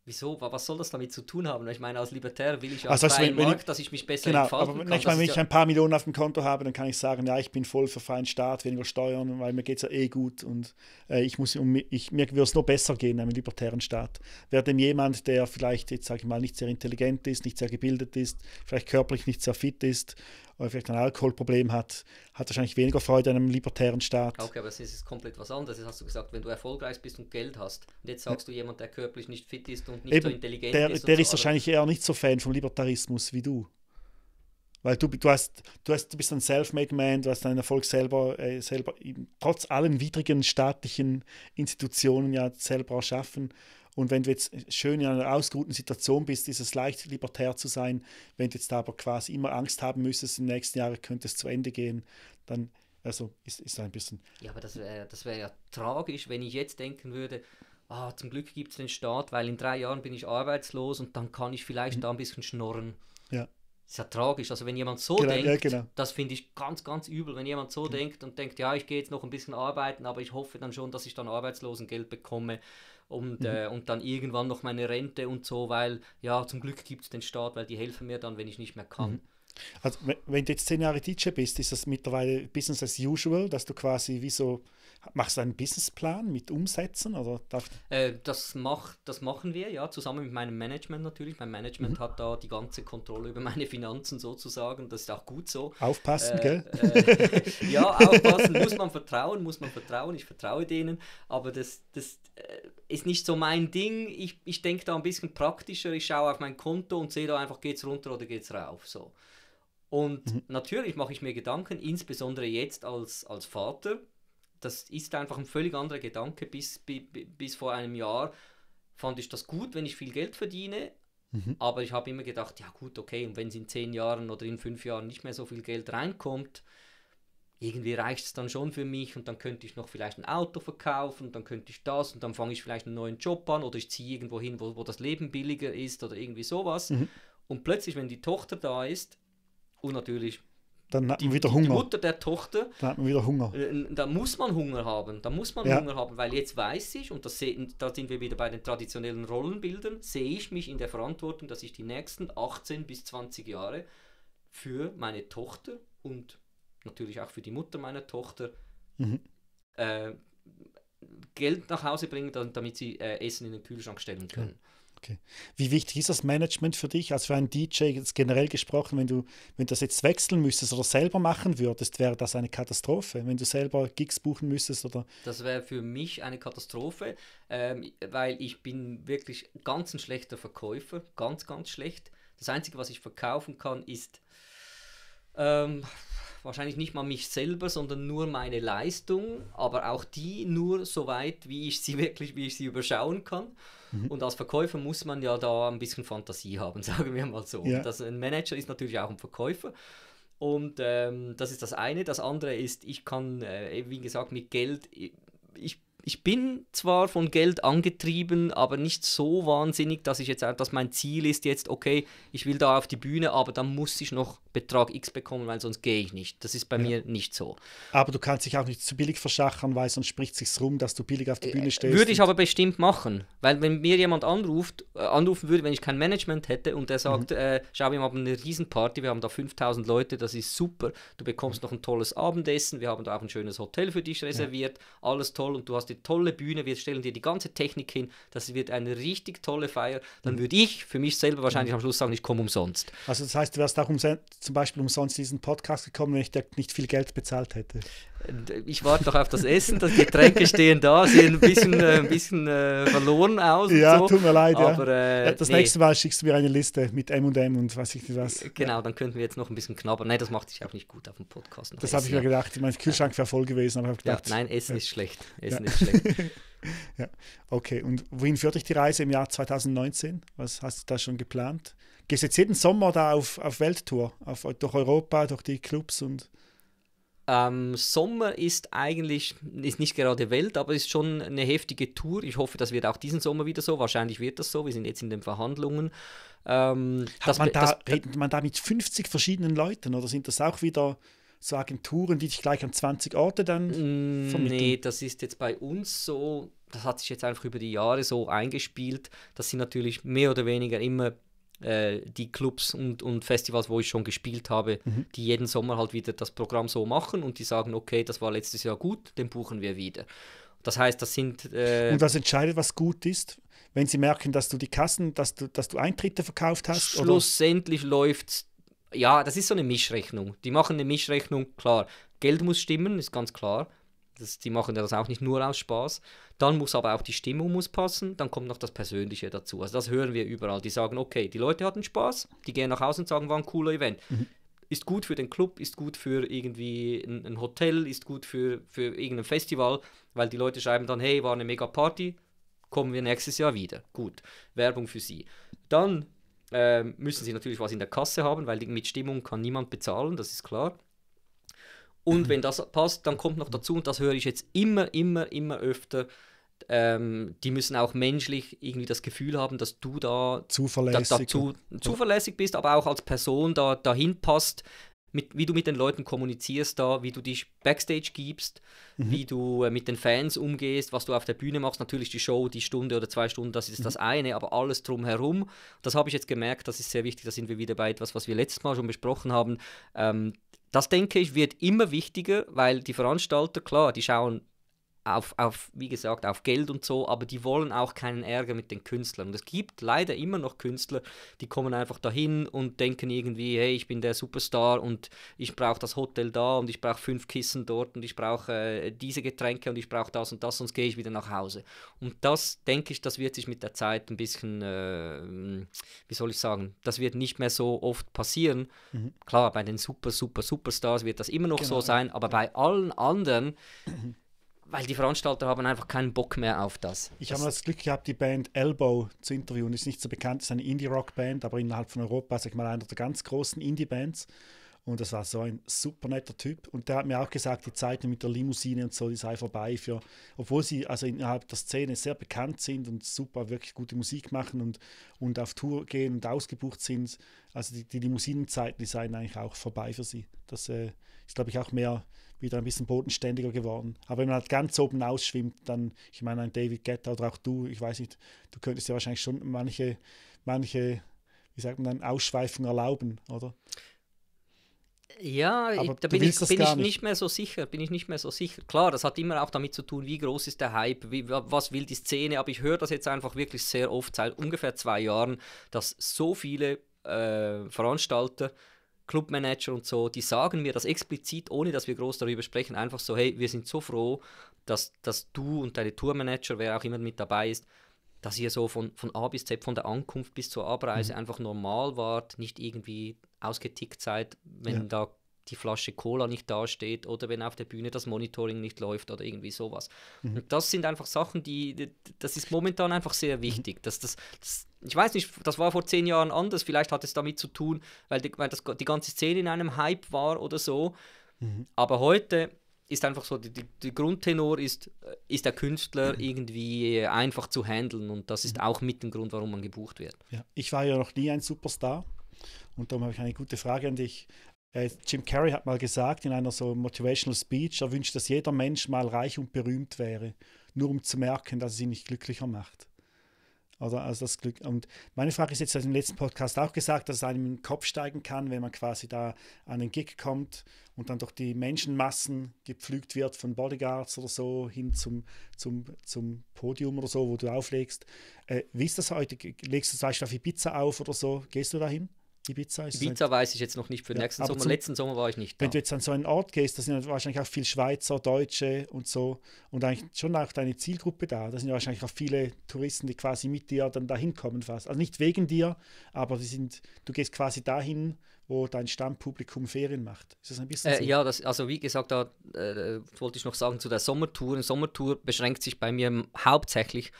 Wieso? Was soll das damit zu tun haben? Ich meine, als Libertär will ich auch also, freien wenn, wenn Markt, ich, dass ich mich besser genau, entfalten aber, kann. Ich meine, wenn ich ja ein paar Millionen auf dem Konto habe, dann kann ich sagen, ja, ich bin voll für freien Staat, weniger Steuern, weil mir geht es ja eh gut und äh, ich muss, um, ich, mir würde es nur besser gehen in einem libertären Staat. Wäre denn jemand, der vielleicht jetzt, sage ich mal, nicht sehr intelligent ist, nicht sehr gebildet ist, vielleicht körperlich nicht sehr fit ist, oder vielleicht ein Alkoholproblem hat, hat wahrscheinlich weniger Freude an einem libertären Staat. Okay, aber es ist komplett was anderes. Jetzt hast du gesagt, wenn du erfolgreich bist und Geld hast. Und jetzt sagst du jemand, der körperlich nicht fit ist und nicht Eben, so intelligent der, ist. Der so, ist wahrscheinlich eher nicht so Fan vom Libertarismus wie du. Weil du, du, hast, du, hast, du bist ein Self-Made Man, du hast deinen Erfolg selber, äh, selber trotz allen widrigen staatlichen Institutionen ja selber erschaffen. Und wenn du jetzt schön in einer ausgeruhten Situation bist, ist es leicht, libertär zu sein. Wenn du jetzt aber quasi immer Angst haben müsstest, im nächsten Jahr könnte es zu Ende gehen, dann also ist, es ein bisschen. Ja, aber das wäre das wär ja tragisch, wenn ich jetzt denken würde, ah, zum Glück gibt es den Staat, weil in drei Jahren bin ich arbeitslos und dann kann ich vielleicht mhm. da ein bisschen schnorren. Ja. Das ist ja tragisch. Also wenn jemand so genau, denkt, ja, genau. das finde ich ganz, ganz übel, wenn jemand so genau. denkt und denkt, ja, ich gehe jetzt noch ein bisschen arbeiten, aber ich hoffe dann schon, dass ich dann Arbeitslosengeld bekomme und, mhm. äh, und dann irgendwann noch meine Rente und so, weil ja, zum Glück gibt es den Staat, weil die helfen mir dann, wenn ich nicht mehr kann. Mhm. Also wenn du jetzt zehn Jahre DJ bist, ist das mittlerweile Business as usual, dass du quasi wie so Machst du einen Businessplan mit Umsätzen? Oder also, äh, das, mach, das machen wir, ja, zusammen mit meinem Management natürlich. Mein Management mhm. hat da die ganze Kontrolle über meine Finanzen sozusagen. Das ist auch gut so. Aufpassen, äh, gell? Äh, ja, aufpassen. muss man vertrauen, muss man vertrauen. Ich vertraue denen. Aber das, das äh, ist nicht so mein Ding. Ich, ich denke da ein bisschen praktischer. Ich schaue auf mein Konto und sehe da einfach, geht es runter oder geht es rauf. So. Und mhm. natürlich mache ich mir Gedanken, insbesondere jetzt als, als Vater das ist einfach ein völlig anderer Gedanke. Bis, bis, bis vor einem Jahr fand ich das gut, wenn ich viel Geld verdiene, mhm. aber ich habe immer gedacht, ja gut, okay, und wenn es in zehn Jahren oder in fünf Jahren nicht mehr so viel Geld reinkommt, irgendwie reicht es dann schon für mich und dann könnte ich noch vielleicht ein Auto verkaufen, und dann könnte ich das und dann fange ich vielleicht einen neuen Job an oder ich ziehe irgendwo hin, wo, wo das Leben billiger ist oder irgendwie sowas. Mhm. Und plötzlich, wenn die Tochter da ist und natürlich dann hat man wieder Hunger. Die Mutter der Tochter. Dann hat man wieder Hunger. Äh, da muss man Hunger haben. Da muss man ja. Hunger haben, weil jetzt weiß ich, und das da sind wir wieder bei den traditionellen Rollenbildern, sehe ich mich in der Verantwortung, dass ich die nächsten 18 bis 20 Jahre für meine Tochter und natürlich auch für die Mutter meiner Tochter mhm. äh, Geld nach Hause bringe, damit sie äh, Essen in den Kühlschrank stellen können. Ja. Okay. Wie wichtig ist das Management für dich? Also für einen DJ jetzt generell gesprochen, wenn du, wenn du das jetzt wechseln müsstest oder selber machen würdest, wäre das eine Katastrophe, wenn du selber Gigs buchen müsstest oder. Das wäre für mich eine Katastrophe, ähm, weil ich bin wirklich ganz ein schlechter Verkäufer, ganz, ganz schlecht. Das Einzige, was ich verkaufen kann, ist ähm, wahrscheinlich nicht mal mich selber, sondern nur meine Leistung, aber auch die nur so weit, wie ich sie wirklich, wie ich sie überschauen kann. Mhm. Und als Verkäufer muss man ja da ein bisschen Fantasie haben, sagen wir mal so. Ja. Das, ein Manager ist natürlich auch ein Verkäufer. Und ähm, das ist das eine. Das andere ist, ich kann, äh, wie gesagt, mit Geld, ich ich bin zwar von Geld angetrieben, aber nicht so wahnsinnig, dass ich jetzt, dass mein Ziel ist jetzt, okay, ich will da auf die Bühne, aber dann muss ich noch Betrag X bekommen, weil sonst gehe ich nicht. Das ist bei ja. mir nicht so. Aber du kannst dich auch nicht zu billig verschachern, weil sonst spricht sich's rum, dass du billig auf die äh, Bühne stehst. Würde ich aber bestimmt machen, weil wenn mir jemand anruft, äh, anrufen würde, wenn ich kein Management hätte und der sagt, mhm. äh, schau, wir haben eine Riesenparty, wir haben da 5000 Leute, das ist super, du bekommst noch ein tolles Abendessen, wir haben da auch ein schönes Hotel für dich reserviert, ja. alles toll und du hast die tolle Bühne, wir stellen dir die ganze Technik hin, das wird eine richtig tolle Feier, dann mhm. würde ich für mich selber wahrscheinlich mhm. am Schluss sagen, ich komme umsonst. Also das heißt, du wärst auch umsonst zum Beispiel umsonst diesen Podcast gekommen, wenn ich nicht viel Geld bezahlt hätte. Äh, ich warte noch auf das Essen, die Getränke stehen da, sehen ein bisschen, äh, ein bisschen äh, verloren aus. Ja, so. tut mir leid. Aber, äh, ja. äh, das nee. nächste Mal schickst du mir eine Liste mit M&M und was ich nicht was. Genau, dann könnten wir jetzt noch ein bisschen knabbern. Nein, das macht sich auch nicht gut auf dem Podcast. Das habe ich mir gedacht, mein Kühlschrank wäre voll gewesen. Aber ich gedacht, ja, nein, Essen ja. ist schlecht. Essen ist schlecht. ja, okay. Und wohin führt dich die Reise im Jahr 2019? Was hast du da schon geplant? gehst jetzt jeden Sommer da auf, auf Welttour, auf, durch Europa, durch die Clubs und. Ähm, Sommer ist eigentlich ist nicht gerade Welt, aber ist schon eine heftige Tour. Ich hoffe, das wird auch diesen Sommer wieder so. Wahrscheinlich wird das so. Wir sind jetzt in den Verhandlungen. Ähm, Hat man da, das, redet man da mit 50 verschiedenen Leuten oder sind das auch wieder so Agenturen, die dich gleich an 20 Orte dann mm, vermitteln? Nee, das ist jetzt bei uns so, das hat sich jetzt einfach über die Jahre so eingespielt, dass sie natürlich mehr oder weniger immer äh, die Clubs und, und Festivals, wo ich schon gespielt habe, mhm. die jeden Sommer halt wieder das Programm so machen und die sagen, okay, das war letztes Jahr gut, den buchen wir wieder. Das heißt, das sind. Äh, und das entscheidet, was gut ist? Wenn sie merken, dass du die Kassen, dass du, dass du Eintritte verkauft hast? Schlussendlich läuft ja, das ist so eine Mischrechnung. Die machen eine Mischrechnung, klar. Geld muss stimmen, ist ganz klar das, die machen das auch nicht nur aus Spaß. Dann muss aber auch die Stimmung muss passen, dann kommt noch das Persönliche dazu. Also das hören wir überall. Die sagen, okay, die Leute hatten Spaß, die gehen nach Hause und sagen, war ein cooler Event. Mhm. Ist gut für den Club, ist gut für irgendwie ein, ein, Hotel, ist gut für, für irgendein Festival, weil die Leute schreiben dann, hey, war eine mega Party, kommen wir nächstes Jahr wieder. Gut, Werbung für sie. Dann äh, müssen sie natürlich was in der Kasse haben, weil mit Stimmung kann niemand bezahlen, das ist klar. Und wenn das passt, dann kommt noch dazu, und das höre ich jetzt immer, immer, immer öfter, ähm, die müssen auch menschlich irgendwie das Gefühl haben, dass du da zuverlässig, da, da zu, zuverlässig bist, aber auch als Person da dahin passt, mit, wie du mit den Leuten kommunizierst da, wie du dich backstage gibst, mhm. wie du äh, mit den Fans umgehst, was du auf der Bühne machst. Natürlich die Show, die Stunde oder zwei Stunden, das ist mhm. das eine, aber alles drumherum. Das habe ich jetzt gemerkt, das ist sehr wichtig. Da sind wir wieder bei etwas, was wir letztes Mal schon besprochen haben. Ähm, das denke ich wird immer wichtiger, weil die Veranstalter, klar, die schauen auf, auf, wie gesagt, auf Geld und so, aber die wollen auch keinen Ärger mit den Künstlern. Und es gibt leider immer noch Künstler, die kommen einfach dahin und denken irgendwie, hey, ich bin der Superstar und ich brauche das Hotel da und ich brauche fünf Kissen dort und ich brauche äh, diese Getränke und ich brauche das und das, sonst gehe ich wieder nach Hause. Und das, denke ich, das wird sich mit der Zeit ein bisschen, äh, wie soll ich sagen, das wird nicht mehr so oft passieren. Mhm. Klar, bei den super, super, Superstars wird das immer noch genau. so sein, aber bei allen anderen weil die Veranstalter haben einfach keinen Bock mehr auf das. Ich habe das Glück gehabt, die Band Elbow zu interviewen. Ist nicht so bekannt, ist eine Indie-Rock-Band, aber innerhalb von Europa, sag ich mal, einer der ganz großen Indie-Bands. Und das war so ein super netter Typ. Und der hat mir auch gesagt, die Zeiten mit der Limousine und so, die sei vorbei für, obwohl sie also innerhalb der Szene sehr bekannt sind und super wirklich gute Musik machen und, und auf Tour gehen und ausgebucht sind. Also die, die Limousinenzeiten, die seien eigentlich auch vorbei für sie. Das äh, ist, glaube ich, auch mehr wieder ein bisschen bodenständiger geworden. Aber wenn man halt ganz oben ausschwimmt, dann, ich meine, ein David Guetta oder auch du, ich weiß nicht, du könntest ja wahrscheinlich schon manche, manche, wie sagt man, Ausschweifung erlauben, oder? Ja, ich, da bin, ich, bin ich nicht. mehr so sicher, bin ich nicht mehr so sicher. Klar, das hat immer auch damit zu tun, wie groß ist der Hype, wie, was will die Szene, aber ich höre das jetzt einfach wirklich sehr oft, seit ungefähr zwei Jahren, dass so viele äh, Veranstalter Clubmanager und so, die sagen mir das explizit, ohne dass wir groß darüber sprechen, einfach so, hey, wir sind so froh, dass, dass du und deine Tourmanager, wer auch immer mit dabei ist, dass ihr so von, von A bis Z, von der Ankunft bis zur Abreise mhm. einfach normal wart, nicht irgendwie ausgetickt seid, wenn ja. da die Flasche Cola nicht dasteht oder wenn auf der Bühne das Monitoring nicht läuft oder irgendwie sowas. Mhm. Und das sind einfach Sachen, die, das ist momentan einfach sehr mhm. wichtig, dass das, das ich weiß nicht, das war vor zehn Jahren anders, vielleicht hat es damit zu tun, weil die, weil das, die ganze Szene in einem Hype war oder so. Mhm. Aber heute ist einfach so, die, die, Grundtenor ist, äh, ist der Künstler mhm. irgendwie äh, einfach zu handeln und das ist mhm. auch mit dem Grund, warum man gebucht wird. Ja. Ich war ja noch nie ein Superstar und darum habe ich eine gute Frage an dich. Äh, Jim Carrey hat mal gesagt in einer so Motivational Speech, er wünscht, dass jeder Mensch mal reich und berühmt wäre, nur um zu merken, dass es ihn nicht glücklicher macht. Oder also, also das Glück. Und meine Frage ist jetzt, im letzten Podcast auch gesagt, dass es einem in den Kopf steigen kann, wenn man quasi da an den Gig kommt und dann durch die Menschenmassen gepflügt wird von Bodyguards oder so hin zum, zum, zum Podium oder so, wo du auflegst. Äh, wie ist das heute? Legst du zum Beispiel auf Ibiza auf oder so? Gehst du dahin? Ibiza ist Ibiza weiß ich jetzt noch nicht für ja, den nächsten Sommer. Zum, Letzten Sommer war ich nicht da. Wenn du jetzt an so einen Ort gehst, da sind wahrscheinlich auch viele Schweizer, Deutsche und so und eigentlich schon auch deine Zielgruppe da. Da sind ja wahrscheinlich auch viele Touristen, die quasi mit dir dann dahin kommen fast. Also nicht wegen dir, aber sind, du gehst quasi dahin, wo dein Stammpublikum Ferien macht. Ist das ein bisschen äh, so? Ja, das, also wie gesagt, da äh, wollte ich noch sagen zu der Sommertour. Eine Sommertour beschränkt sich bei mir hauptsächlich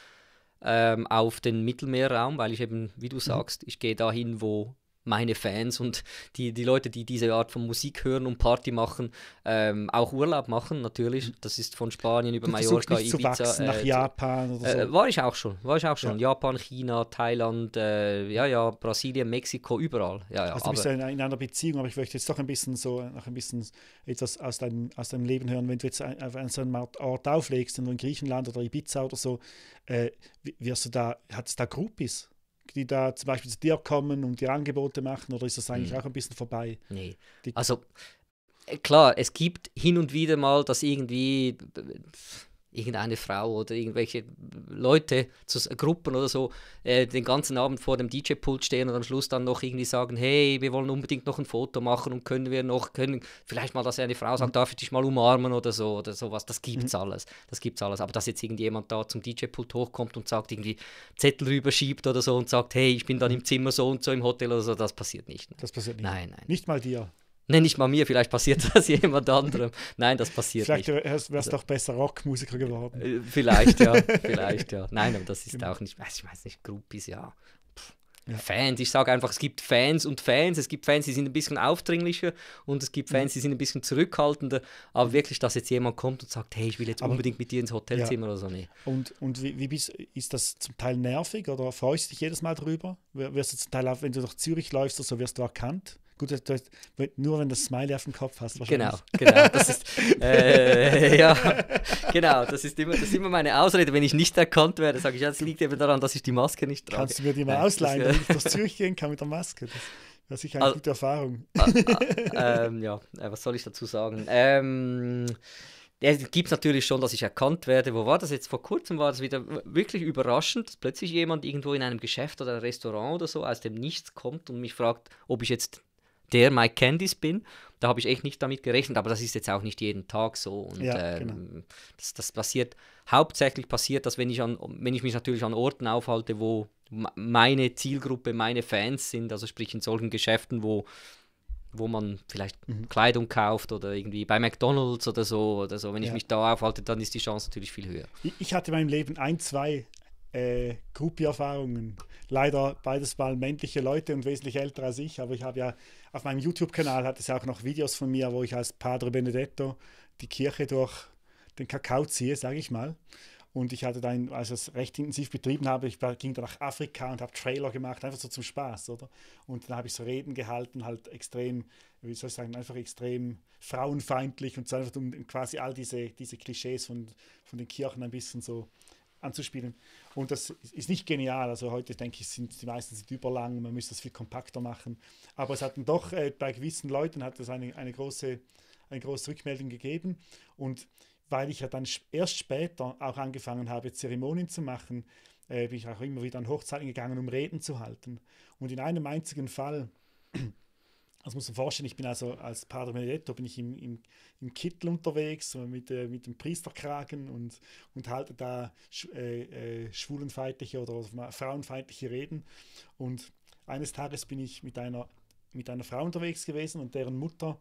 ähm, auf den Mittelmeerraum, weil ich eben, wie du mhm. sagst, mhm. ich gehe dahin, wo meine Fans und die, die Leute, die diese Art von Musik hören und Party machen, ähm, auch Urlaub machen natürlich. Das ist von Spanien über du Mallorca, nicht Ibiza. Zu wachsen, äh, nach Japan oder äh, so. Äh, war ich auch schon, war ich auch schon. Ja. Japan, China, Thailand, äh, ja, ja, Brasilien, Mexiko, überall. Ja, ja, also du bist ja in, in, einer Beziehung, aber ich möchte jetzt doch ein bisschen so, noch ein bisschen etwas aus deinem, aus deinem Leben hören, wenn du jetzt ein, auf so einem Ort auflegst, in Griechenland oder Ibiza oder so, äh, wirst du da, hat es da Groupies? die da zum Beispiel zu dir kommen und dir Angebote machen oder ist das eigentlich mhm. auch ein bisschen vorbei? Nee. Die also äh, klar, es gibt hin und wieder mal, dass irgendwie äh, irgendeine Frau oder irgendwelche Leute zu Gruppen oder so äh, den ganzen Abend vor dem DJ-Pult stehen und am Schluss dann noch irgendwie sagen, hey, wir wollen unbedingt noch ein Foto machen und können wir noch, können vielleicht mal, dass eine Frau sagt, mhm. darf ich dich mal umarmen oder so oder sowas. Das gibt's mhm. alles. Das gibt's alles. Aber dass jetzt irgendjemand da zum DJ-Pult hochkommt und sagt, irgendwie Zettel rüberschiebt oder so und sagt, hey, ich bin dann mhm. im Zimmer so und so im Hotel oder so, das passiert nicht. Das passiert nicht. Nein, nein. Nicht mal dir. Nein, nicht mal mir, vielleicht passiert das jemand anderem. Nein, das passiert vielleicht nicht. Vielleicht wärst du auch also, besser Rockmusiker geworden. Äh, vielleicht, ja. vielleicht, ja. Nein, aber das ist genau. auch nicht, ich weiß nicht, Groupies, ja. Ja. Fans. Ich sage einfach, es gibt Fans und Fans. Es gibt Fans, die sind ein bisschen aufdringlicher und es gibt mhm. Fans, die sind ein bisschen zurückhaltender. Aber wirklich, dass jetzt jemand kommt und sagt, hey, ich will jetzt Aber, unbedingt mit dir ins Hotelzimmer ja. oder so. Nee. Und, und wie, wie bist, ist das zum Teil nervig oder freust du dich jedes Mal darüber? Wirst du zum Teil auch, wenn du nach Zürich läufst, so wirst du erkannt? Gut, das, das, nur wenn das Smiley auf dem Kopf hast, Genau, genau. Das ist, äh, ja, genau, das ist, immer, das ist immer meine Ausrede. Wenn ich nicht erkannt werde, sage ich, ja, das liegt eben daran, dass ich die Maske nicht trage. Kannst du mir die mal ausleihen, damit ich durch Zürich gehen kann mit der Maske? Das, das ist eine also, gute Erfahrung. Ah, ah, ähm, ja, äh, was soll ich dazu sagen? Ähm, es gibt natürlich schon, dass ich erkannt werde. Wo war das jetzt? Vor kurzem war das wieder wirklich überraschend, dass plötzlich jemand irgendwo in einem Geschäft oder einem Restaurant oder so aus dem Nichts kommt und mich fragt, ob ich jetzt der Mike Candice bin. Da habe ich echt nicht damit gerechnet, aber das ist jetzt auch nicht jeden Tag so. Und ja, ähm, genau. das, das, passiert, hauptsächlich passiert das, wenn ich, an, wenn ich mich natürlich an Orten aufhalte, wo meine Zielgruppe, meine Fans sind, also sprich in solchen Geschäften, wo wo man vielleicht mhm. Kleidung kauft oder irgendwie bei McDonalds oder so oder so. Wenn ja. ich mich da aufhalte, dann ist die Chance natürlich viel höher. Ich hatte in meinem Leben ein, zwei äh, Groupie-Erfahrungen. Leider beides mal männliche Leute und wesentlich älter als ich, aber ich habe ja auf meinem YouTube-Kanal hat es ja auch noch Videos von mir, wo ich als Padre Benedetto die Kirche durch den Kakao ziehe, sage ich mal. Und ich hatte dann, als ich das recht intensiv betrieben habe, ich ging dann nach Afrika und habe Trailer gemacht, einfach so zum Spaß, oder? Und dann habe ich so Reden gehalten, halt extrem, wie soll ich sagen, einfach extrem frauenfeindlich und so einfach um quasi all diese, diese Klischees von, von den Kirchen ein bisschen so anzuspielen. Und das ist nicht genial. Also heute denke ich, sind die meisten sind überlang, man müsste das viel kompakter machen. Aber es hat dann doch äh, bei gewissen Leuten hat es eine, eine, große, eine große Rückmeldung gegeben. Und weil ich ja dann erst später auch angefangen habe, Zeremonien zu machen, äh, bin ich auch immer wieder an Hochzeiten gegangen, um Reden zu halten. Und in einem einzigen Fall also muss man vorstellen, ich bin also als Padre Benedetto bin ich im, im, im Kittel unterwegs mit, äh, mit dem Priesterkragen und, und halte da äh, äh, schwulenfeindliche oder frauenfeindliche Reden. Und eines Tages bin ich mit einer, mit einer Frau unterwegs gewesen und deren Mutter,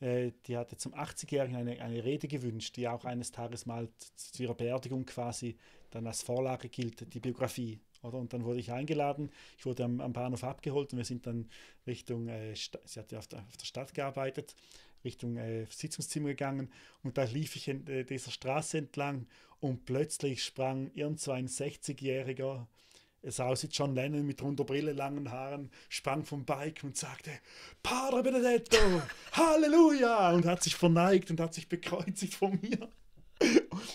äh, die hatte zum 80-Jährigen eine, eine Rede gewünscht, die auch eines Tages mal zu ihrer Beerdigung quasi dann als Vorlage gilt, die Biografie oder? Und dann wurde ich eingeladen, ich wurde am, am Bahnhof abgeholt und wir sind dann Richtung, äh, sie hat ja auf der, auf der Stadt gearbeitet, Richtung äh, Sitzungszimmer gegangen und da lief ich in äh, dieser Straße entlang und plötzlich sprang irgend so ein 60-Jähriger, es aussieht John Lennon mit runder Brille, langen Haaren, sprang vom Bike und sagte, Padre Benedetto, Halleluja! Und hat sich verneigt und hat sich bekreuzigt von mir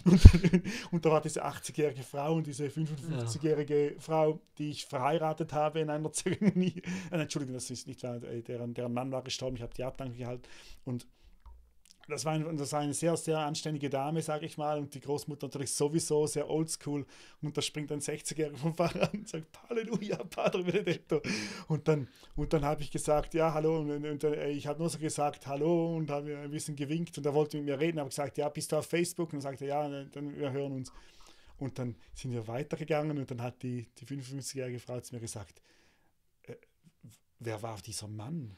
und, und, da war diese 80-jährige Frau und diese 55-jährige ja. Frau, die ich verheiratet habe in einer Zeremonie. Äh, Entschuldigung, das ist nicht wahr, äh, deren, deren Mann war gestorben, ich habe die Abdanken gehalten. Und das war, ein, das war eine sehr, sehr anständige Dame, sage ich mal, und die Großmutter natürlich sowieso sehr oldschool. Und da springt ein 60-Jähriger vom Fahrer und sagt, Halleluja, Padre Benedetto. Und dann, und dann habe ich gesagt, ja, hallo, und, und, und äh, ich habe nur so gesagt, hallo, und habe ein bisschen gewinkt, und er wollte mit mir reden, habe gesagt, ja, bist du auf Facebook? Und dann sagte ja, dann wir hören uns. Und dann sind wir weitergegangen, und dann hat die, die 55-jährige Frau zu mir gesagt, äh, wer war dieser Mann?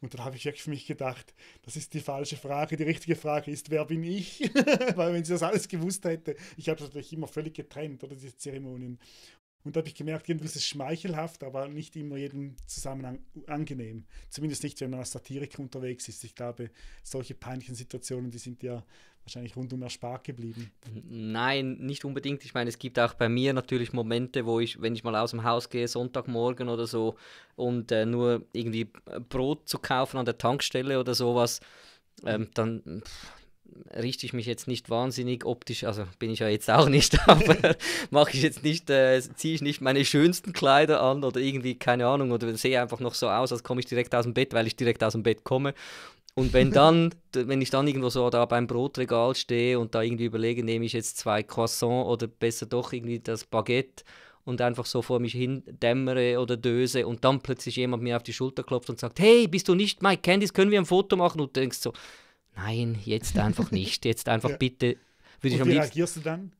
Und dann habe ich wirklich für mich gedacht, das ist die falsche Frage. Die richtige Frage ist, wer bin ich? Weil wenn sie das alles gewusst hätte, ich habe das natürlich immer völlig getrennt, oder diese Zeremonien. Und da habe ich gemerkt, irgendwie ist es schmeichelhaft, aber nicht immer jedem Zusammenhang angenehm. Zumindest nicht, wenn man als Satiriker unterwegs ist. Ich glaube, solche peinlichen Situationen, die sind ja wahrscheinlich rundum erspart geblieben. Nein, nicht unbedingt. Ich meine, es gibt auch bei mir natürlich Momente, wo ich, wenn ich mal aus dem Haus gehe, Sonntagmorgen oder so, und äh, nur irgendwie äh, Brot zu kaufen an der Tankstelle oder sowas, ähm, dann pff, richte ich mich jetzt nicht wahnsinnig optisch, also bin ich ja jetzt auch nicht, aber mache ich jetzt nicht, äh, ziehe ich nicht meine schönsten Kleider an oder irgendwie, keine Ahnung, oder sehe einfach noch so aus, als komme ich direkt aus dem Bett, weil ich direkt aus dem Bett komme und wenn dann, wenn ich dann irgendwo so da beim Brotregal stehe und da irgendwie überlege, nehme ich jetzt zwei Croissants oder besser doch irgendwie das Baguette und einfach so vor mich hin dämmere oder döse und dann plötzlich jemand mir auf die Schulter klopft und sagt, hey, bist du nicht Mike Candice, können wir ein Foto machen? Und du denkst so, nein, jetzt einfach nicht, jetzt einfach ja. bitte. Würde und ich wie reagierst du dann?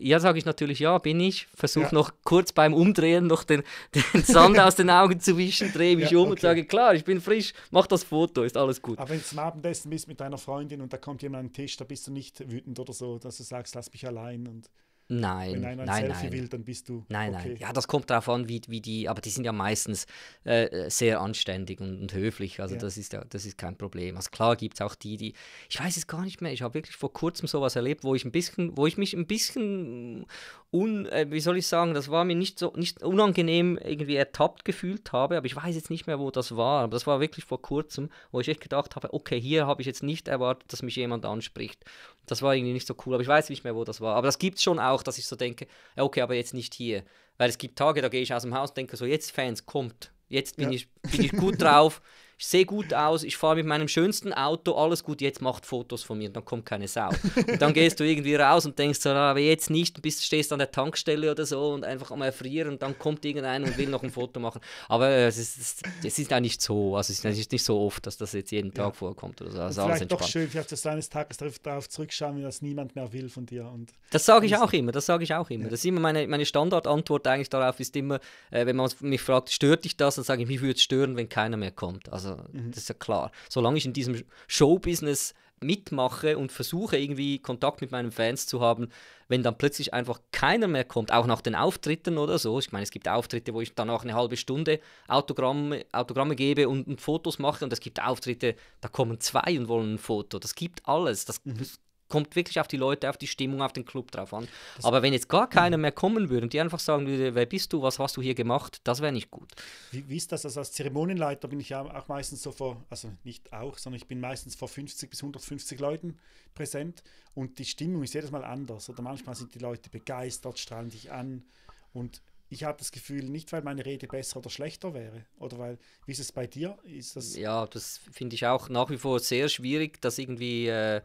Ja, sage ich natürlich, ja, bin ich. Versuche ja. noch kurz beim Umdrehen noch den, den Sand aus den Augen zu wischen, drehe mich ja, um okay. und sage, klar, ich bin frisch, mach das Foto, ist alles gut. Aber wenn du zum Abendessen bist mit deiner Freundin und da kommt jemand an den Tisch, da bist du nicht wütend oder so, dass du sagst, lass mich allein und... Nein, Wenn einer ein nein, Selfie nein. will, dann bist du. Nein, okay. nein. Ja, das kommt darauf an, wie, wie die, aber die sind ja meistens äh, äh sehr anständig und, und höflich. Also ja. das, ist, das ist kein Problem. Also klar gibt es auch die, die. Ich weiß es gar nicht mehr. Ich habe wirklich vor kurzem sowas erlebt, wo ich ein bisschen, wo ich mich ein bisschen un, äh, wie soll ich sagen, das war mir nicht so nicht unangenehm irgendwie ertappt gefühlt habe, aber ich weiß jetzt nicht mehr, wo das war. Aber das war wirklich vor kurzem, wo ich echt gedacht habe, okay, hier habe ich jetzt nicht erwartet, dass mich jemand anspricht. Das war irgendwie nicht so cool, aber ich weiß nicht mehr, wo das war. Aber das gibt es schon auch, dass ich so denke, okay, aber jetzt nicht hier. Weil es gibt Tage, da gehe ich aus dem Haus und denke so, jetzt Fans, kommt, jetzt bin, ja. ich, bin ich gut drauf, Ich sehe gut aus, ich fahre mit meinem schönsten Auto, alles gut, jetzt macht Fotos von mir, dann kommt keine Sau. Und dann gehst du irgendwie raus und denkst so, ah, aber jetzt nicht, und du stehst an der Tankstelle oder so und einfach am Erfrieren und dann kommt irgendeiner und will noch ein Foto machen. Aber äh, es ist, es ist auch nicht so, also es ist nicht so oft, dass das jetzt jeden Tag ja. vorkommt oder so. Also vielleicht entspannt. doch schön, vielleicht, dass du eines Tages darauf zurückschauen, wenn das niemand mehr will von dir. Und das sage ich auch immer, das sage ich auch immer. Ja. Das ist immer meine, meine Standardantwort eigentlich darauf, ist immer, äh, wenn man mich fragt, stört dich das, dann sage ich, mich würde es stören, wenn keiner mehr kommt. Also also, mhm. das ist ja klar. Solange ich in diesem Showbusiness mitmache und versuche irgendwie Kontakt mit meinen Fans zu haben, wenn dann plötzlich einfach keiner mehr kommt, auch nach den Auftritten oder so. Ich meine, es gibt Auftritte, wo ich danach eine halbe Stunde Autogramme, Autogramme gebe und, und Fotos mache und es gibt Auftritte, da kommen zwei und wollen ein Foto. Das gibt alles. Das, mhm. das kommt wirklich auf die Leute, auf die Stimmung, auf den Club drauf an. Das Aber wenn jetzt gar keiner mehr kommen würde und die einfach sagen würde, wer bist du, was hast du hier gemacht, das wäre nicht gut. Wie, wie, ist das? Also als Zeremonienleiter bin ich ja auch meistens so vor, also nicht auch, sondern ich bin meistens vor 50 bis 150 Leuten präsent und die Stimmung ist jedes Mal anders. Oder manchmal sind die Leute begeistert, strahlen dich an und ich habe das Gefühl, nicht weil meine Rede besser oder schlechter wäre. Oder weil, wie ist es bei dir? Ist das ja, das finde ich auch nach wie vor sehr schwierig, das irgendwie, äh,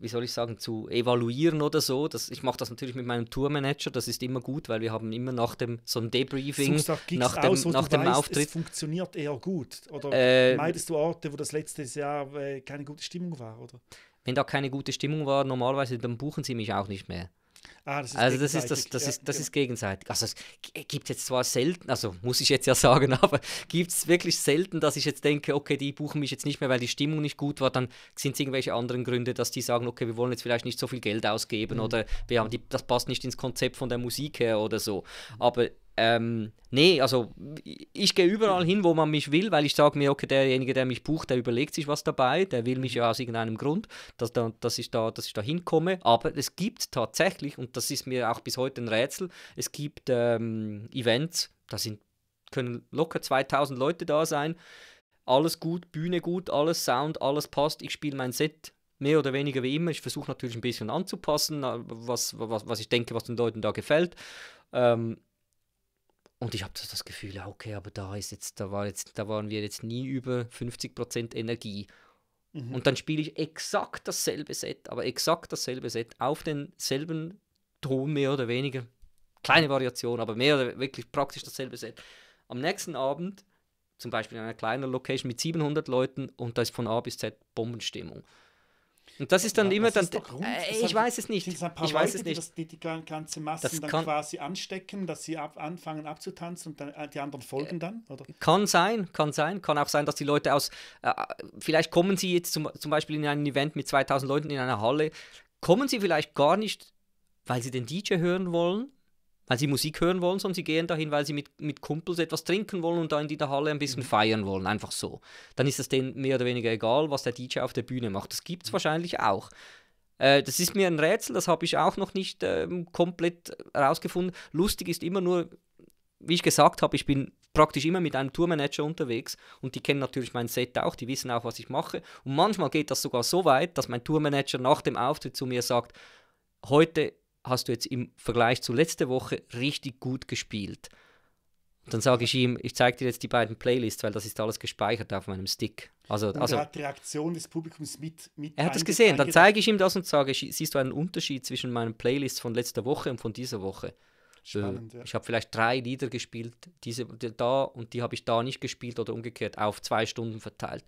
wie soll ich sagen, zu evaluieren oder so. Das, ich mache das natürlich mit meinem Tourmanager, das ist immer gut, weil wir haben immer nach dem so ein Debriefing, nach dem, aus, nach dem weißt, Auftritt. Es funktioniert eher gut. Oder äh, meidest du Orte, wo das letzte Jahr äh, keine gute Stimmung war? Oder? Wenn da keine gute Stimmung war, normalerweise, dann buchen sie mich auch nicht mehr. Ah, das also das ist das, das ja, ist das ja. Genau. ist gegenseitig. Also es gibt jetzt zwar selten, also muss ich jetzt ja sagen, aber gibt es wirklich selten, dass ich jetzt denke, okay, die buchen mich jetzt nicht mehr, weil die Stimmung nicht gut war, dann sind es irgendwelche anderen Gründe, dass die sagen, okay, wir wollen jetzt vielleicht nicht so viel Geld ausgeben mhm. oder wir haben die, das passt nicht ins Konzept von der Musik her oder so. Aber ähm, nee, also ich gehe überall hin, wo man mich will, weil ich sage mir, okay, derjenige, der mich bucht, der überlegt sich was dabei, der will mich ja aus irgendeinem Grund, dass, da, dass, ich da, dass ich da hinkomme. Aber es gibt tatsächlich, und das ist mir auch bis heute ein Rätsel, es gibt ähm, Events, da sind, können locker 2000 Leute da sein. Alles gut, Bühne gut, alles Sound, alles passt. Ich spiele mein Set mehr oder weniger wie immer. Ich versuche natürlich ein bisschen anzupassen, äh, was, was, was ich denke, was den Leuten da gefällt. Ähm, und ich habe das, Gefühl, ja, okay, aber da ist jetzt, da war jetzt, da waren wir jetzt nie über 50% Energie. Mhm. Und dann spiele ich exakt dasselbe Set, aber exakt dasselbe Set auf denselben Ton mehr oder weniger. Kleine Variation, aber mehr oder wirklich praktisch dasselbe Set. Am nächsten Abend, zum Beispiel in einer kleinen Location mit 700 Leuten und da ist von A bis Z Bombenstimmung. Und das ist dann ja, immer dann. Äh, ich weiß es nicht. ich Leute, weiß es nicht. Die, das, die, die ganze Massen dann kann, quasi anstecken, dass sie ab, anfangen abzutanzen und dann äh, die anderen folgen dann, oder? Kann sein, kann sein. Kann auch sein, dass die Leute aus. Äh, vielleicht kommen sie jetzt zum, zum Beispiel in ein Event mit 2000 Leuten in einer Halle, kommen sie vielleicht gar nicht, weil sie den DJ hören wollen, weil sie Musik hören wollen, sondern sie gehen dahin, weil sie mit, mit Kumpels etwas trinken wollen und da in der Halle ein bisschen mhm. feiern wollen, einfach so. Dann ist es denen mehr oder weniger egal, was der DJ auf der Bühne macht. Das gibt es mhm. wahrscheinlich auch. Äh, das ist mir ein Rätsel, das habe ich auch noch nicht ähm, komplett herausgefunden. Lustig ist immer nur, wie ich gesagt habe, ich bin praktisch immer mit einem Tourmanager unterwegs und die kennen natürlich mein Set auch, die wissen auch, was ich mache. Und manchmal geht das sogar so weit, dass mein Tourmanager nach dem Auftritt zu mir sagt, heute hast du jetzt im Vergleich zu letzter Woche richtig gut gespielt. dann sage ich ihm, ich zeige dir jetzt die beiden Playlists, weil das ist alles gespeichert auf meinem Stick. Also, und also, er hat die Reaktion des Publikums mit. mit er hat es gesehen, dann zeige ich ihm das und sage, siehst du einen Unterschied zwischen meinen Playlists von letzter Woche und von dieser Woche? Spannend, äh, ja. Ich habe vielleicht drei Lieder gespielt, diese da und die habe ich da nicht gespielt oder umgekehrt, auf zwei Stunden verteilt.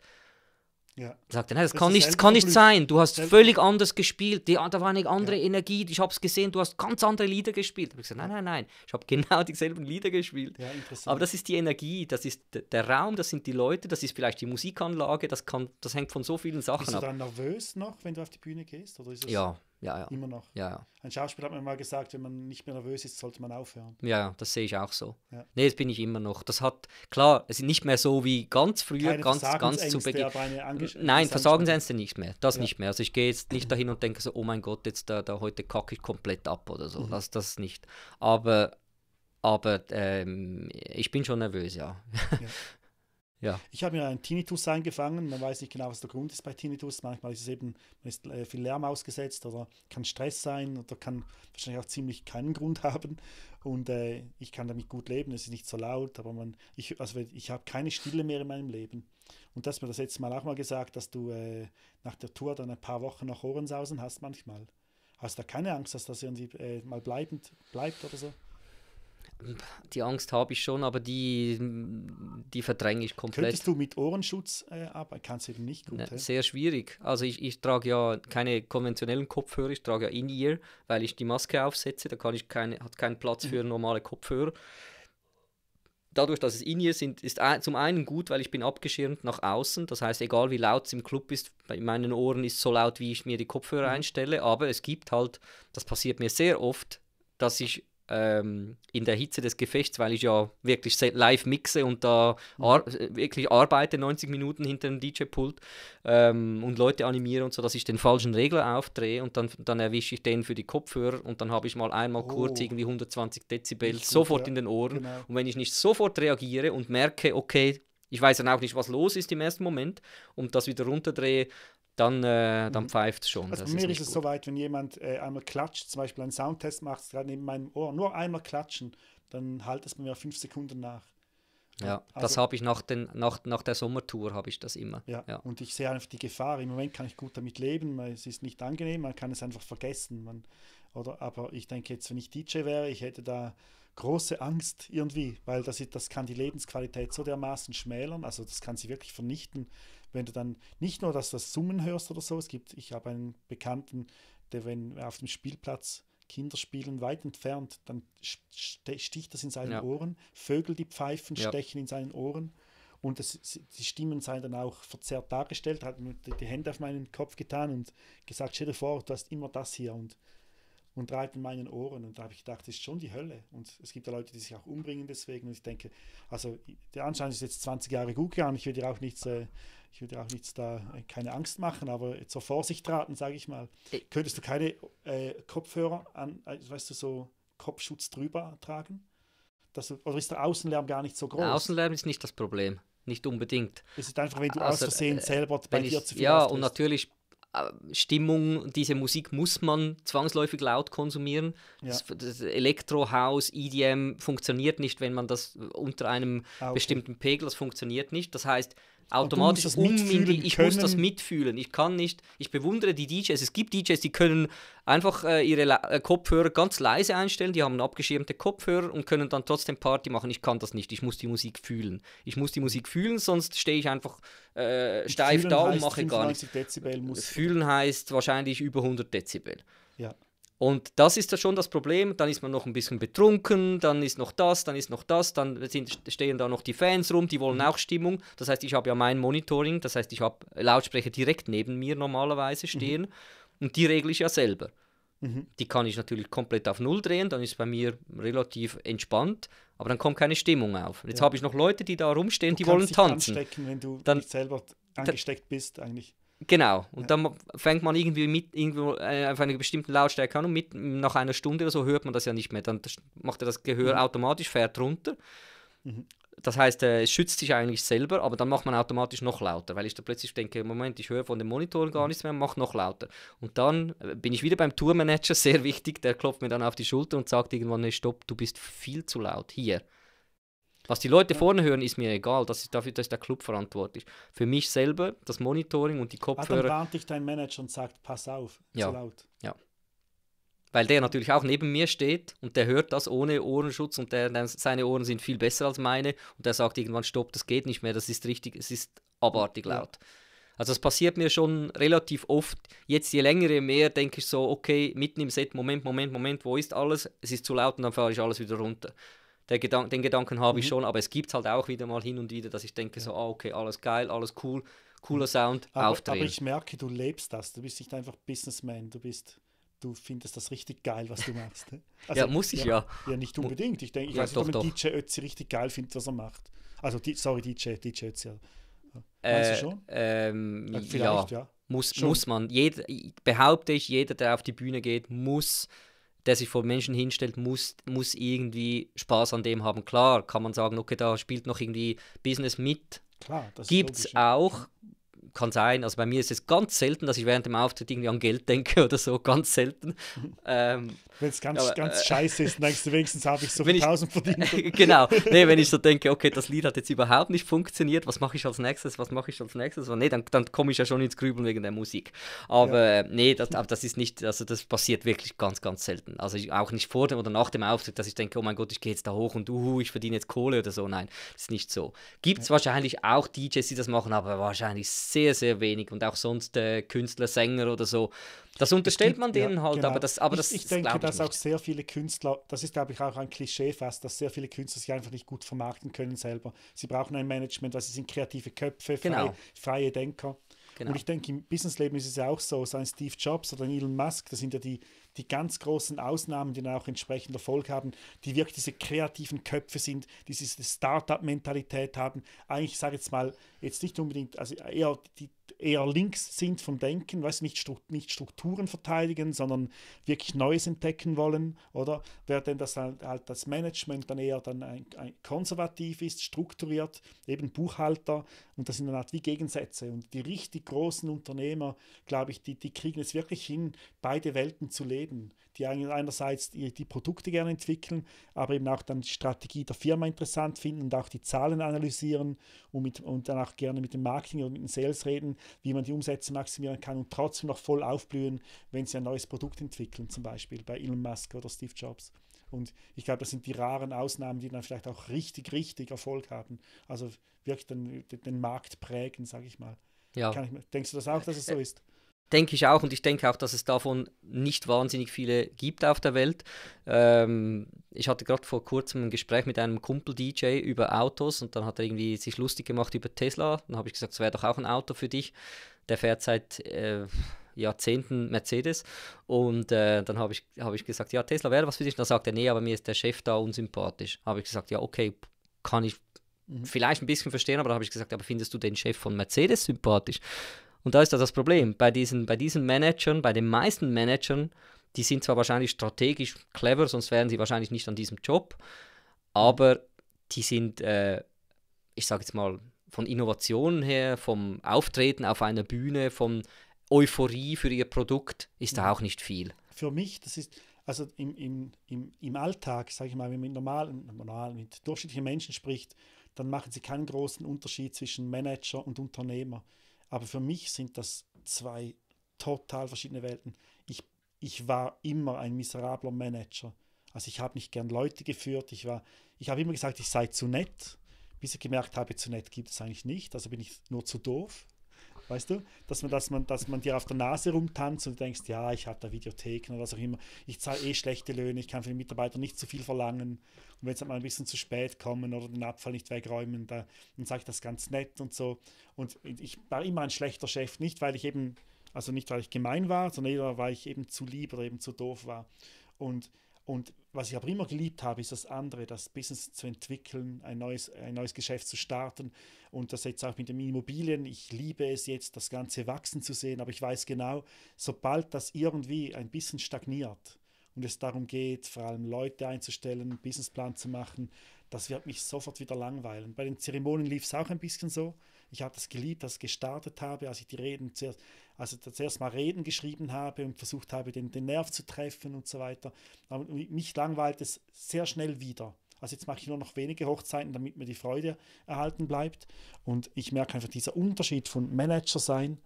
Ja. Sagt er, nein, das, das kann, nicht, kann nicht sein. Du hast Selb völlig anders gespielt. Die, da war eine andere ja. Energie. Ich habe es gesehen. Du hast ganz andere Lieder gespielt. Da habe ich gesagt, nein, nein, nein. Ich habe genau dieselben Lieder gespielt. Ja, Aber das ist die Energie, das ist der Raum, das sind die Leute, das ist vielleicht die Musikanlage. Das, kann, das hängt von so vielen Sachen ab. Bist du dann ab. nervös noch, wenn du auf die Bühne gehst? Oder ist das ja. Ja, ja. Immer noch. Ja, ja. Ein Schauspieler hat mir mal gesagt, wenn man nicht mehr nervös ist, sollte man aufhören. Ja, das sehe ich auch so. Ja. Nee, das bin ich immer noch. Das hat, klar, es ist nicht mehr so wie ganz früher, Keine ganz, ganz zu Beginn. Nein, Versagensängste nicht mehr. Das ja. nicht mehr. Also ich gehe jetzt nicht dahin und denke so, oh mein Gott, jetzt da, da heute kacke ich komplett ab oder so. Mhm. Das, das nicht. Aber, aber ähm, ich bin schon nervös, ja. ja. Ja. Ich habe mir einen Tinnitus eingefangen. Man weiß nicht genau, was der Grund ist bei Tinnitus. Manchmal ist es eben, man ist äh, viel Lärm ausgesetzt oder kann Stress sein oder kann wahrscheinlich auch ziemlich keinen Grund haben. Und äh, ich kann damit gut leben. Es ist nicht so laut, aber man, ich, also ich habe keine Stille mehr in meinem Leben. Und dass mir das letzte Mal auch mal gesagt, dass du äh, nach der Tour dann ein paar Wochen noch Ohrensausen hast manchmal. Hast du da keine Angst, dass das irgendwie äh, mal bleibend bleibt oder so? die Angst habe ich schon, aber die, die verdränge ich komplett. Könntest du mit Ohrenschutz äh, arbeiten? Kannst du eben nicht gut. Ne, Sehr schwierig. Also ich, ich trage ja keine konventionellen Kopfhörer, ich trage ja In-Ear, weil ich die Maske aufsetze, da kann ich keine, hat keinen Platz für mhm. normale Kopfhörer. Dadurch, dass es In-Ear sind, ist zum einen gut, weil ich bin abgeschirmt nach außen. Das heißt, egal wie laut es im Club ist, bei meinen Ohren ist es so laut, wie ich mir die Kopfhörer mhm. einstelle. Aber es gibt halt, das passiert mir sehr oft, dass ich ähm, in der Hitze des Gefechts, weil ich ja wirklich live mixe und da ar wirklich arbeite 90 Minuten hinter dem DJ-Pult ähm, und Leute animiere und so, dass ich den falschen Regler aufdrehe und dann, dann erwische ich den für die Kopfhörer und dann habe ich mal einmal oh. kurz irgendwie 120 Dezibel Richtig, sofort ja. in den Ohren. Genau. Und wenn ich nicht sofort reagiere und merke, okay, ich weiß dann auch nicht, was los ist im ersten Moment und das wieder runterdrehe, dann, äh, dann mhm. pfeift es schon. Also bei mir ist, ist es gut. soweit, wenn jemand äh, einmal klatscht, zum Beispiel einen Soundtest macht, gerade neben meinem Ohr, nur einmal klatschen, dann halt es bei mir fünf Sekunden nach. Ja, also, das habe ich nach, den, nach, nach der Sommertour habe ich das immer. Ja, ja, und ich sehe einfach die Gefahr. Im Moment kann ich gut damit leben, es ist nicht angenehm, man kann es einfach vergessen. Man, oder, aber ich denke jetzt, wenn ich DJ wäre, ich hätte da große Angst irgendwie, weil das, das kann die Lebensqualität so dermaßen schmälern, also das kann sie wirklich vernichten, wenn du dann nicht nur, dass du das Summen hörst oder so, es gibt, ich habe einen Bekannten, der, wenn auf dem Spielplatz Kinder spielen weit entfernt, dann sticht das in seinen ja. Ohren. Vögel, die pfeifen, ja. stechen in seinen Ohren. Und das, die Stimmen seien dann auch verzerrt dargestellt, hat mir die Hände auf meinen Kopf getan und gesagt, stell dir vor, du hast immer das hier. Und und dreit in meinen Ohren. Und da habe ich gedacht, das ist schon die Hölle. Und es gibt ja Leute, die sich auch umbringen deswegen. Und ich denke, also der Anschein ist jetzt 20 Jahre gut gegangen. Ich würde dir auch nichts, äh, ich will auch nichts da, äh, keine Angst machen, aber zur Vorsicht raten, sage ich mal. Ich äh. Könntest du keine äh, Kopfhörer an, äh, weißt du, so Kopfschutz drüber tragen? Das, oder ist der Außenlärm gar nicht so groß? Der Außenlärm ist nicht das Problem. Nicht unbedingt. Es ist einfach, wenn du also, aus Versehen äh, selber bei dir zu viel Ja, austrichst. und natürlich äh, Stimmung, diese Musik muss man zwangsläufig laut konsumieren. Ja. Das, das Elektrohaus, EDM funktioniert nicht, wenn man das unter einem okay. bestimmten Pegel, das funktioniert nicht. Das heißt, automatisch unmündig. Ich muss das mitfühlen. Ich kann nicht, ich bewundere die DJs. Es gibt DJs, die können einfach äh, ihre La äh, Kopfhörer ganz leise einstellen, die haben abgeschirmte Kopfhörer und können dann trotzdem Party machen. Ich kann das nicht. Ich muss die Musik fühlen. Ich muss die Musik fühlen, sonst stehe ich einfach äh, steif da und mache gar nichts. Fühlen heißt wahrscheinlich über 100 Dezibel. Ja. Und das ist ja schon das Problem. Dann ist man noch ein bisschen betrunken, dann ist noch das, dann ist noch das, dann sind, stehen da noch die Fans rum, die wollen mhm. auch Stimmung. Das heißt, ich habe ja mein Monitoring, das heißt, ich habe Lautsprecher direkt neben mir normalerweise mhm. stehen mhm. und die regle ich ja selber. Mhm. Die kann ich natürlich komplett auf Null drehen, dann ist bei mir relativ entspannt, aber dann kommt keine Stimmung auf. Jetzt ja. habe ich noch Leute, die da rumstehen, du die wollen tanzen. Du Anstecken, wenn du dann, selber angesteckt bist, eigentlich. Genau, und ja. dann fängt man irgendwie mit irgendwo äh, auf einer bestimmten Lautstärke an und mit, nach einer Stunde oder so hört man das ja nicht mehr. Dann macht er das Gehör mhm. automatisch, fährt runter. Mhm. Das heißt, äh, es schützt sich eigentlich selber, aber dann macht man automatisch noch lauter, weil ich da plötzlich denke, Moment, ich höre von den Monitoren gar mhm. nichts mehr, mach noch lauter. Und dann äh, bin ich wieder beim Tourmanager, sehr wichtig, der klopft mir dann auf die Schulter und sagt irgendwann, nee, stopp, du bist viel zu laut hier. Was die Leute vorne hören, ist mir egal. Das ist, dafür dass der Club verantwortlich. Für mich selber, das Monitoring und die Kopfhörer. Ah, dann warnt dich dein Manager und sagt, pass auf, ja. zu laut. Ja. Weil der natürlich auch neben mir steht und der hört das ohne Ohrenschutz und der, seine Ohren sind viel besser als meine und der sagt irgendwann, stopp, das geht nicht mehr, das ist richtig, es ist abartig laut. Ja. Also das passiert mir schon relativ oft. Jetzt je länger, je mehr denke ich so, okay, mitten im Set, Moment, Moment, Moment, wo ist alles? Es ist zu laut und dann fahre ich alles wieder runter. Gedank, den Gedanken habe mhm. ich schon, aber es gibt halt auch wieder mal hin und wieder, dass ich denke so, ah, okay, alles geil, alles cool, cooler mhm. Sound, aber, aufdrehen. Aber ich merke, du lebst das, du bist nicht einfach Businessman, du bist, du findest das richtig geil, was du machst. Also, ja, muss ich ja, ja. Ja, nicht unbedingt. Ich denke, ich ja, weiß nicht, ob DJ Ötzi richtig geil findet, was er macht. Also, die, sorry, DJ, DJ Ötzi. Ja. Weißt äh, du schon? Ähm, äh, Vielleicht, ja. ja. Muss, muss man. Jeder, behaupte ich, jeder, der auf die Bühne geht, muss der sich vor Menschen hinstellt, muss, muss irgendwie Spaß an dem haben. Klar, kann man sagen, okay, da spielt noch irgendwie Business mit. Klar, das Gibt's auch, kann sein, also bei mir ist es ganz selten, dass ich während dem Auftritt irgendwie an Geld denke oder so, ganz selten. Ähm, wenn es ganz, aber, ganz äh, scheiße ist, denkst du, wenigstens habe ich so 1000 verdient. genau, nee, wenn ich so denke, okay, das Lied hat jetzt überhaupt nicht funktioniert, was mache ich als nächstes, was mache ich als nächstes, nee, dann, dann komme ich ja schon ins Grübeln wegen der Musik. Aber ja. Äh, nee, das, aber das ist nicht, also das passiert wirklich ganz, ganz selten. Also ich, auch nicht vor dem oder nach dem Auftritt, dass ich denke, oh mein Gott, ich gehe jetzt da hoch und uhu, ich verdiene jetzt Kohle oder so. Nein, das ist nicht so. Gibt es ja. wahrscheinlich auch DJs, die das machen, aber wahrscheinlich sehr sehr, sehr wenig und auch sonst äh, Künstler, Sänger oder so. Das unterstellt gibt, man denen ja, halt, genau. aber das, aber ich, das ich denke, ich dass nicht. auch sehr viele Künstler, das ist glaube ich auch ein Klischee fast, dass sehr viele Künstler sich einfach nicht gut vermarkten können selber. Sie brauchen ein Management, weil sie sind kreative Köpfe, freie, genau. freie Denker. Genau. Und ich denke, im Businessleben ist es ja auch so, sein Steve Jobs oder Elon Musk, das sind ja die die ganz großen Ausnahmen, die dann auch entsprechend Erfolg haben, die wirklich diese kreativen Köpfe sind, die diese Startup-Mentalität haben. Eigentlich, sage ich jetzt mal, jetzt nicht unbedingt, also eher die eher links sind vom Denken, weißt nicht, Strukt nicht Strukturen verteidigen, sondern wirklich Neues entdecken wollen, oder? Während das halt, halt das Management dann eher dann ein, ein konservativ ist, strukturiert, eben Buchhalter, und das sind dann halt wie Gegensätze. Und die richtig großen Unternehmer, glaube ich, die, die kriegen es wirklich hin, beide Welten zu leben. Die einerseits die, die Produkte gerne entwickeln, aber eben auch dann die Strategie der Firma interessant finden und auch die Zahlen analysieren und, mit, und dann auch gerne mit dem Marketing und mit den Sales reden, wie man die Umsätze maximieren kann und trotzdem noch voll aufblühen, wenn sie ein neues Produkt entwickeln, zum Beispiel bei Elon Musk oder Steve Jobs. Und ich glaube, das sind die raren Ausnahmen, die dann vielleicht auch richtig, richtig Erfolg haben. Also wirklich den, den Markt prägen, sage ich mal. Ja. Ich, denkst du das auch, dass es so äh, ist? Denke ich auch und ich denke auch, dass es davon nicht wahnsinnig viele gibt auf der Welt. Ähm, ich hatte gerade vor kurzem ein Gespräch mit einem Kumpel-DJ über Autos und dann hat er irgendwie sich lustig gemacht über Tesla. Dann habe ich gesagt, es wäre doch auch ein Auto für dich. Der fährt seit äh, Jahrzehnten Mercedes. Und äh, dann habe ich, hab ich gesagt, ja, Tesla wäre was für dich. dann sagt er, nee, aber mir ist der Chef da unsympathisch. Habe ich gesagt, ja, okay, kann ich mhm. vielleicht ein bisschen verstehen, aber da habe ich gesagt, aber findest du den Chef von Mercedes sympathisch? Und da ist das das Problem. Bei diesen, bei diesen Managern, bei den meisten Managern, die sind zwar wahrscheinlich strategisch clever, sonst wären sie wahrscheinlich nicht an diesem Job, aber die sind, äh, ich sage jetzt mal, von Innovationen her, vom Auftreten auf einer Bühne, von Euphorie für ihr Produkt ist da auch nicht viel. Für mich, das ist, also im, im, im, im Alltag, sage ich mal, wenn man mit normalen, normalen, mit durchschnittlichen Menschen spricht, dann machen sie keinen großen Unterschied zwischen Manager und Unternehmer. Aber für mich sind das zwei total verschiedene Welten. Ich, ich war immer ein miserabler Manager. Also ich habe nicht gern Leute geführt. Ich, ich habe immer gesagt, ich sei zu nett, bis ich gemerkt habe, zu nett gibt es eigentlich nicht. Also bin ich nur zu doof. Weißt du? Dass man, dass man, dass man dir auf der Nase rumtanzt und du denkst, ja, ich habe da Videotheken oder was auch immer. Ich zahle eh schlechte Löhne, ich kann für die Mitarbeiter nicht zu viel verlangen. Und wenn sie halt mal ein bisschen zu spät kommen oder den Abfall nicht wegräumen, da, dann sage ich das ganz nett und so. Und ich war immer ein schlechter Chef, nicht weil ich eben, also nicht weil ich gemein war, sondern eher weil ich eben zu lieb oder eben zu doof war. Und und was ich aber immer geliebt habe, ist das andere, das Business zu entwickeln, ein neues, ein neues Geschäft zu starten. Und das jetzt auch mit den Immobilien. Ich liebe es jetzt, das Ganze wachsen zu sehen. Aber ich weiß genau, sobald das irgendwie ein bisschen stagniert und es darum geht, vor allem Leute einzustellen, einen Businessplan zu machen, das wird mich sofort wieder langweilen. Bei den Zeremonien lief es auch ein bisschen so. Ich habe das geliebt, dass ich gestartet habe, als ich die Reden zuerst also zuerst mal Reden geschrieben habe und versucht habe, den, den Nerv zu treffen und so weiter. Aber mich langweilt es sehr schnell wieder. Also jetzt mache ich nur noch wenige Hochzeiten, damit mir die Freude erhalten bleibt. Und ich merke einfach dieser Unterschied von Manager sein,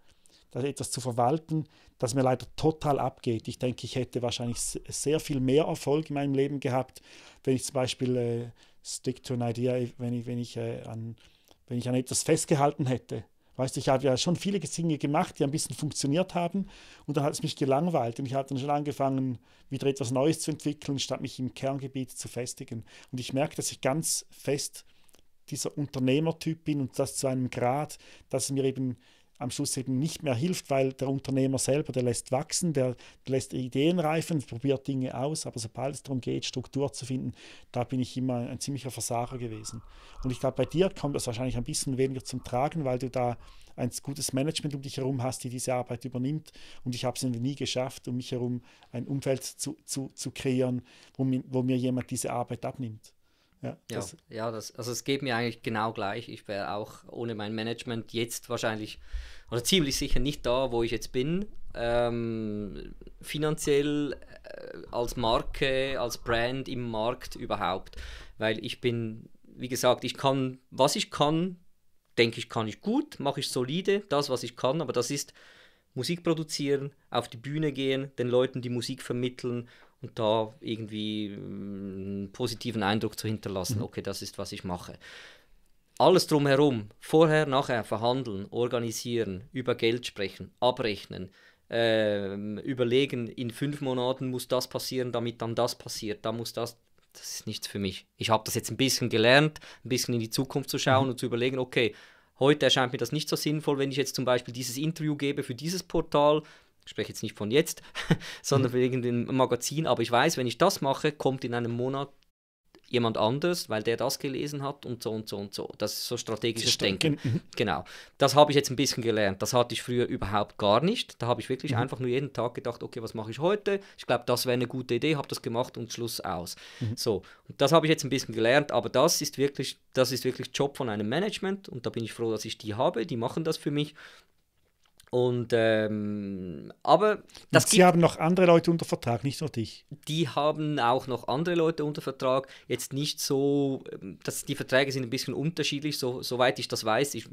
das etwas zu verwalten, das mir leider total abgeht. Ich denke, ich hätte wahrscheinlich sehr viel mehr Erfolg in meinem Leben gehabt, wenn ich zum Beispiel äh, Stick to an Idea, wenn ich, wenn ich, äh, an, wenn ich an etwas festgehalten hätte. Weißt du, ich habe ja schon viele Dinge gemacht, die ein bisschen funktioniert haben und dann hat es mich gelangweilt und ich habe dann schon angefangen, wieder etwas Neues zu entwickeln, statt mich im Kerngebiet zu festigen. Und ich merke, dass ich ganz fest dieser Unternehmertyp bin und das zu einem Grad, dass es mir eben am Schluss eben nicht mehr hilft, weil der Unternehmer selber, der lässt wachsen, der, der lässt Ideen reifen, probiert Dinge aus, aber sobald es darum geht, Struktur zu finden, da bin ich immer ein ziemlicher Versager gewesen. Und ich glaube, bei dir kommt das wahrscheinlich ein bisschen weniger zum Tragen, weil du da ein gutes Management um dich herum hast, die diese Arbeit übernimmt. Und ich habe es nie geschafft, um mich herum ein Umfeld zu, zu, zu kreieren, wo mir, wo mir jemand diese Arbeit abnimmt. Ja, ja, das, ja das, also es geht mir eigentlich genau gleich. Ich wäre auch ohne mein Management jetzt wahrscheinlich oder ziemlich sicher nicht da, wo ich jetzt bin. Ähm, finanziell äh, als Marke, als Brand im Markt überhaupt. Weil ich bin, wie gesagt, ich kann, was ich kann, denke ich, kann ich gut, mache ich solide, das, was ich kann, aber das ist Musik produzieren, auf die Bühne gehen, den Leuten die Musik vermitteln und da irgendwie mm, positiven Eindruck zu hinterlassen. Mhm. Okay, das ist, was ich mache. Alles drumherum, vorher, nachher verhandeln, organisieren, über Geld sprechen, abrechnen, äh, überlegen, in fünf Monaten muss das passieren, damit dann das passiert, da muss das, das ist nichts für mich. Ich habe das jetzt ein bisschen gelernt, ein bisschen in die Zukunft zu schauen mhm. und zu überlegen, okay, heute erscheint mir das nicht so sinnvoll, wenn ich jetzt zum Beispiel dieses Interview gebe für dieses Portal, ich spreche jetzt nicht von jetzt, sondern mhm. von irgendeinem Magazin, aber ich weiß, wenn ich das mache, kommt in einem Monat jemand anders, weil der das gelesen hat und so und so und so. Das ist so strategisches Denken. Mhm. Genau. Das habe ich jetzt ein bisschen gelernt. Das hatte ich früher überhaupt gar nicht. Da habe ich wirklich mhm. einfach nur jeden Tag gedacht, okay, was mache ich heute? Ich glaube, das wäre eine gute Idee, habe das gemacht und Schluss aus. Mhm. So, und das habe ich jetzt ein bisschen gelernt, aber das ist wirklich, das ist wirklich Job von einem Management und da bin ich froh, dass ich die habe, die machen das für mich und ähm, aber das und Sie gibt, haben noch andere Leute unter Vertrag, nicht nur dich. Die haben auch noch andere Leute unter Vertrag. Jetzt nicht so, ähm, dass die Verträge sind ein bisschen unterschiedlich. So, soweit ich das weiß, ich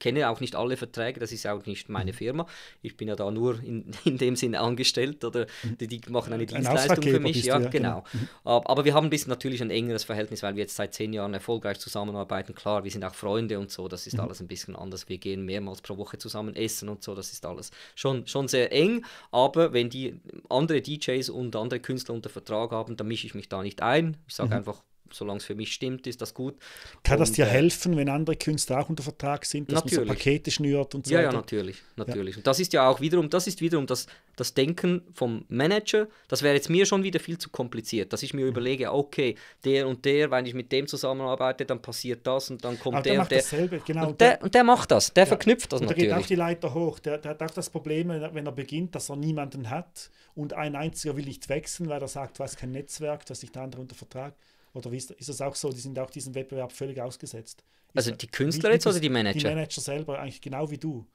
kenne auch nicht alle Verträge. Das ist auch nicht meine mhm. Firma. Ich bin ja da nur in, in dem Sinne angestellt oder mhm. die, die machen eine Dienstleistung ein für mich. Ja, du, ja, genau. genau. Mhm. Aber wir haben ein bisschen natürlich ein engeres Verhältnis, weil wir jetzt seit zehn Jahren erfolgreich zusammenarbeiten. Klar, wir sind auch Freunde und so. Das ist mhm. alles ein bisschen anders. Wir gehen mehrmals pro Woche zusammen essen und so das ist alles schon, schon sehr eng. Aber wenn die andere DJs und andere Künstler unter Vertrag haben, dann mische ich mich da nicht ein. Ich sage mhm. einfach, solange es für mich stimmt, ist das gut. Kann und, das dir äh, helfen, wenn andere Künstler auch unter Vertrag sind, dass natürlich. man so Pakete schnürt und so weiter? Ja, ja, natürlich. natürlich. Ja. Und das ist ja auch wiederum, das ist wiederum das, das Denken vom Manager, das wäre jetzt mir schon wieder viel zu kompliziert, dass ich mir mhm. überlege, okay, der und der, wenn ich mit dem zusammenarbeite, dann passiert das und dann kommt Aber der, der und der. Dasselbe, genau. Und der, und der macht das, der ja. verknüpft das und natürlich. Der geht auch die Leiter hoch, der, der hat auch das Problem, wenn er beginnt, dass er niemanden hat und ein einziger will nicht wechseln, weil er sagt, du hast kein Netzwerk, dass hast nicht andere unter Vertrag. Oder ist, ist das auch so? Die sind auch diesem Wettbewerb völlig ausgesetzt. Also die Künstler jetzt oder die Manager? Die Manager selber, eigentlich genau wie du.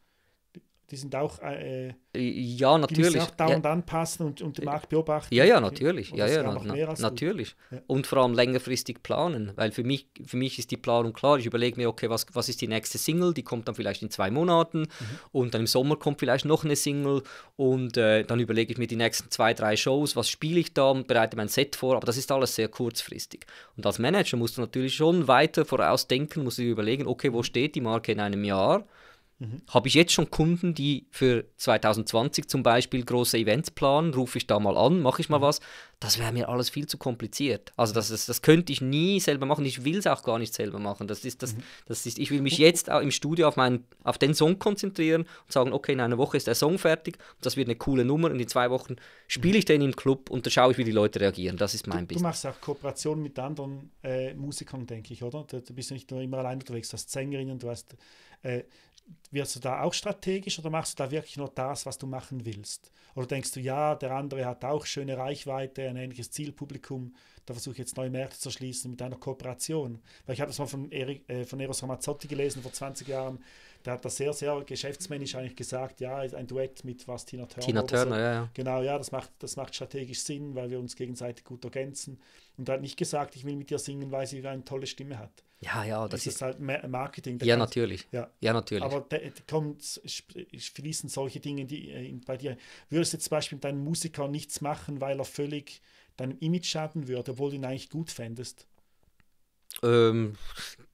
Die sind auch. Äh, äh ja, natürlich. auch dauernd ja. anpassen und, und den äh, Markt beobachten. Ja, ja, natürlich. Und ja, ja, na, natürlich. Ja. Und vor allem längerfristig planen, weil für mich, für mich ist die Planung klar. Ich überlege mir, okay, was, was ist die nächste Single? Die kommt dann vielleicht in zwei Monaten mhm. und dann im Sommer kommt vielleicht noch eine Single und äh, dann überlege ich mir die nächsten zwei, drei Shows, was spiele ich da und bereite mein Set vor. Aber das ist alles sehr kurzfristig. Und als Manager musst du natürlich schon weiter vorausdenken, musst du dir überlegen, okay, wo steht die Marke in einem Jahr? Mhm. Habe ich jetzt schon Kunden, die für 2020 zum Beispiel große Events planen? Rufe ich da mal an, mache ich mal mhm. was? Das wäre mir alles viel zu kompliziert. Also das, das, das könnte ich nie selber machen. Ich will es auch gar nicht selber machen. Das ist, das, mhm. das ist, ich will mich jetzt im Studio auf, meinen, auf den Song konzentrieren und sagen, okay, in einer Woche ist der Song fertig, das wird eine coole Nummer und in zwei Wochen spiele ich den im Club und da schaue ich, wie die Leute reagieren. Das ist mein du, Business. Du machst auch Kooperationen mit anderen äh, Musikern, denke ich, oder? Du, du bist ja nicht nur immer allein unterwegs, du hast Sängerinnen, du hast... Äh, wirst du da auch strategisch oder machst du da wirklich nur das, was du machen willst? Oder denkst du, ja, der andere hat auch schöne Reichweite, ein ähnliches Zielpublikum, da versuche ich jetzt neue Märkte zu schließen mit einer Kooperation? Weil ich habe das mal von, Erik, äh, von Eros Ramazzotti gelesen vor 20 Jahren, der hat das sehr, sehr geschäftsmännisch mhm. eigentlich gesagt, ja, ein Duett mit was Tina Turner. Tina Turner, so. ja, ja. Genau, ja, das macht, das macht strategisch Sinn, weil wir uns gegenseitig gut ergänzen. Und er hat nicht gesagt, ich will mit dir singen, weil sie eine tolle Stimme hat. Ja, ja, das, ist, ist halt Marketing. Ja, natürlich. Ja. ja, natürlich. Aber da, kommt, fließen solche Dinge die, äh, bei dir. Würdest du zum Beispiel mit deinem Musiker nichts machen, weil er völlig deinem Image schaden würde, obwohl du ihn eigentlich gut fändest? Ähm,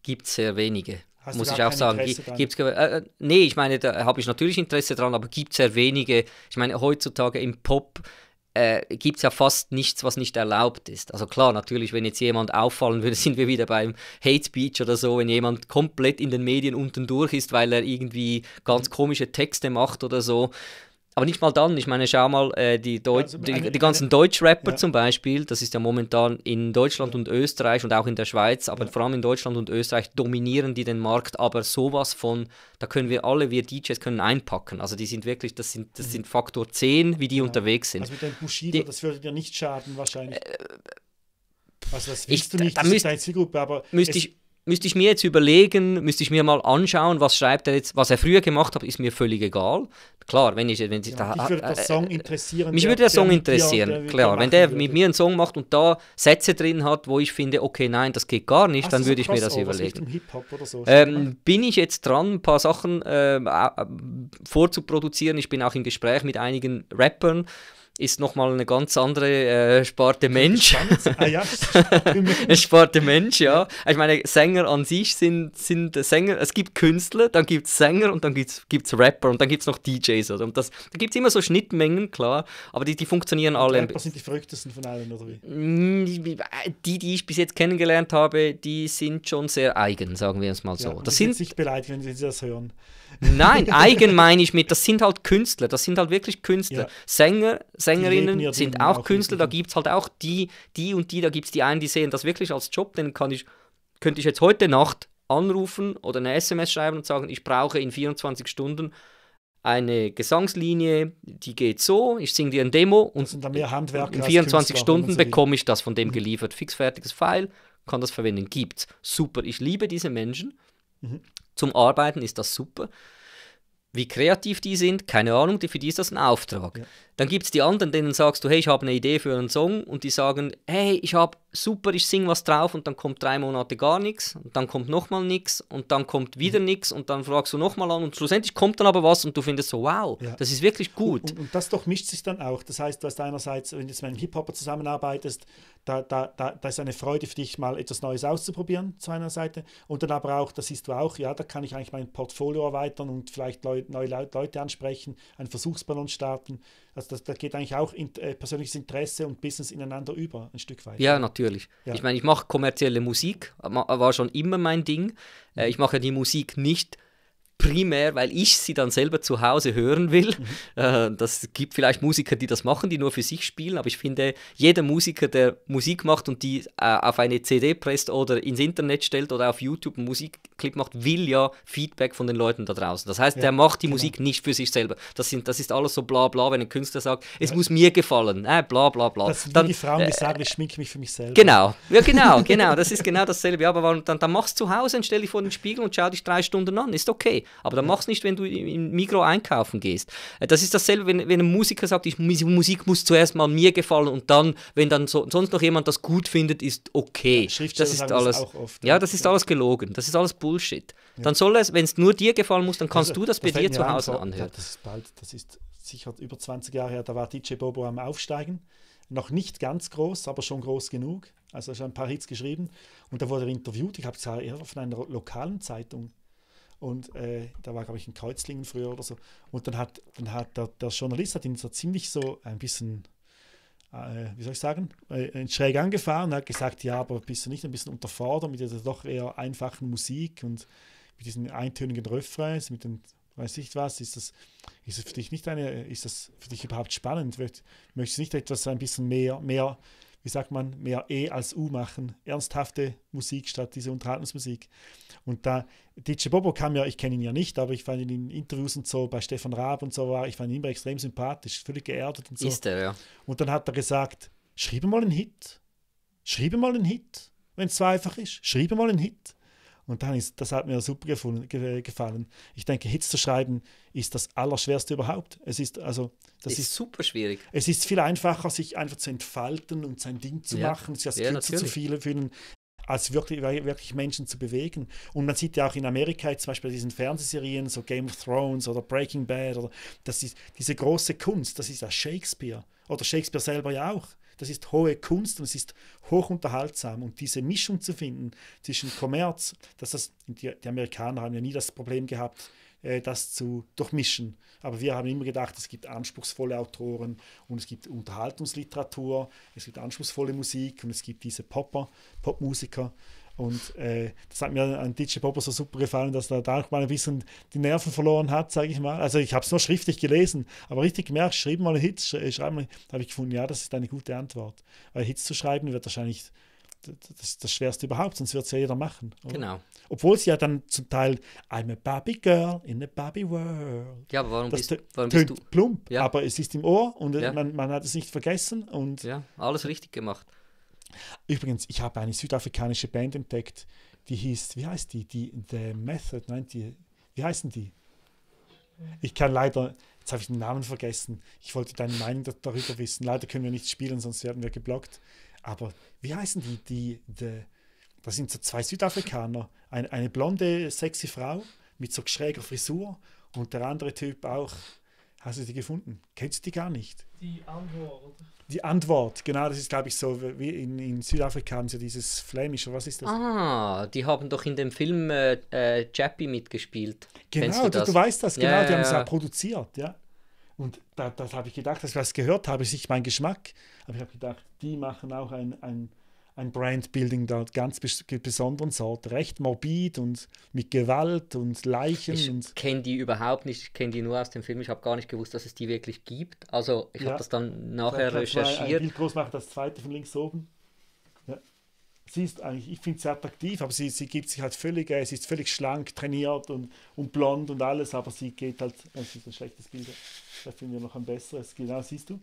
Gibt sehr wenige. Hast muss ich auch sagen. Gibt's, äh, äh, nee, ich meine, da habe ich natürlich Interesse dran, aber gibt es sehr wenige. Ich meine, heutzutage im Pop äh, gibt es ja fast nichts, was nicht erlaubt ist. Also klar, natürlich, wenn jetzt jemand auffallen würde, sind wir wieder beim Hate Speech oder so, wenn jemand komplett in den Medien unten durch ist, weil er irgendwie ganz komische Texte macht oder so aber nicht mal dann, ich meine, schau mal, äh, die, Deu also, die, die, ganzen Deutschrapper ja. zum Beispiel, das ist ja momentan in Deutschland und Österreich und auch in der Schweiz, aber ja. vor allem in Deutschland und Österreich dominieren die den Markt, aber sowas von, da können wir alle, wir DJs können einpacken. Also die sind wirklich, das sind, das mhm. sind Faktor 10, wie die ja. unterwegs sind. Also mit dem Bushido, die, das würde dir nicht schaden wahrscheinlich. Äh, also das willst ich, du nicht, da müsst, das ist deine Zielgruppe, aber müsste ich, müsste ich mir jetzt überlegen, müsste ich mir mal anschauen, was schreibt er jetzt, was er früher gemacht hat, ist mir völlig egal. Klar, wenn ich, wenn ich ja, da, würde äh, äh, Song interessieren. Mich würde der Song interessieren, der, der klar. Wenn der würde. mit mir einen Song macht und da Sätze drin hat, wo ich finde, okay, nein, das geht gar nicht, also dann so würde ich mir das überlegen. So. Ähm, bin ich jetzt dran, ein paar Sachen äh, äh, vorzuproduzieren? Ich bin auch im Gespräch mit einigen Rappern ist nochmal eine ganz andere äh, Sparte Mensch. Ah, ja. eine Sparte Mensch, ja. Ich meine, Sänger an sich sind, sind Sänger, es gibt Künstler, dann gibt es Sänger und dann gibt es Rapper und dann gibt es noch DJs. Oder? Und das, da gibt es immer so Schnittmengen, klar, aber die, die funktionieren und alle. Rapper sind die verrücktesten von allen, oder wie? Mm, die, die ich bis jetzt kennengelernt habe, die sind schon sehr eigen, sagen wir es mal so. Ja, das sind sich beleidigt, wenn sie das hören. Nein, eigen meine ich mit, das sind halt Künstler, das sind halt wirklich Künstler. Ja. Sänger, Sängerinnen ja sind auch Künstler, da gibt es halt auch die, die und die, da gibt es die einen, die sehen das wirklich als Job, dann kann ich, könnte ich jetzt heute Nacht anrufen oder eine SMS schreiben und sagen, ich brauche in 24 Stunden eine Gesangslinie, die geht so, ich singe dir ein Demo und also, in 24 Stunden bekomme ich das von dem mhm. geliefert. Fixfertiges File, kann das verwenden, gibt's. Super, ich liebe diese Menschen. Mhm. Zum Arbeiten ist das super. Wie kreativ die sind, keine Ahnung, für die ist das ein Auftrag. Ja. Dann gibt es die anderen, denen sagst du, hey, ich habe eine Idee für einen Song und die sagen, hey, ich habe super, ich singe was drauf und dann kommt drei Monate gar nichts und dann kommt nochmal nichts und dann kommt wieder mhm. nichts und dann fragst du nochmal an und schlussendlich kommt dann aber was und du findest so, wow, ja. das ist wirklich gut. Und, und, und das doch mischt sich dann auch. Das heißt, du hast einerseits, wenn du jetzt mit einem Hip-Hopper zusammenarbeitest, da, da, da, da ist eine Freude für dich, mal etwas Neues auszuprobieren, zu einer Seite. Und dann aber auch, das siehst du auch, ja, da kann ich eigentlich mein Portfolio erweitern und vielleicht Leu neue Leute ansprechen, einen Versuchsballon starten. Also das, das geht eigentlich auch in, äh, persönliches Interesse und Business ineinander über, ein Stück weit. Ja, natürlich. Ja. Ich meine, ich mache kommerzielle Musik, war schon immer mein Ding. Äh, ich mache ja die Musik nicht, primär, weil ich sie dann selber zu Hause hören will. Mhm. Äh, das gibt vielleicht Musiker, die das machen, die nur für sich spielen, aber ich finde, jeder Musiker, der Musik macht und die äh, auf eine CD presst oder ins Internet stellt oder auf YouTube einen Musikclip macht, will ja Feedback von den Leuten da draußen. Das heißt, ja, der macht die genau. Musik nicht für sich selber. Das, sind, das ist alles so bla bla, wenn ein Künstler sagt, es ja. muss mir gefallen, äh, bla bla bla. Das sind dann, die Frauen, die äh, sagen, ich schminke mich für mich selber. Genau, ja genau, genau, das ist genau dasselbe. Ja, aber dann, dann machst du zu Hause und stell dich vor den Spiegel und schau dich drei Stunden an, ist okay. Aber dann mach's nicht, wenn du im Mikro einkaufen gehst. Äh, das ist dasselbe, wenn, wenn ein Musiker sagt, ich, Musik muss zuerst mal mir gefallen und dann, wenn dann so, sonst noch jemand das gut findet, ist okay. Ja, das ist alles. Das oft, ja, das ist ja. alles gelogen. Das ist alles Bullshit. Ja. Dann soll es, wenn es nur dir gefallen muss, dann kannst also, du das, bei dir zu Hause an, anhören. Das ist bald, das ist sicher über 20 Jahre her, da war DJ Bobo am Aufsteigen. Noch nicht ganz groß, aber schon groß genug. Also er hat ein paar Hits geschrieben und da wurde er interviewt. Ich habe es eher von einer lokalen Zeitung und äh, da war, glaube ich, in Kreuzlingen früher oder so. Und dann hat, dann hat der, der Journalist hat ihn so ziemlich so ein bisschen, äh, wie soll ich sagen, äh, äh, schräg angefahren und hat gesagt, ja, aber bist du nicht ein bisschen unterfordert mit dieser doch eher einfachen Musik und mit diesen eintönigen Refrains, mit den weiß ich was, ist das, ist das für dich nicht eine, ist das für dich überhaupt spannend? Möchtest du nicht etwas ein bisschen mehr, mehr wie sagt man, mehr E als U machen, ernsthafte Musik statt diese Unterhaltungsmusik. Und da, DJ Bobo kam ja, ich kenne ihn ja nicht, aber ich fand ihn in Interviews und so, bei Stefan Raab und so war, ich fand ihn immer extrem sympathisch, völlig geerdet und so. Ist er, ja. Und dann hat er gesagt, schreibe mal einen Hit, schreibe mal einen Hit, wenn es so einfach ist, schreibe mal einen Hit. Und dann ist, das hat mir super gefunden, ge, gefallen. Ich denke, Hits zu schreiben ist das Allerschwerste überhaupt. Es ist also das ist, ist, super schwierig. Es ist viel einfacher, sich einfach zu entfalten und sein Ding zu ja. machen, sich als ja, Künstler zu viele fühlen, als wirklich, wirklich Menschen zu bewegen. Und man sieht ja auch in Amerika zum Beispiel diesen Fernsehserien, so Game of Thrones oder Breaking Bad, oder das ist diese große Kunst, das ist ja Shakespeare. Oder Shakespeare selber ja auch das ist hohe Kunst und es ist hochunterhaltsam. Und diese Mischung zu finden zwischen Kommerz, dass das, die, die Amerikaner haben ja nie das Problem gehabt, äh, das zu durchmischen. Aber wir haben immer gedacht, es gibt anspruchsvolle Autoren und es gibt Unterhaltungsliteratur, es gibt anspruchsvolle Musik und es gibt diese Popper, Popmusiker. Und äh, das hat mir an DJ Bobo so super gefallen, dass er da auch mal ein bisschen die Nerven verloren hat, sage ich mal. Also ich habe es nur schriftlich gelesen, aber richtig gemerkt, schreib mal einen Hit, äh, schreib mal, da habe ich gefunden, ja, das ist eine gute Antwort. Weil Hits zu schreiben wird wahrscheinlich das, das Schwerste überhaupt, sonst wird es ja jeder machen. Oder? Genau. Obwohl sie ja dann zum Teil I'm a Barbie Girl in a Barbie World. Ja, aber warum, das bist, warum bist du? plump, ja. aber es ist im Ohr und äh, ja. man, man, hat es nicht vergessen. Und ja, alles richtig gemacht. Übrigens, ich habe eine südafrikanische Band entdeckt, die hieß, wie heißt die? Die The Method, nein, die, wie heißen die? Ich kann leider, jetzt habe ich den Namen vergessen. Ich wollte deine Meinung darüber wissen. Leider können wir nicht spielen, sonst werden wir geblockt. Aber wie heißen die? die, die das sind so zwei Südafrikaner. Eine, eine blonde, sexy Frau mit so schräger Frisur und der andere Typ auch. Hast du die gefunden? Kennst du die gar nicht? Die Amor, oder? die Antwort, genau, das ist, glaube ich, so, wie in, in Südafrika haben sie dieses Flämische, was ist das? Ah, die haben doch in dem Film äh, äh Chappie mitgespielt. Genau, du, du, du, weißt das, genau, ja, die haben es ja produziert, ja. Und da, das habe ich gedacht, dass ich das gehört habe, ist nicht mein Geschmack, aber ich habe gedacht, die machen auch ein, ein ein Brandbuilding der ganz besonderen Sorte. Recht morbid und mit Gewalt und Leichen. Ich kenne die überhaupt nicht, ich kenne die nur aus dem Film. Ich habe gar nicht gewusst, dass es die wirklich gibt. Also ich ja. habe das dann nachher ich recherchiert. Ein groß macht das zweite von links oben. Ja. Sie ist eigentlich, ich finde sie attraktiv, aber sie, sie gibt sich halt völlig, äh, sie ist völlig schlank, trainiert und, und blond und alles, aber sie geht halt, das ist ein schlechtes Bild, da finden wir noch ein besseres, genau, siehst du?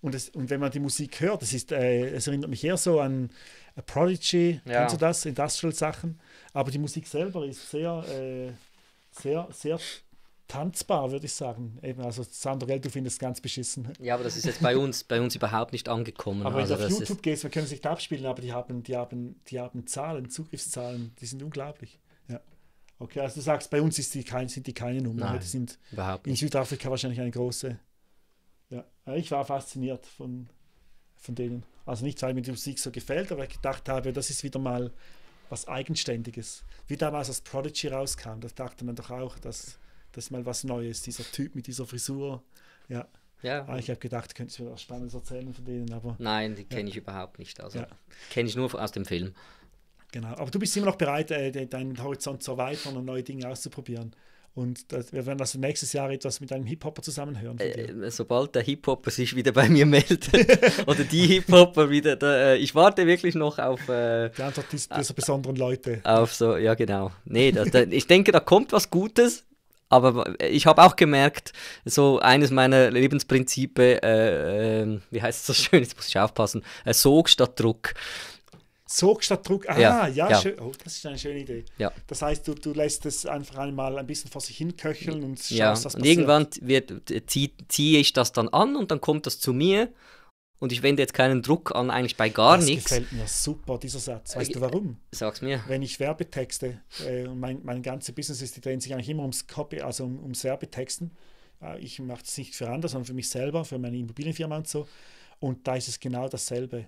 Und, das, und wenn man die Musik hört, das ist, äh, es erinnert mich eher so an A äh, Prodigy, ja. kennst du das, Industrial-Sachen. Aber die Musik selber ist sehr, äh, sehr, sehr tanzbar, würde ich sagen. Eben, also Sandro, Geld, du findest es ganz beschissen. Ja, aber das ist jetzt bei uns, bei uns überhaupt nicht angekommen. Aber also wenn du also auf YouTube gehst, wir können es nicht abspielen, aber die haben, die haben, die haben Zahlen, Zugriffszahlen, die sind unglaublich. Ja. Okay, also du sagst, bei uns ist die kein, sind die keine Nummer. Nein, die sind überhaupt nicht. in Südafrika wahrscheinlich eine große ja, ich war fasziniert von, von denen. Also nicht, weil mir die Musik so gefällt, aber ich gedacht habe, das ist wieder mal was Eigenständiges. Wie damals das Prodigy rauskam, das dachte man doch auch, dass das mal was Neues, dieser Typ mit dieser Frisur. Ja. ja. Aber ah, ich habe gedacht, könntest du mir was Spannendes erzählen von denen, aber. Nein, die kenne ja. ich überhaupt nicht. Also ja. kenne ich nur aus dem Film. Genau. Aber du bist immer noch bereit, äh, deinen Horizont zu erweitern und neue Dinge auszuprobieren. Und das, wir werden also nächstes Jahr etwas mit einem Hip-Hopper zusammenhören. Äh, sobald der Hip-Hopper sich wieder bei mir meldet oder die Hip-Hopper wieder, da, äh, ich warte wirklich noch auf. Äh, die Antwort ist, dieser besonderen Leute. Auf so, ja, genau. Nee, das, da, ich denke, da kommt was Gutes. Aber ich habe auch gemerkt, so eines meiner Lebensprinzipe, äh, äh, wie heißt es so schön, jetzt muss ich aufpassen, äh, Sog statt Druck. Sog statt Druck. Ah, ja, ja, ja. Oh, das ist eine schöne Idee. Ja. Das heißt, du, du lässt es einfach einmal ein bisschen vor sich hin köcheln und schaust, ja. was passiert. Und irgendwann wird, ziehe zieh ich das dann an und dann kommt das zu mir und ich wende jetzt keinen Druck an, eigentlich bei gar das nichts. Das gefällt mir super, dieser Satz. Weißt äh, du warum? Sag's mir. Wenn ich Werbetexte, äh, und mein, mein ganzes Business ist, die drehen sich eigentlich immer ums Copy, also um, ums Werbetexten. Äh, ich mache es nicht für andere, sondern für mich selber, für meine Immobilienfirma und so. Und da ist es genau dasselbe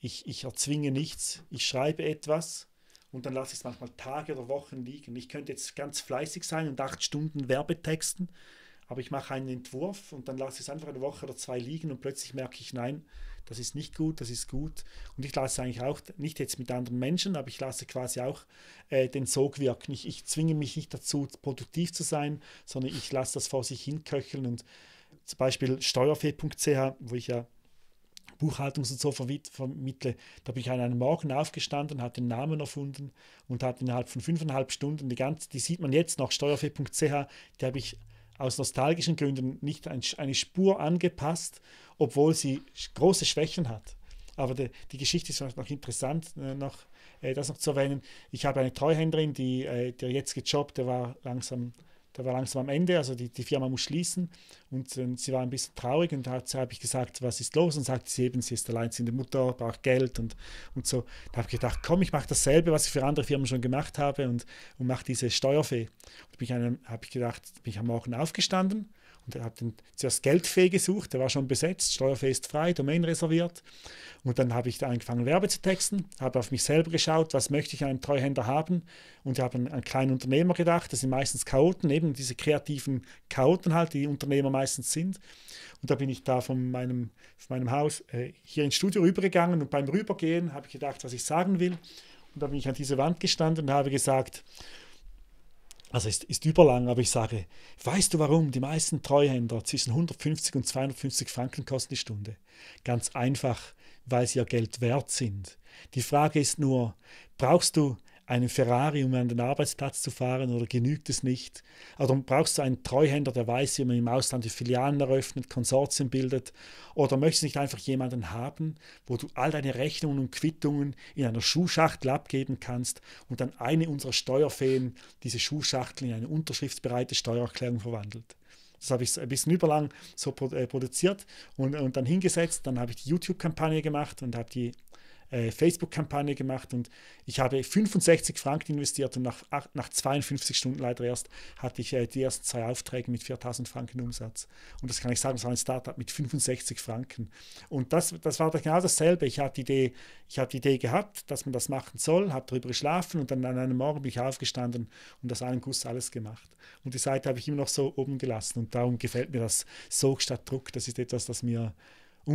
ich, ich erzwinge nichts, ich schreibe etwas und dann lasse ich es manchmal Tage oder Wochen liegen. Ich könnte jetzt ganz fleißig sein und acht Stunden Werbetexten, aber ich mache einen Entwurf und dann lasse ich es einfach eine Woche oder zwei liegen und plötzlich merke ich, nein, das ist nicht gut, das ist gut. Und ich lasse eigentlich auch, nicht jetzt mit anderen Menschen, aber ich lasse quasi auch äh, den Sog wirken. Ich, ich zwinge mich nicht dazu, produktiv zu sein, sondern ich lasse das vor sich hin köcheln und zum Beispiel steuerfee.ch, wo ich ja Buchhaltung und so vermittle. Da bin ich an einem Morgen aufgestanden, hat den Namen erfunden und hat innerhalb von fünfeinhalb Stunden, die ganze, die sieht man jetzt noch, steuerfee.ch, die habe ich aus nostalgischen Gründen nicht eine Spur angepasst, obwohl sie große Schwächen hat. Aber die, die Geschichte ist noch interessant, äh, noch, äh, das noch zu erwähnen. Ich habe eine Treuhänderin, die, äh, der jetzige Job, der war langsam da war langsam am Ende, also die, die Firma muss schließen. Und äh, sie war ein bisschen traurig und da habe ich gesagt, was ist los? Und sagte sie eben, sie ist alleinziehende Mutter, braucht Geld und, und so. Da habe ich gedacht, komm, ich mache dasselbe, was ich für andere Firmen schon gemacht habe und, und mache diese Steuerfee. Und da habe ich gedacht, bin ich am Morgen aufgestanden und er hat dann zuerst Geldfee gesucht, der war schon besetzt, Steuerfee ist frei, Domain reserviert. Und dann habe ich da angefangen, Werbe zu texten, habe auf mich selber geschaut, was möchte ich an einem Treuhänder haben. Und ich habe an, an kleinen Unternehmer gedacht, das sind meistens Chaoten, eben diese kreativen Chaoten halt, die Unternehmer meistens sind. Und da bin ich da von meinem, von meinem Haus äh, hier ins Studio rübergegangen und beim Rübergehen habe ich gedacht, was ich sagen will. Und da bin ich an diese Wand gestanden und habe gesagt, also ist, ist überlang, aber ich sage, weißt du warum? Die meisten Treuhänder zwischen 150 und 250 Franken kosten die Stunde. Ganz einfach, weil sie ihr Geld wert sind. Die Frage ist nur, brauchst du einen Ferrari, um an den Arbeitsplatz zu fahren oder genügt es nicht? Oder brauchst du einen Treuhänder, der weiß, wie man im Ausland die Filialen eröffnet, Konsortien bildet? Oder möchtest du nicht einfach jemanden haben, wo du all deine Rechnungen und Quittungen in einer Schuhschachtel abgeben kannst und dann eine unserer Steuerfeen diese Schuhschachtel in eine unterschriftsbereite Steuererklärung verwandelt? Das habe ich ein bisschen überlang so äh, produziert und, und dann hingesetzt. Dann habe ich die YouTube-Kampagne gemacht und habe die äh, Facebook-Kampagne gemacht und ich habe 65 Franken investiert und nach, nach 52 Stunden leider erst hatte ich äh, die ersten zwei Aufträge mit 4000 Franken Umsatz. Und das kann ich sagen, das war ein Startup mit 65 Franken. Und das, das war genau dasselbe. Ich hatte, die Idee, ich hatte die Idee gehabt, dass man das machen soll, habe darüber geschlafen und dann an einem Morgen bin ich aufgestanden und das einen Guss alles gemacht. Und die Seite habe ich immer noch so oben gelassen und darum gefällt mir das Sog statt Druck. Das ist etwas, das mir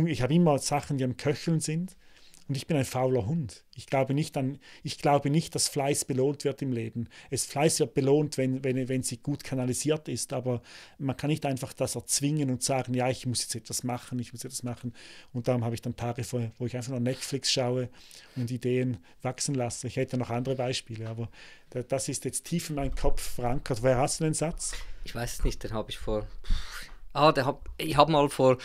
ich habe immer Sachen, die am Köcheln sind. Und ich bin ein fauler Hund. Ich glaube nicht, an, ich glaube nicht dass Fleiß belohnt wird im Leben. Es, Fleiß wird belohnt, wenn, wenn, wenn sie gut kanalisiert ist, aber man kann nicht einfach das erzwingen und sagen, ja, ich muss jetzt etwas machen, ich muss etwas machen. Und darum habe ich dann Tage, wo ich einfach nur Netflix schaue und Ideen wachsen lasse. Ich hätte noch andere Beispiele, aber das ist jetzt tief in meinem Kopf verankert. Woher hast du den Satz? Ich weiß es nicht, den habe ich vor... Ah, hab, ich habe mal vor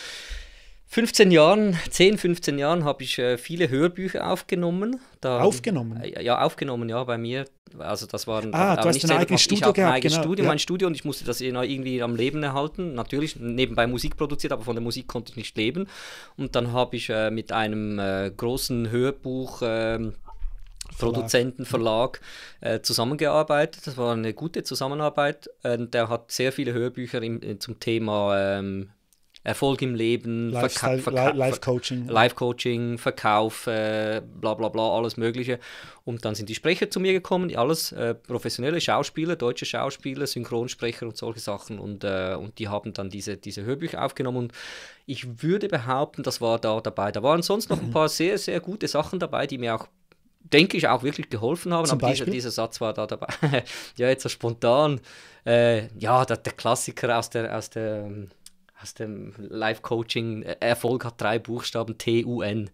15 Jahren, 10, 15 Jahren habe ich äh, viele Hörbücher aufgenommen. Da, aufgenommen? Äh, ja, aufgenommen, ja, bei mir. Also das waren ah, du hast ein eigenes Studio ich gehabt, ein eigenes genau. Studio, ja. mein Studio und ich musste das eh irgendwie am Leben erhalten. Natürlich nebenbei Musik produziert, aber von der Musik konnte ich nicht leben. Und dann habe ich äh, mit einem äh, großen Hörbuch ähm, Produzenten, mhm. Verlag äh, zusammengearbeitet. Das war eine gute Zusammenarbeit. Und der hat sehr viele Hörbücher im, äh, zum Thema ähm, Erfolg im Leben, live Verka Life-Coaching, Verkauf, äh, bla bla bla, alles Mögliche. Und dann sind die Sprecher zu mir gekommen, alles äh, professionelle Schauspieler, deutsche Schauspieler, Synchronsprecher und solche Sachen. Und, äh, und die haben dann diese, diese Hörbücher aufgenommen. Und ich würde behaupten, das war da dabei. Da waren sonst noch ein mhm. paar sehr, sehr gute Sachen dabei, die mir auch denke ich, auch wirklich geholfen haben. Zum aber dieser, dieser, Satz war da dabei. ja, jetzt so spontan. Äh, ja, der, der Klassiker aus der, aus der ähm, aus dem Live-Coaching, äh, Erfolg hat drei Buchstaben, T-U-N.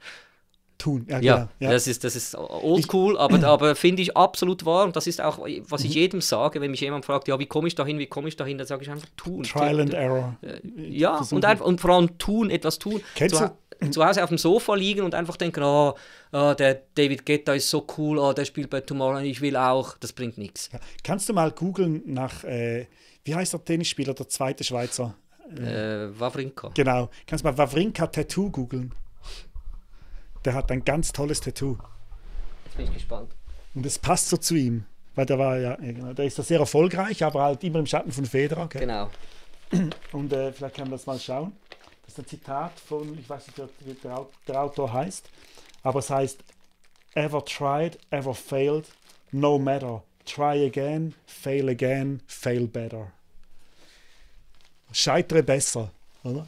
Tun, ja, ja, genau, ja, Das, ist, das ist oldschool, aber, aber finde ich absolut wahr und das ist auch, was ich mhm. jedem sage, wenn mich jemand fragt, ja, wie komme ich dahin, wie komme ich dahin, dann sage ich einfach tun. Trial and Error. Äh, ja, und, einfach, und vor allem tun, etwas tun. Kennst du? zu Hause auf dem Sofa liegen und einfach denken, oh, oh der David Guetta ist so cool, oh, der spielt bei Tomorrow, ich will auch, das bringt nichts. Ja. Kannst du mal googeln nach, äh, wie heißt der Tennisspieler, der zweite Schweizer? Äh, Wawrinka. Genau. Kannst du mal Wawrinka Tattoo googeln. Der hat ein ganz tolles Tattoo. Jetzt bin ich gespannt. Und es passt so zu ihm, weil der war ja, genau, der ist ja sehr erfolgreich, aber halt immer im Schatten von Fedra. Gell? Genau. Und äh, vielleicht kann man das mal schauen. Das ist ein Zitat von, ich weiß nicht, wie der, der Autor heißt, aber es heißt: Ever tried, ever failed, no matter. Try again, fail again, fail better scheitere besser. Oder?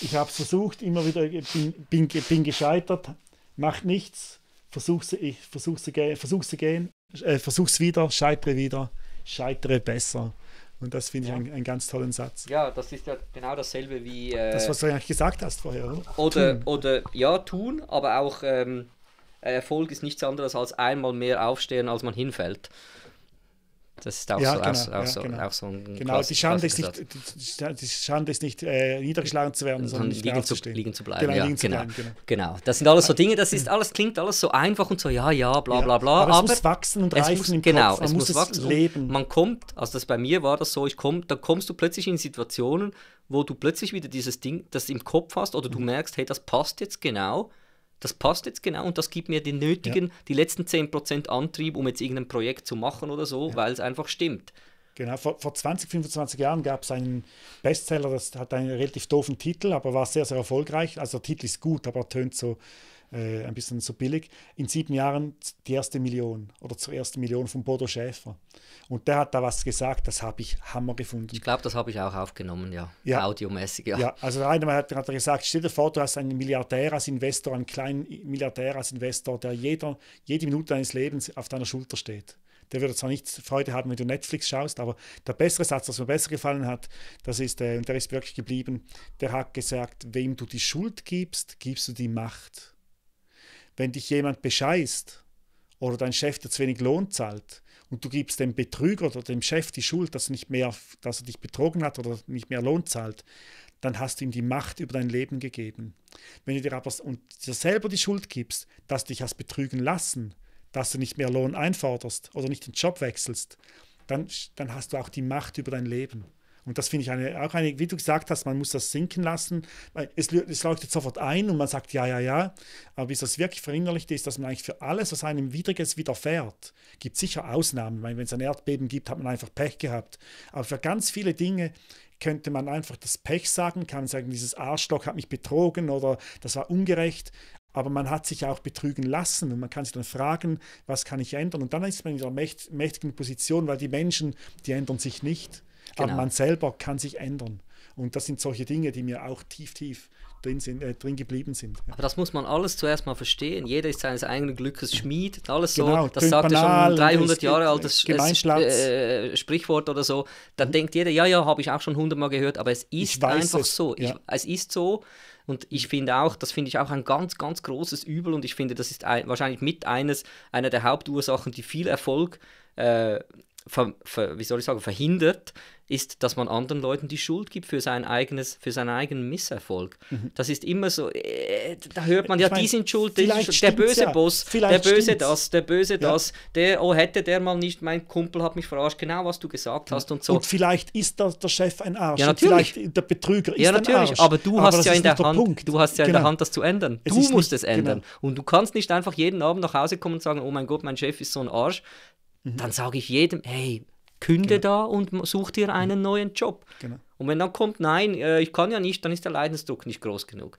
Ich habe es versucht, immer wieder bin, bin, bin gescheitert, macht nichts, versuch's, ich versuch's, versuch's gehen, äh, versuch's wieder, scheitere wieder, scheitere besser. Und das finde ich ja. einen, ganz tollen Satz. Ja, das ist ja genau dasselbe wie. Äh, das, was du eigentlich gesagt hast vorher, oder? Oder, tun. oder ja, tun, aber auch ähm, Erfolg ist nichts anderes als einmal mehr aufstehen, als man hinfällt. Das ist auch ja, so, genau, auch, ja, so, genau. auch so ein Genau, Klasse, die, Schande ist nicht, die Schande ist nicht äh, niedergeschlagen zu werden, sondern liegen, zu, liegen zu bleiben. Genau, ja, liegen genau, bleiben, genau. genau. Das sind alles so äh, Dinge, das ist genau. alles klingt alles so einfach und so, ja, ja, bla bla bla. Aber, aber es muss wachsen und reifen muss, im genau, Kopf, man es muss, muss es leben. Man kommt, also das bei mir war das so, ich komm, dann kommst du plötzlich in Situationen, wo du plötzlich wieder dieses Ding, das im Kopf hast oder du mhm. merkst, hey, das passt jetzt genau das passt jetzt genau und das gibt mir den nötigen, ja. die letzten 10% Antrieb, um jetzt irgendein Projekt zu machen oder so, ja. weil es einfach stimmt. Genau, vor, vor 20, 25 Jahren gab es einen Bestseller, das hat einen relativ doofen Titel, aber war sehr, sehr erfolgreich. Also der Titel ist gut, aber tönt so äh, ein bisschen so billig, in sieben Jahren die erste Million oder zur ersten Million von Bodo Schäfer. Und der hat da was gesagt, das habe ich Hammer gefunden. Ich glaube, das habe ich auch aufgenommen, ja, ja. audiomäßig. Ja. ja, also der eine hat, hat gesagt, stell dir vor, du hast einen Milliardär als Investor, einen kleinen Milliardär als Investor, der jeder, jede Minute deines Lebens auf deiner Schulter steht der würde zwar nicht Freude haben, wenn du Netflix schaust, aber der bessere Satz, was mir besser gefallen hat, das ist, äh, und der ist wirklich geblieben, der hat gesagt, wem du die Schuld gibst, gibst du die Macht wenn dich jemand bescheißt oder dein Chef dir zu wenig Lohn zahlt und du gibst dem Betrüger oder dem Chef die Schuld, dass, nicht mehr, dass er dich betrogen hat oder nicht mehr Lohn zahlt, dann hast du ihm die Macht über dein Leben gegeben. Wenn du dir aber und dir selber die Schuld gibst, dass du dich hast betrügen lassen, dass du nicht mehr Lohn einforderst oder nicht den Job wechselst, dann, dann hast du auch die Macht über dein Leben. Und das finde ich eine, auch eine, wie du gesagt hast, man muss das sinken lassen. Es, es leuchtet sofort ein und man sagt ja, ja, ja. Aber bis das wirklich verinnerlicht ist, dass man eigentlich für alles, was einem Widriges widerfährt, gibt sicher Ausnahmen. Wenn es ein Erdbeben gibt, hat man einfach Pech gehabt. Aber für ganz viele Dinge könnte man einfach das Pech sagen, kann sagen, dieses Arschloch hat mich betrogen oder das war ungerecht. Aber man hat sich auch betrügen lassen und man kann sich dann fragen, was kann ich ändern? Und dann ist man in einer mächtigen Position, weil die Menschen, die ändern sich nicht. Genau. Aber man selber kann sich ändern. Und das sind solche Dinge, die mir auch tief, tief drin, sind, äh, drin geblieben sind. Ja. Aber das muss man alles zuerst mal verstehen. Jeder ist seines eigenen Glückes Schmied. Alles genau, das sagt banal, schon 300 Jahre altes äh, äh, äh, Sprichwort oder so. Dann mhm. denkt jeder, ja, ja, habe ich auch schon hundertmal gehört, aber es ist einfach es. so. Ich, ja. es ist so. Und ich mhm. finde auch, das finde ich auch ein ganz, ganz großes Übel und ich finde, das ist ein, wahrscheinlich mit eines, einer der Hauptursachen, die viel Erfolg äh, ver, ver, wie soll ich sagen, verhindert, ist, dass man anderen Leuten die Schuld gibt für sein eigenes, für seinen eigenen Misserfolg. Mhm. Das ist immer so, äh, da hört man ich ja, mein, die sind schuld, die der böse ja. Boss, vielleicht der böse stimmt's. das, der böse ja. das, der, oh hätte der mal nicht, mein Kumpel hat mich verarscht, genau was du gesagt hast und so. Und vielleicht ist der, der Chef ein Arsch, ja, natürlich. vielleicht der Betrüger ist ja, natürlich. ein Arsch. Aber du aber hast ja in der, der Hand, Punkt. du hast ja genau. in der genau. Hand, das zu ändern. Es du musst nicht, es ändern. Genau. Und du kannst nicht einfach jeden Abend nach Hause kommen und sagen, oh mein Gott, mein Chef ist so ein Arsch Mhm. dann sage ich jedem, hey, künde genau. da und such dir einen mhm. neuen Job. Genau. Und wenn dann kommt, nein, äh, ich kann ja nicht, dann ist der Leidensdruck nicht groß genug.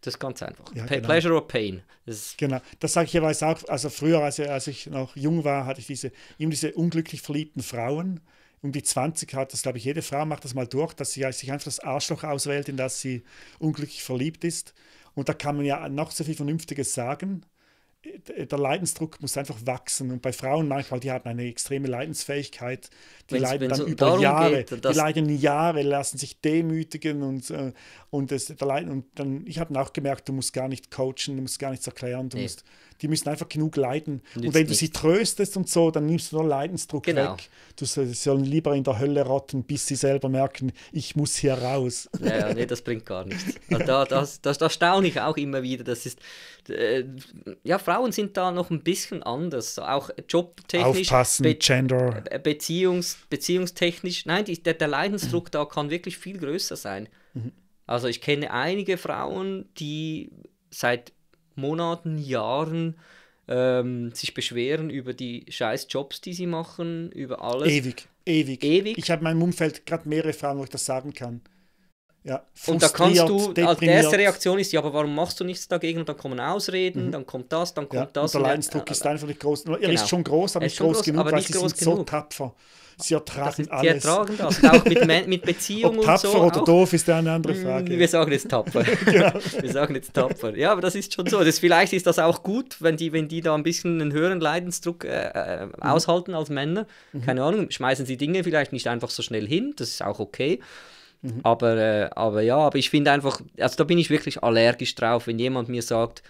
Das ist ganz einfach. Ja, genau. Pleasure or pain. Das genau, das sage ich ja weiß auch. Also früher, als, als ich noch jung war, hatte ich diese, immer diese unglücklich verliebten Frauen. Um die 20 hat das, glaube ich, jede Frau macht das mal durch, dass sie sich einfach das Arschloch auswählt, in das sie unglücklich verliebt ist. Und da kann man ja noch so viel Vernünftiges sagen der Leidensdruck muss einfach wachsen. Und bei Frauen manchmal, die haben eine extreme Leidensfähigkeit, die wenn's, leiden wenn's dann über Jahre, geht, die leiden Jahre, lassen sich demütigen und, äh, und, das, der Leid, und dann, ich habe auch gemerkt, du musst gar nicht coachen, du musst gar nichts erklären, du nee. musst die müssen einfach genug leiden. Nützt und wenn nicht. du sie tröstest und so, dann nimmst du nur Leidensdruck genau. weg. Du sie sollen lieber in der Hölle rotten, bis sie selber merken, ich muss hier raus. Ja, nee, das bringt gar nichts. Also da, das, das, da staune ich auch immer wieder. Das ist, äh, ja, Frauen sind da noch ein bisschen anders. Auch jobtechnisch. Aufpassen, Be Gender. Äh, Beziehungs, beziehungstechnisch. Nein, die, der, der Leidensdruck da kann wirklich viel größer sein. Mhm. Also ich kenne einige Frauen, die seit Monaten, Jahren ähm, sich beschweren über die scheiß Jobs, die sie machen, über alles. Ewig, ewig. ewig. Ich habe in meinem Umfeld gerade mehrere Fragen, wo ich das sagen kann. Ja, und da kannst du, als erste Reaktion ist, ja, aber warum machst du nichts dagegen? Und dann kommen Ausreden, mhm. dann kommt das, dann kommt ja, das. Und der Leidensdruck und, äh, ist äh, einfach nicht groß. Er genau. ist schon groß, aber nicht groß, groß genug, aber weil sie sind groß so tapfer. Sie ertragen das alles. Sie ertragen also das, auch mit, mit Beziehungen und so. tapfer oder auch, doof ist eine andere mm, Frage. Wir sagen jetzt tapfer. ja. Wir genau. sagen jetzt tapfer. Ja, aber das ist schon so. Das, vielleicht ist das auch gut, wenn die, wenn die da ein bisschen einen höheren Leidensdruck äh, äh mhm. aushalten als Männer. Mhm. Keine Ahnung, schmeißen sie Dinge vielleicht nicht einfach so schnell hin, das ist auch okay. Mhm. Aber, äh, aber ja, aber ich finde einfach, also da bin ich wirklich allergisch drauf, wenn jemand mir sagt,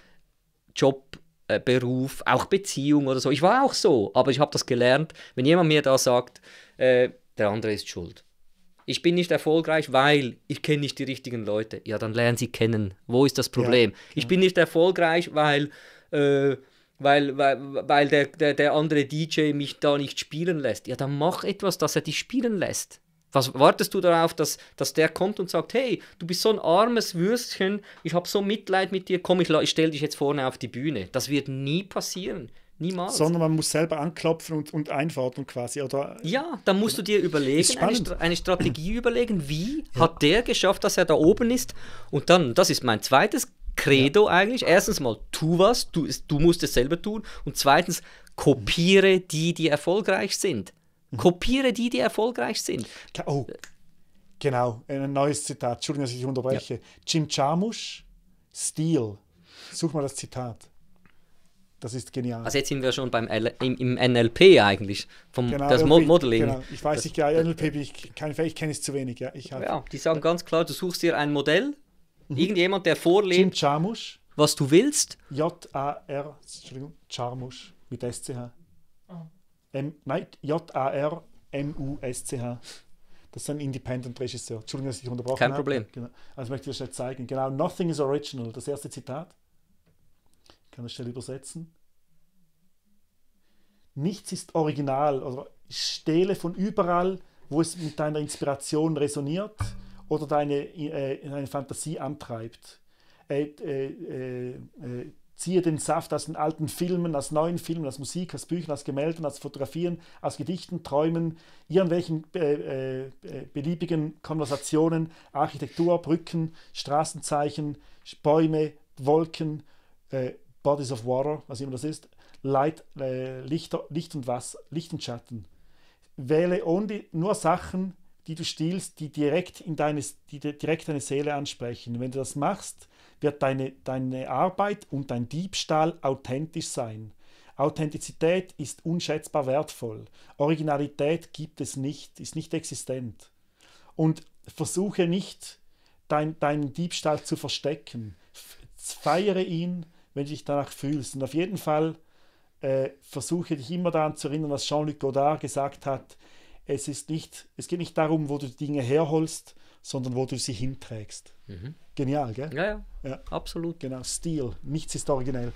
Job, äh, Beruf, auch Beziehung oder so. Ich war auch so, aber ich habe das gelernt. Wenn jemand mir da sagt, äh, der andere ist schuld. Ich bin nicht erfolgreich, weil ich kenne nicht die richtigen Leute. Ja, dann lernen sie kennen. Wo ist das Problem? Ja, ich bin nicht erfolgreich, weil, äh, weil, weil, weil der, der, der andere DJ mich da nicht spielen lässt. Ja, dann mach etwas, dass er dich spielen lässt. Was wartest du darauf, dass, dass der kommt und sagt, hey, du bist so ein armes Würstchen, ich habe so Mitleid mit dir, komm, ich, ich stelle dich jetzt vorne auf die Bühne. Das wird nie passieren. Niemals. Sondern man muss selber anklopfen und, und einfordern quasi. Oder, ja, dann musst du dir überlegen, eine, St eine, Strategie überlegen, wie ja. hat der geschafft, dass er da oben ist. Und dann, das ist mein zweites Credo ja. eigentlich. Erstens mal, tu was, du, du musst es selber tun. Und zweitens, kopiere die, die erfolgreich sind. Mhm. Kopiere die, die erfolgreich sind. Oh, genau, ein neues Zitat. Entschuldigung, dass ich unterbreche. Ja. Jim Chamush, Steel. Such mal das Zitat. Das ist genial. Also jetzt sind wir schon beim L im, im, NLP eigentlich, vom genau, das Mo Modeling. Genau. Ich weiß nicht, ja, NLP bin ich kein Fan, ich kenne es zu wenig. Ja, ich halt. ja, die sagen ganz klar, du suchst dir ein Modell, mhm. irgendjemand, der vorlebt, Jim was du willst. J-A-R, Entschuldigung, Jarmusch mit S-C-H. J-A-R-M-U-S-C-H. Das ist ein Independent-Regisseur. Entschuldigung, dass ich unterbrochen habe. Kein Problem. Genau. Also möchte ich dir schnell zeigen. Genau, Nothing is Original, das erste Zitat. Ich kann das schnell übersetzen. Nichts ist original oder also stehle von überall, wo es mit deiner Inspiration resoniert oder deine, äh, deine Fantasie antreibt. Äh äh, äh, äh, ziehe den Saft aus den alten Filmen, aus neuen Filmen, aus Musik, aus Büchern, aus Gemälden, aus Fotografien, aus Gedichten, Träumen, irgendwelchen äh, äh, äh, beliebigen Konversationen, Architektur, Brücken, Straßenzeichen, Bäume, Wolken, äh, Bodies of Water, was immer das ist, Light, äh, Licht, Licht, und Wasser, Licht und Schatten. Wähle only, nur Sachen, die du stiehlst, die direkt, in deine, die direkt deine Seele ansprechen. Wenn du das machst, wird deine, deine Arbeit und dein Diebstahl authentisch sein. Authentizität ist unschätzbar wertvoll. Originalität gibt es nicht, ist nicht existent. Und versuche nicht, dein, deinen Diebstahl zu verstecken. Feiere ihn, wenn du dich danach fühlst. Und auf jeden Fall äh, versuche dich immer daran zu erinnern, was Jean-Luc Godard gesagt hat. Es, ist nicht, es geht nicht darum, wo du die Dinge herholst, sondern wo du sie hinträgst. Mhm. Genial, gell? Ja, ja, ja, absolut. Genau, Stil, nichts ist originell.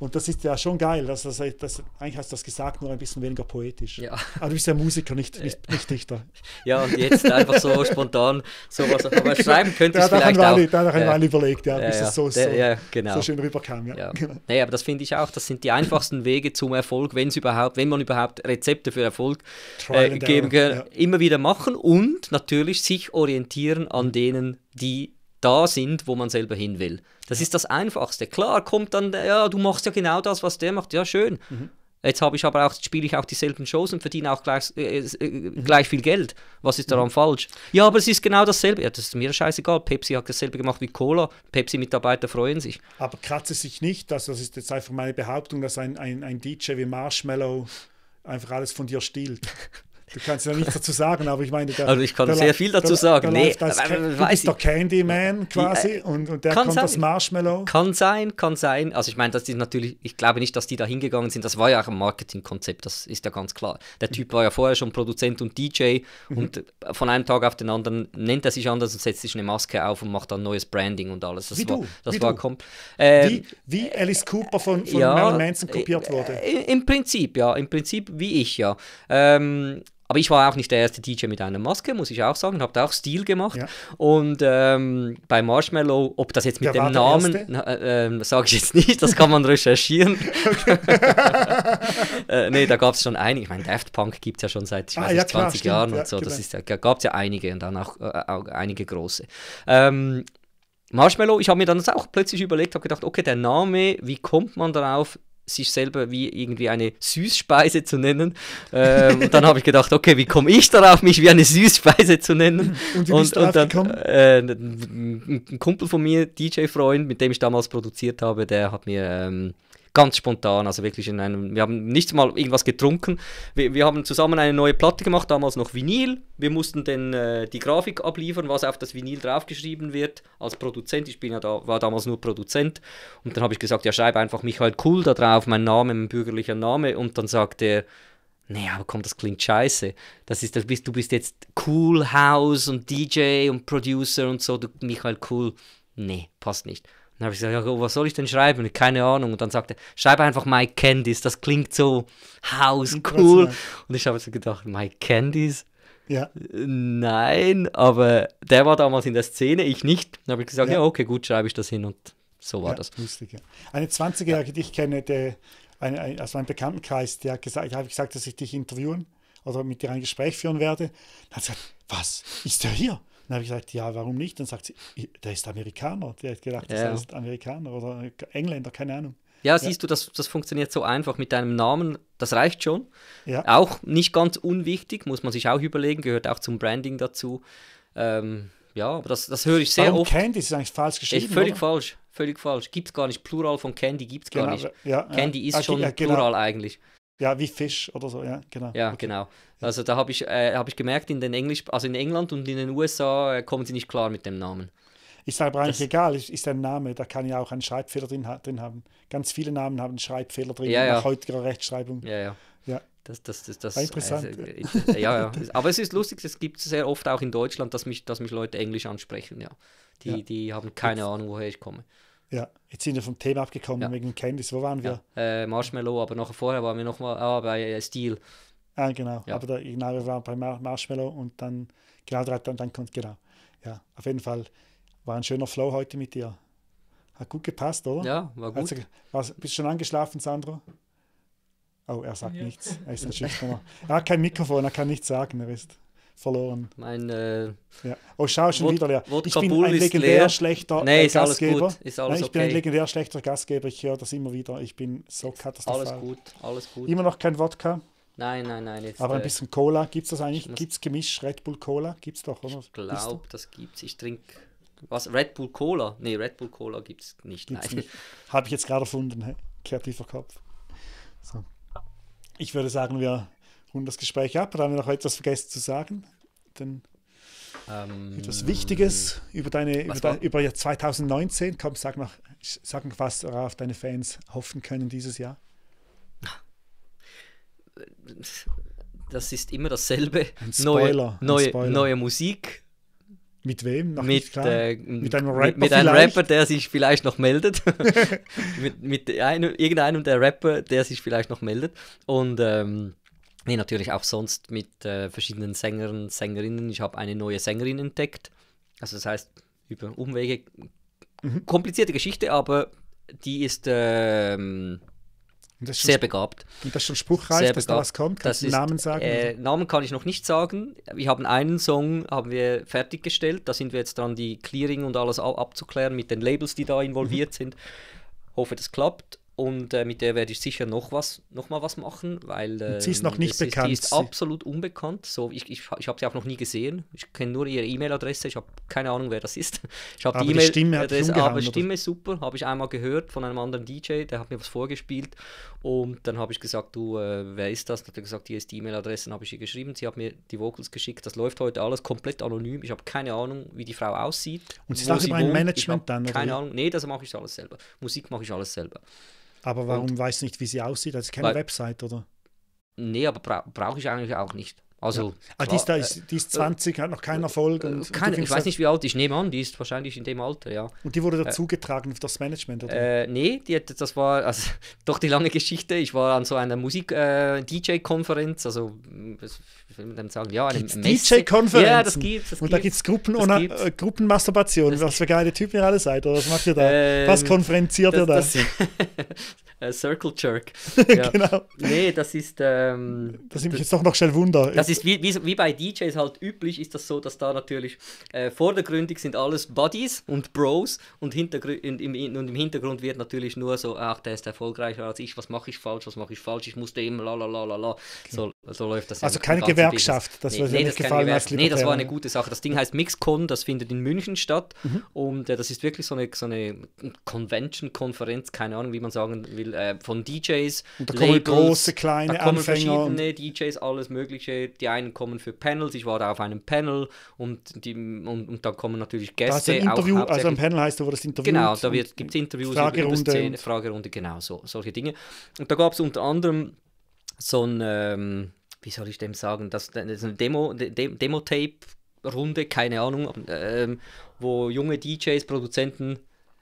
Und das ist ja schon geil. dass das, das, eigentlich hast du das gesagt, nur ein bisschen weniger poetisch. Ja. Aber du bist ja Musiker, nicht, äh. nicht, nicht Dichter. Ja, und jetzt einfach so spontan sowas. Aber schreiben könnte ich ja, vielleicht auch. Ich, da habe ein mal überlegt, ja, ja, ja. So, so, ja, genau. so schön rüberkam. Ja. Ja. Nee, aber das finde ich auch, das sind die einfachsten Wege zum Erfolg, wenn überhaupt, wenn man überhaupt Rezepte für Erfolg äh, geben kann. Immer wieder machen und natürlich sich orientieren an denen, die da sind, wo man selber hin will. Das ist das Einfachste. Klar kommt dann, ja, du machst ja genau das, was der macht, ja, schön. Mhm. Jetzt habe ich aber auch, spiele ich auch dieselben Shows und verdiene auch gleich, äh, äh, äh gleich viel Geld. Was ist daran mhm. falsch? Ja, aber es ist genau dasselbe. Ja, das ist mir scheißegal. Pepsi hat dasselbe gemacht wie Cola. Pepsi-Mitarbeiter freuen sich. Aber kratze sich nicht, also das ist jetzt einfach meine Behauptung, dass ein, ein, ein DJ wie Marshmallow einfach alles von dir stiehlt. Du kannst ja nichts dazu sagen, aber ich meine, da, also ich kann sehr viel dazu da, sagen. Da nee, das, du bist ich. der Candyman äh, quasi äh, und, und der kommt sein. das Marshmallow. Kann sein, kann sein. Also ich meine, das ist natürlich, ich glaube nicht, dass die da hingegangen sind. Das war ja auch ein Marketingkonzept, das ist ja ganz klar. Der Typ war ja vorher schon Produzent und DJ mhm. und von einem Tag auf den anderen nennt er sich anders und setzt sich eine Maske auf und macht dann neues Branding und alles. Das wie war, du, das wie war du. Ähm, wie, wie, äh, Alice Cooper von, von ja, Marilyn Manson kopiert äh, wurde. Im Prinzip, ja, im Prinzip wie ich, ja. Ähm, aber ich war auch nicht der erste DJ mit einer Maske, muss ich auch sagen. Habe da auch Stil gemacht. Ja. Und ähm, bei Marshmallow, ob das jetzt mit der dem Namen, na, äh, ähm, sage ich jetzt nicht, das kann man recherchieren. äh, nee, da gab es schon einige. Ich meine, Daft Punk gibt es ja schon seit ich ah, weiß ja, nicht, 20 klar, Jahren stimmt, und so. Genau. Das ist, da gab es ja einige und dann auch, äh, auch einige große. Ähm, Marshmallow, ich habe mir dann das auch plötzlich überlegt, habe gedacht, okay, der Name, wie kommt man darauf? sich selber wie irgendwie eine Süßspeise zu nennen. Ähm, und dann habe ich gedacht, okay, wie komme ich darauf, mich wie eine Süßspeise zu nennen? Und, wie und, und dann äh, ein Kumpel von mir, DJ-Freund, mit dem ich damals produziert habe, der hat mir ähm, ganz spontan, also wirklich in einem, wir haben nicht mal irgendwas getrunken. Wir, wir haben zusammen eine neue Platte gemacht, damals noch Vinyl. Wir mussten den, äh, die Grafik abliefern, was auf das Vinyl draufgeschrieben wird, als Produzent. Ich bin ja da, war damals nur Produzent. Und dann habe ich gesagt, ja, schreibe einfach Michael Kuhl da drauf, mein Name, mein bürgerlicher Name. Und dann sagt er, Nee, aber komm, das klingt scheiße. Das ist, das bist, du bist jetzt Cool House und DJ und Producer und so, du, Michael Cool. Nee, passt nicht. Dann habe ich gesagt, ja, oh, was soll ich denn schreiben? Keine Ahnung. Und dann sagte er, schreibe einfach My Candies, das klingt so house cool. Und ich habe so gedacht, My Candies? Ja. Nein, aber der war damals in der Szene, ich nicht. Dann habe ich gesagt, ja. ja. okay, gut, schreibe ich das hin und so war ja, das. Lustig, ja. Eine 20-Jährige, die ich kenne, der, eine, eine, aus meinem Bekanntenkreis, der hat gesagt, habe gesagt, dass ich dich interviewen oder mit dir ein Gespräch führen werde. Dann hat sie gesagt, was, ist der hier? Dann habe ich gesagt, ja, warum nicht? Dann sagt sie, der ist Amerikaner. Der hat gedacht, das ja. heißt Amerikaner oder Engländer, keine Ahnung. Ja, siehst ja. du, das, das funktioniert so einfach mit deinem Namen, das reicht schon. Ja. Auch nicht ganz unwichtig, muss man sich auch überlegen, gehört auch zum Branding dazu. Ähm, ja, aber das, das höre ich sehr Warum oft. Candy ist eigentlich falsch geschrieben. Ist völlig oder? falsch, völlig falsch. Gibt es gar nicht. Plural von Candy gibt es genau, gar nicht. Ja, Candy ist also, schon genau. Plural genau. eigentlich. Ja, wie Fisch oder so, ja, genau. Ja, okay. genau. Also da habe ich, äh, hab ich gemerkt, in den Englisch, also in England und in den USA äh, kommen sie nicht klar mit dem Namen. Ich sage aber eigentlich das, egal, ist, ist ein Name, da kann ich auch einen Schreibfehler drin, drin haben. Ganz viele Namen haben einen Schreibfehler drin, ja, ja. nach heutiger Rechtschreibung. Ja, ja. ja. Das, das, das, das, Interessant. Äh, äh, äh ja, ja. Aber es ist lustig, es gibt sehr oft auch in Deutschland, dass mich, dass mich Leute Englisch ansprechen, ja. Die, ja. die haben keine Jetzt. Ahnung, woher ich komme. Ja, jetzt sind wir vom Thema abgekommen ja. wegen Candice. Wo waren wir? Ja. Äh, Marshmallow, aber nachher vorher waren wir nochmal ah, bei äh, Steel. Ah, genau. Ja. Aber da, genau, wir waren bei Mar Marshmallow und dann, genau, dann, dann kommt, genau. Ja, auf jeden Fall war ein schöner Flow heute mit dir. Hat gut gepasst, oder? Ja, war gut. Also, warst, bist du schon angeschlafen, Sandro? Oh, er sagt ja. nichts. Er ist ein Schüchterner. Er hat kein Mikrofon, er kann nichts sagen, ihr wisst verloren. Mein, äh, ja. Oh, schau schon Wod wieder leer. Wodka ich bin ein legendär leer. schlechter nee, äh, Gastgeber. Nein, ich okay. bin ein legendär schlechter Gastgeber. Ich höre das immer wieder. Ich bin so katastrophal. Alles gut, alles gut. Immer noch kein Wodka. Nein, nein, nein. Jetzt, Aber ein äh, bisschen Cola. Gibt es das eigentlich? Gibt es Gemisch Red Bull Cola? Gibt es doch, oder? Ich glaube, das gibt's. Ich trinke. Was? Red Bull Cola? Nee, Red Bull Cola gibt es nicht. Gibt's nein. Habe ich jetzt gerade erfunden. Kreativer Kopf. So. Ich würde sagen, wir runden das Gespräch ab. Oder haben wir noch etwas vergessen zu sagen? Denn ähm, etwas Wichtiges über deine über, de, über 2019. Komm, sag noch, sag noch was, worauf deine Fans hoffen können dieses Jahr. Das ist immer dasselbe. Spoiler, neue, neue, neue Musik. Mit wem? Noch mit, äh, mit einem Rapper, mit, einem Rapper der sich vielleicht noch meldet. mit mit einem, irgendeinem der Rapper, der sich vielleicht noch meldet. Und ähm, Nee, natürlich auch sonst mit äh, verschiedenen Sängern, Sängerinnen. Ich habe eine neue Sängerin entdeckt. Also das heißt, über Umwege, mhm. komplizierte Geschichte, aber die ist ähm, sehr begabt. Und das ist schon spruchreich, sehr dass begabt. da was kommt? Kannst das du Namen sagen? Äh, Namen kann ich noch nicht sagen. Wir haben einen Song haben wir fertiggestellt. Da sind wir jetzt dran, die Clearing und alles abzuklären mit den Labels, die da involviert mhm. sind. Hoffe, das klappt. Und äh, mit der werde ich sicher noch, was, noch mal was machen, weil. Äh, sie ist ähm, noch nicht bekannt. Ist, sie ist absolut unbekannt. So, ich ich, ich habe sie auch noch nie gesehen. Ich kenne nur ihre E-Mail-Adresse. Ich habe keine Ahnung, wer das ist. Ich habe die E-Mail-Adresse. Aber Stimme ist super. Habe ich einmal gehört von einem anderen DJ, der hat mir was vorgespielt. Und dann habe ich gesagt, du, äh, wer ist das? Dann hat er gesagt, hier ist die E-Mail-Adresse. Dann habe ich ihr geschrieben. Sie hat mir die Vocals geschickt. Das läuft heute alles komplett anonym. Ich habe keine Ahnung, wie die Frau aussieht. Und sie ist auch über ein Management dann? Keine Ahnung. Nee, das mache ich alles selber. Musik mache ich alles selber. Aber warum und, weißt du nicht, wie sie aussieht? Das also ist keine weil, Website, oder? Nee, aber bra brauche ich eigentlich auch nicht. Also, ja. Ah, klar, die, ist, da, äh, die ist 20, äh, hat noch keinen äh, Erfolg. Und, äh, keine, und ich weiß nicht, wie alt, ich nehme an, die ist wahrscheinlich in dem Alter, ja. Und die wurde dazugetragen äh, auf das Management, oder? Äh, nee, die, das war also, doch die lange Geschichte. Ich war an so einer Musik-DJ-Konferenz, äh, also, ich mm, will sagen, ja, eine DJ-Konferenz? Ja, das gibt es. und da gibt es Gruppen Gruppenmasturbation. Was für geile Typen ihr alle seid, oder was macht ihr da? Ähm, was konferenziert das, ihr da? Das, Circle Jerk. ja. genau. Nee, das ist. Ähm, das nimmt mich jetzt doch noch schnell Wunder. Das das ist wie, wie, wie, bei DJs halt üblich, ist das so, dass da natürlich äh, vordergründig sind alles Buddies und Bros und, Hintergr und, im, und im Hintergrund wird natürlich nur so, ach, der ist erfolgreicher als ich, was mache ich falsch, was mache ich falsch, ich muss dem, la la la la la. So, läuft das. Also keine Gewerkschaft, das nee, nee, nicht gefallen als Nee, das war eine gute Sache. Das Ding heißt Mixcon, das findet in München statt mhm. und äh, das ist wirklich so eine, so eine Convention, Konferenz, keine Ahnung, wie man sagen will, äh, von DJs. Und da kommen Labels, große, kleine da kommen Anfänger. verschiedene DJs, alles mögliche, die einen kommen für Panels, ich war da auf einem Panel und, die, und, und dann kommen natürlich Gäste. Ein Interview, auch also ein Panel heißt, wo das Interview Genau, da gibt es Interviews Fragerunde über Szene, Fragerunde, genau, so, solche Dinge. Und da gab es unter anderem so ein, ähm, wie soll ich dem sagen, das, das ist eine Demo, De demo runde keine Ahnung, ähm, wo junge DJs, Produzenten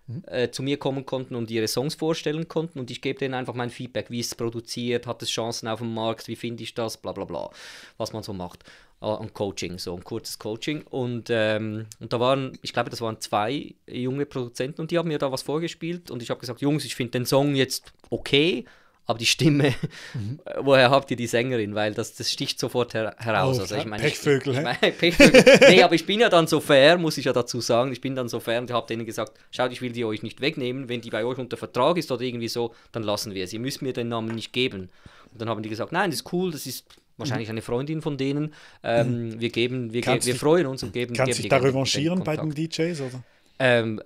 Mhm. äh, zu mir kommen konnten und ihre Songs vorstellen konnten und ich gebe denen einfach mein Feedback, wie es produziert, hat es Chancen auf dem Markt, wie finde ich das, bla bla bla, was man so macht. An ah, Coaching, so ein kurzes Coaching. Und, ähm, und da waren, ich glaube, das waren zwei junge Produzenten und die haben mir da was vorgespielt und ich habe gesagt, Jungs, ich finde den Song jetzt okay, aber die Stimme, mhm. woher habt ihr die Sängerin? Weil das, das sticht sofort her heraus. Oh, also ich meine, Pechvögel, ich, ich meine, Pechvögel. nee, aber ich bin ja dann so fair, muss ich ja dazu sagen. Ich bin dann so fair und habe denen gesagt, schaut, ich will die euch nicht wegnehmen. Wenn die bei euch unter Vertrag ist oder irgendwie so, dann lassen wir es. Ihr müsst mir den Namen nicht geben. Und dann haben die gesagt, nein, das ist cool, das ist wahrscheinlich mhm. eine Freundin von denen. Ähm, mhm. wir geben, wir, ge wir freuen uns und geben. Kannst du dich da revanchieren bei den DJs, oder? Ähm,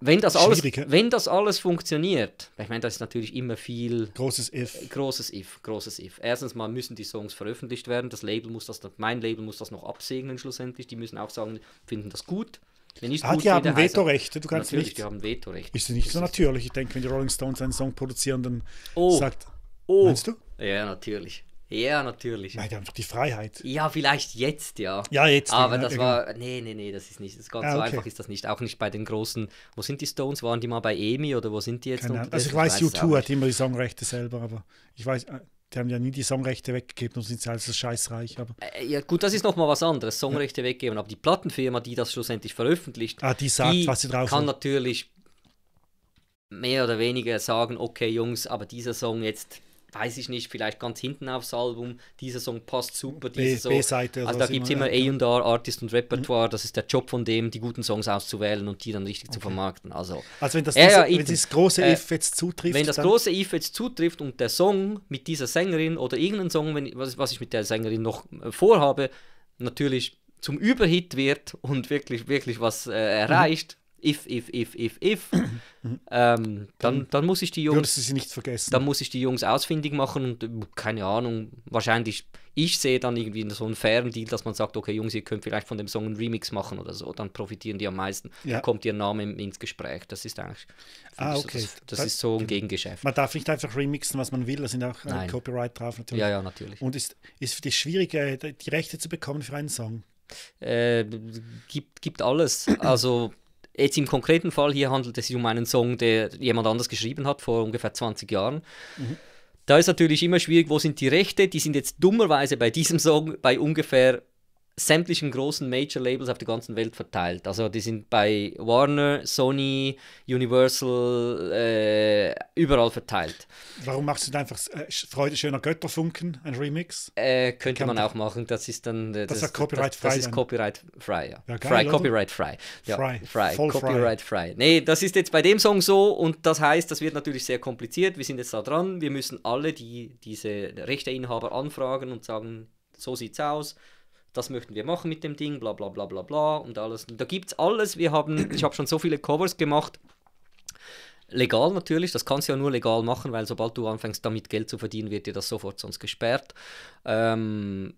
wenn das alles, wenn das alles funktioniert, ich meine, das ist natürlich immer viel. Großes If. Großes If, großes If. Erstens mal müssen die Songs veröffentlicht werden. Das Label muss das, mein Label muss das noch absegnen schlussendlich. Die müssen auch sagen, finden das gut. Wenn ah, gut die haben Vetorechte, du kannst natürlich, nicht. Die haben Vetorechte. Ist nicht das so ist natürlich. Ich denke, wenn die Rolling Stones einen Song produzieren, dann oh. sagt. Oh. Meinst du? Ja, natürlich. Ja, natürlich. Nein, einfach die Freiheit. Ja, vielleicht jetzt, ja. Ja, jetzt. Aber ja, ne? das ja, war, genau. nee, nee, nee, das ist nicht, das ganz ah, so einfach ist das nicht. Auch nicht bei den großen, wo sind die Stones, waren die mal bei EMI oder wo sind die jetzt? Genau. Also ich weiß, U2 hat immer die Songrechte selber, aber ich weiß, äh, die haben ja nie die Songrechte weggegeben und sind alles scheißreich. Aber äh, ja, gut, das ist nochmal was anderes, Songrechte ja. weggeben. Aber die Plattenfirma, die das schlussendlich veröffentlicht, ah, die, sagt, die was sie drauf kann haben. natürlich mehr oder weniger sagen, okay Jungs, aber dieser Song jetzt weiß ich nicht, vielleicht ganz hinten aufs Album, dieser Song passt super, dieser B, Song. Also da gibt es immer A&R, Artist und Repertoire, mhm. das ist der Job von dem, die guten Songs auszuwählen und die dann richtig okay. zu vermarkten. Also, also wenn, das, diese, wenn dieses große äh, If jetzt zutrifft. Wenn das große If jetzt zutrifft und der Song mit dieser Sängerin oder irgendein Song, wenn, was, was ich mit der Sängerin noch äh, vorhabe, natürlich zum Überhit wird und wirklich, wirklich was äh, erreicht, if, if, if, if, if, ähm, dann, dann, dann muss ich die Jungs. Würdest du sie nicht vergessen? Dann muss ich die Jungs ausfindig machen und äh, keine Ahnung, wahrscheinlich, ich sehe dann irgendwie so einen fairen Deal, dass man sagt, okay, Jungs, ihr könnt vielleicht von dem Song einen Remix machen oder so, dann profitieren die am meisten. Ja. kommt ihr Name ins Gespräch. Das ist eigentlich. Ah, okay. So, das, das, ist so ein genau. Gegengeschäft. Man darf nicht einfach remixen, was man will, da sind auch äh, Copyright drauf natürlich. Ja, ja, natürlich. Und ist, ist für dich schwierig, äh, die Rechte zu bekommen für einen Song? Äh, gibt, gibt alles. Also Jetzt im konkreten Fall hier handelt es sich um einen Song, der jemand anders geschrieben hat vor ungefähr 20 Jahren. Mhm. Da ist natürlich immer schwierig, wo sind die Rechte? Die sind jetzt dummerweise bei diesem Song bei ungefähr sämtlichen großen Major-Labels auf der ganzen Welt verteilt. Also die sind bei Warner, Sony, Universal, äh, überall verteilt. Warum machst du dann einfach äh, Freude schöner Götterfunken, ein Remix? Äh, könnte man auch machen, das ist dann... Äh, das, das ist copyright-frei. Das, das ist copyright-frei, ja. ja geil, free, copyright-frei. Ja, frei, frei. copyright-frei. Nee, das ist jetzt bei dem Song so und das heißt, das wird natürlich sehr kompliziert. Wir sind jetzt da dran, wir müssen alle die, diese Rechteinhaber anfragen und sagen, so sieht's aus das möchten wir machen mit dem Ding, bla bla bla bla bla und alles. da gibt es alles. Wir haben, ich habe schon so viele Covers gemacht. Legal natürlich, das kannst du ja nur legal machen, weil sobald du anfängst damit Geld zu verdienen, wird dir das sofort sonst gesperrt. Ähm,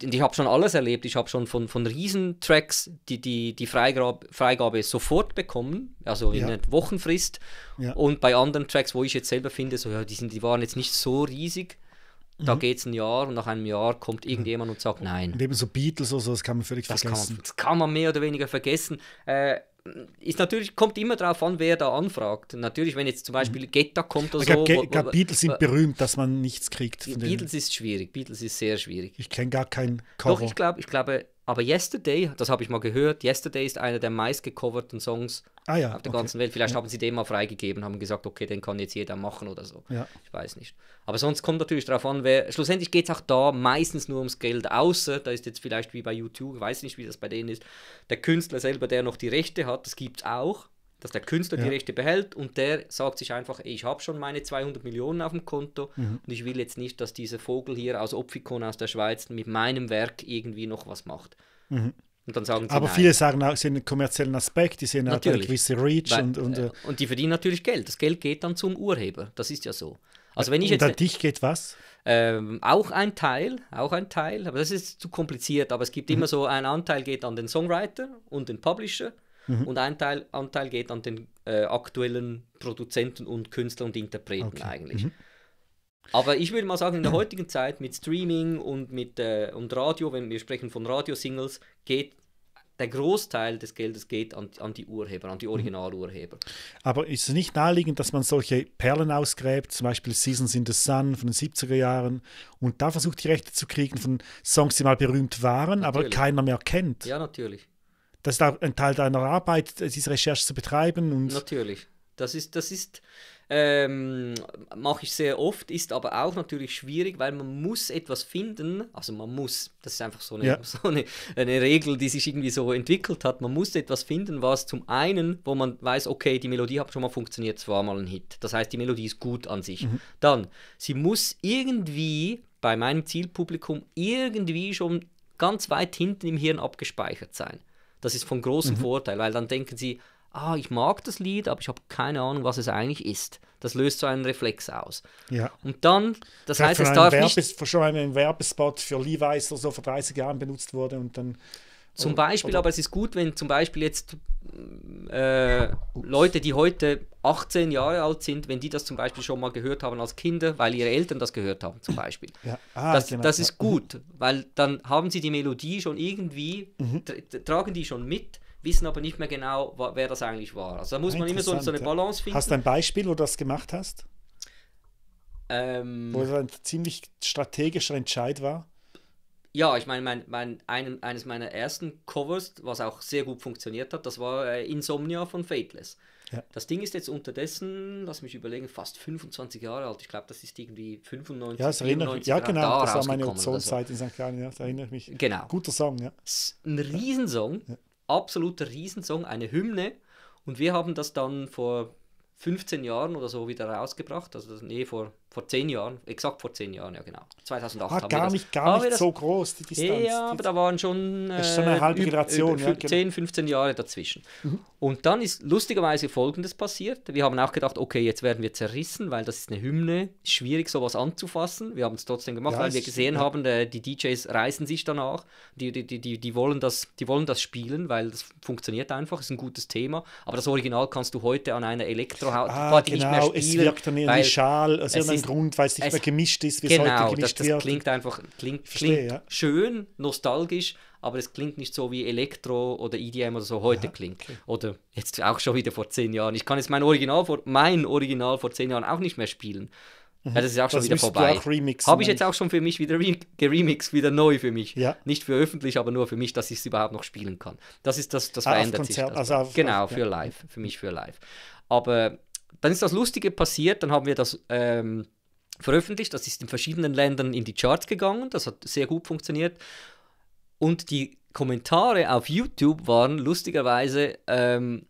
ich habe schon alles erlebt. Ich habe schon von, von Riesentracks die, die, die Freigabe, Freigabe sofort bekommen, also in ja. einer Wochenfrist. Ja. Und bei anderen Tracks, wo ich jetzt selber finde, so, ja, die, sind, die waren jetzt nicht so riesig, da mhm. geht es ein Jahr und nach einem Jahr kommt mhm. irgendjemand und sagt nein. Und eben so Beatles oder so, das kann man völlig das vergessen. Kann man, das kann man mehr oder weniger vergessen. Äh, ist natürlich, kommt immer darauf an, wer da anfragt. Natürlich, wenn jetzt zum mhm. Beispiel Getta kommt oder ich glaub, so. Ge wo, Beatles sind berühmt, dass man nichts kriegt. Beatles denen. ist schwierig, Beatles ist sehr schwierig. Ich kenne gar keinen Cover. Doch, ich, glaub, ich glaube, aber Yesterday, das habe ich mal gehört, Yesterday ist einer der meistgecoverten Songs ah, ja, auf der okay. ganzen Welt. Vielleicht ja. haben sie den mal freigegeben, haben gesagt, okay, den kann jetzt jeder machen oder so. Ja. Ich weiß nicht. Aber sonst kommt natürlich darauf an, wer. Schlussendlich geht es auch da meistens nur ums Geld, außer da ist jetzt vielleicht wie bei YouTube, ich weiß nicht, wie das bei denen ist, der Künstler selber, der noch die Rechte hat, das gibt es auch dass der Künstler ja. die Rechte behält und der sagt sich einfach, ich habe schon meine 200 Millionen auf dem Konto mhm. und ich will jetzt nicht, dass dieser Vogel hier aus Opfikon aus der Schweiz mit meinem Werk irgendwie noch was macht. Mhm. Und dann sagen sie Aber nein. viele sagen auch, sie sehen einen kommerziellen Aspekt, die sehen natürlich. eine gewisse Reach. Weil, und, und, äh, äh, und die verdienen natürlich Geld. Das Geld geht dann zum Urheber. Das ist ja so. Also wenn ich jetzt, und an dich geht was? Ähm, auch ein Teil, auch ein Teil, aber das ist zu kompliziert, aber es gibt mhm. immer so, ein Anteil geht an den Songwriter und den Publisher Mhm. Und ein Teil, Anteil geht an den äh, aktuellen Produzenten und Künstler und Interpreten okay. eigentlich. Mhm. Aber ich würde mal sagen, in der heutigen Zeit mit Streaming und mit äh, und Radio, wenn wir sprechen von Radiosingles, geht der Großteil des Geldes geht an, an die Urheber, an die mhm. Originalurheber. Aber ist es nicht naheliegend, dass man solche Perlen ausgräbt, zum Beispiel Seasons in the Sun von den 70er Jahren, und da versucht die Rechte zu kriegen von Songs, die mal berühmt waren, natürlich. aber keiner mehr kennt? Ja, natürlich das ist auch ein Teil deiner Arbeit, äh, diese Recherche zu betreiben. Und Natürlich. Das ist, das ist, ähm, mache ich sehr oft, ist aber auch natürlich schwierig, weil man muss etwas finden, also man muss, das ist einfach so, eine, ja. so eine, eine, Regel, die sich irgendwie so entwickelt hat, man muss etwas finden, was zum einen, wo man weiß, okay, die Melodie hat schon mal funktioniert, es war mal ein Hit, das heißt, die Melodie ist gut an sich. Mhm. Dann, sie muss irgendwie bei meinem Zielpublikum irgendwie schon ganz weit hinten im Hirn abgespeichert sein. Das ist von großem mhm. Vorteil, weil dann denken sie, ah, ich mag das Lied, aber ich habe keine Ahnung, was es eigentlich ist. Das löst so einen Reflex aus. Ja. Und dann, das Vielleicht heißt, es darf Werbes, nicht... Schon ein Werbespot für Levi's oder so vor 30 Jahren benutzt wurde und dann zum Beispiel, oder? aber es ist gut, wenn zum Beispiel jetzt äh, Leute, die heute 18 Jahre alt sind, wenn die das zum Beispiel schon mal gehört haben als Kinder, weil ihre Eltern das gehört haben zum Beispiel. Ja. Ah, das, genau. das ist gut, weil dann haben sie die Melodie schon irgendwie, mhm. tra tragen die schon mit, wissen aber nicht mehr genau, wer das eigentlich war. Also da muss man immer so, so, eine Balance finden. Hast du ein Beispiel, wo du das gemacht hast? Ähm, wo es ein ziemlich strategischer Entscheid war? Ja, ich meine, mein, mein, ein, eines meiner ersten Covers, was auch sehr gut funktioniert hat, das war äh, Insomnia von Fateless. Ja. Das Ding ist jetzt unterdessen, lass mich überlegen, fast 25 Jahre alt. Ich glaube, das ist irgendwie 95, Ja, das erinnere ich, ja genau, da das war meine Ozonzeit in St. Gallen, ja, da erinnere ich mich. Genau. Guter Song, ja. Ein Riesensong, ja. absoluter Riesensong, eine Hymne. Und wir haben das dann vor 15 Jahren oder so wieder rausgebracht, also das, nee, vor vor zehn Jahren, exakt vor zehn Jahren, ja genau. 2008 ah, haben gar wir das. Nicht, gar ah, nicht das, so groß, die Distanz. Ja, aber da waren schon äh, das ist so eine äh, halbe Generation, über, über ja, 10, 15 genau. Jahre dazwischen. Mhm. Und dann ist lustigerweise Folgendes passiert. Wir haben auch gedacht, okay, jetzt werden wir zerrissen, weil das ist eine Hymne, schwierig sowas anzufassen. Wir haben es trotzdem gemacht, ja, weil wir gesehen ja. haben, äh, die DJs reißen sich danach, die, die, die, die, die, wollen das, die wollen das spielen, weil das funktioniert einfach, ist ein gutes Thema. Aber das Original kannst du heute an einer Elektroparty ah, genau. nicht mehr genau, spielen. Es wirkt dann irgendwie schal. Also es ist rund, weil es nicht mehr gemischt ist, wie genau, es heute gemischt das, das wird. klingt einfach klingt, verstehe, klingt ja. schön, nostalgisch, aber es klingt nicht so wie Elektro oder EDM oder so heute ja, klingt. Okay. Oder jetzt auch schon wieder vor zehn Jahren. Ich kann jetzt mein Original vor, mein Original vor zehn Jahren auch nicht mehr spielen. Mhm. das also ist auch schon das wieder vorbei. Habe ich jetzt auch schon für mich wieder geremixed, wieder neu für mich. Ja. Nicht für öffentlich, aber nur für mich, dass ich es überhaupt noch spielen kann. Das ist das, das ah, verändert Konzert, sich. Also auf, genau, auf, für live, für mich für live. Aber dann ist das Lustige passiert, dann haben wir das ähm, veröffentlicht. Das ist in verschiedenen Ländern in die Charts gegangen. Das hat sehr gut funktioniert. Und die Kommentare auf YouTube waren lustigerweise, ähm,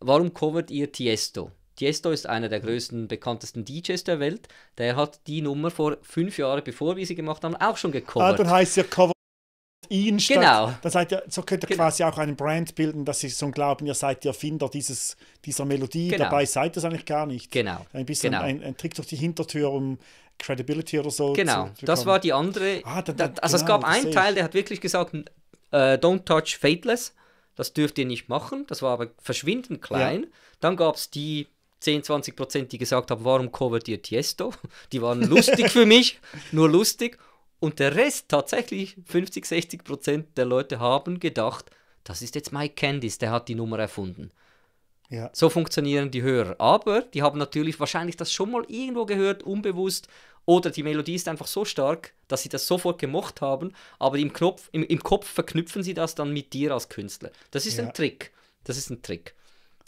warum covert ihr Tiesto? Tiesto ist einer der größten, bekanntesten DJs der Welt. Der hat die Nummer vor fünf Jahren, bevor wir sie gemacht haben, auch schon gecovert. Ah, dann heißt ja Cover ihn statt. Genau. Das heißt, so könnt ihr genau. quasi auch einen Brand bilden, dass sie so glauben, ihr seid die Erfinder dieses, dieser Melodie. Genau. Dabei seid ihr es eigentlich gar nicht. Genau. Ein bisschen genau. Ein, ein Trick durch die Hintertür, um Credibility oder so Genau, das war die andere. Ah, dann, dann, also genau, es gab einen Teil, der hat wirklich gesagt, äh, don't touch Fateless. Das dürft ihr nicht machen. Das war aber verschwindend klein. Ja. Dann gab es die 10, 20 Prozent, die gesagt haben, warum covert ihr Tiesto? Die waren lustig für mich, nur lustig. Und der Rest, tatsächlich 50, 60 Prozent der Leute haben gedacht, das ist jetzt Mike Candice, der hat die Nummer erfunden. Ja. So funktionieren die Hörer. Aber die haben natürlich wahrscheinlich das schon mal irgendwo gehört, unbewusst. Oder die Melodie ist einfach so stark, dass sie das sofort gemocht haben, aber im, Knopf, im, im Kopf verknüpfen sie das dann mit dir als Künstler. Das ist ja. ein Trick. Das ist ein Trick.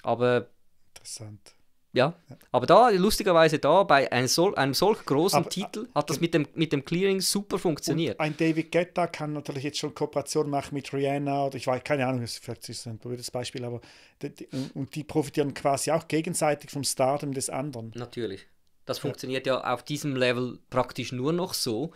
Aber. Interessant. Ja. Aber da, lustigerweise da, bei einem, sol einem solch großen aber, Titel äh, hat das mit dem, mit dem Clearing super funktioniert. ein David Guetta kann natürlich jetzt schon Kooperation machen mit Rihanna oder ich weiß, keine Ahnung, vielleicht ist das ein blödes Beispiel, aber die, die, und die profitieren quasi auch gegenseitig vom Stardom des anderen. Natürlich. Das funktioniert ja. ja auf diesem Level praktisch nur noch so.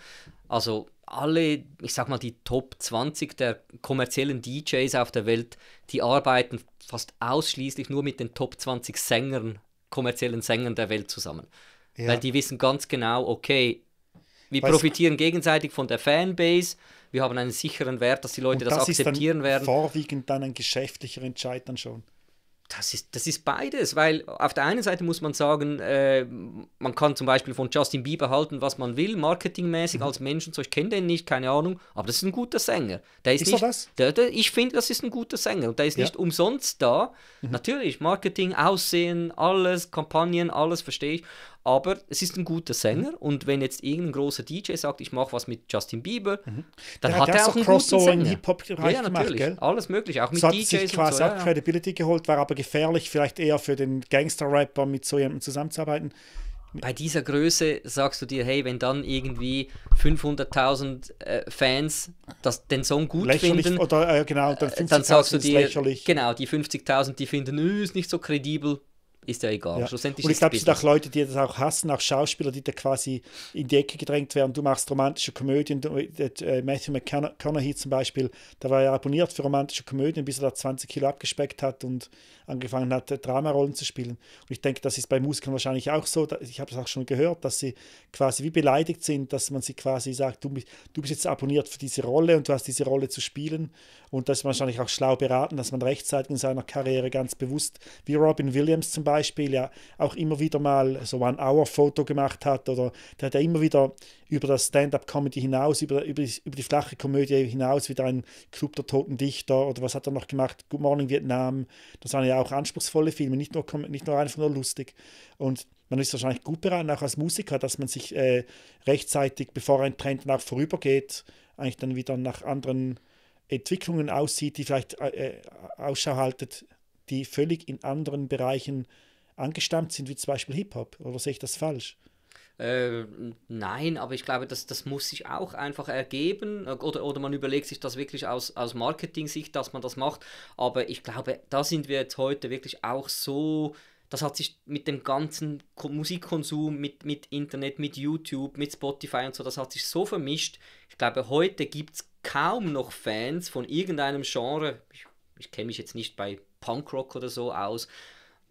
Also alle, ich sag mal, die Top 20 der kommerziellen DJs auf der Welt, die arbeiten fast ausschließlich nur mit den Top 20 Sängern kommerziellen Sängern der Welt zusammen. Ja. Weil die wissen ganz genau, okay, wir Weiß profitieren gegenseitig von der Fanbase, wir haben einen sicheren Wert, dass die Leute das, das, akzeptieren werden. Vorwiegend dann ein geschäftlicher Entscheid dann schon das ist, das ist beides, weil auf der einen Seite muss man sagen, äh, man kann zum Beispiel von Justin Bieber halten, was man will, marketingmäßig mhm. als Menschen, so ich kenne den nicht, keine Ahnung, aber das ist ein guter Sänger. Der ist, ist nicht, das? Der, der, ich finde, das ist ein guter Sänger und der ist ja. nicht umsonst da. Mhm. Natürlich, Marketing, Aussehen, alles, Kampagnen, alles verstehe ich, aber es ist ein guter Sänger mhm. und wenn jetzt irgendein großer DJ sagt, ich mache was mit Justin Bieber, mhm. dann der hat, hat er auch einen Crossover guten Sänger. Hip-Hop-Bereich ja, ja, natürlich. Gemacht, gell? Alles möglich, auch mit so DJs. Hat sich quasi so, auch ja, Credibility geholt, war aber gefährlich, vielleicht eher für den Gangster-Rapper mit so jemandem zusammenzuarbeiten. Bei dieser Größe sagst du dir, hey, wenn dann irgendwie 500.000 äh, Fans das, den Song gut lächerlich, finden, oder, äh, genau, dann, äh, dann, sagst du dir, lächerlich. genau, die 50.000, die finden, ist nicht so kredibel, ist ja egal. Ja. Schlussendlich und ich glaube, es sind auch Leute, die das auch hassen, auch Schauspieler, die da quasi in die Ecke gedrängt werden. Du machst romantische Komödien, äh, äh, Matthew McConaughey zum Beispiel, der war ja abonniert für romantische Komödien, bis er da 20 Kilo abgespeckt hat und angefangen hat, Dramarollen zu spielen. Und ich denke, das ist bei Musikern wahrscheinlich auch so. Ich habe es auch schon gehört, dass sie quasi wie beleidigt sind, dass man sie quasi sagt, du, du bist jetzt abonniert für diese Rolle und du hast diese Rolle zu spielen. Und das ist wahrscheinlich auch schlau beraten, dass man rechtzeitig in seiner Karriere ganz bewusst, wie Robin Williams zum Beispiel, Beispiel ja auch immer wieder mal so ein Hour-Foto gemacht hat oder der hat ja immer wieder über das Stand-up-Comedy hinaus, über, über, die, über die flache Komödie hinaus wieder ein Club der Toten Dichter oder was hat er noch gemacht? Good Morning Vietnam. Das waren ja auch anspruchsvolle Filme, nicht nur, nicht nur einfach nur lustig. Und man ist wahrscheinlich gut beraten, auch als Musiker, dass man sich äh, rechtzeitig, bevor ein Trend nach vorübergeht, eigentlich dann wieder nach anderen Entwicklungen aussieht, die vielleicht äh, äh Ausschau haltet, die völlig in anderen Bereichen angestammt sind, wie zum Beispiel Hip-Hop? Oder sehe ich das falsch? Äh, nein, aber ich glaube, das, das muss sich auch einfach ergeben oder, oder man überlegt sich das wirklich aus, aus Marketing-Sicht, dass man das macht. Aber ich glaube, da sind wir jetzt heute wirklich auch so das hat sich mit dem ganzen Musikkonsum, mit, mit Internet, mit YouTube, mit Spotify und so, das hat sich so vermischt. Ich glaube, heute gibt es kaum noch Fans von irgendeinem Genre. Ich, ich kenne mich jetzt nicht bei Punkrock oder so aus,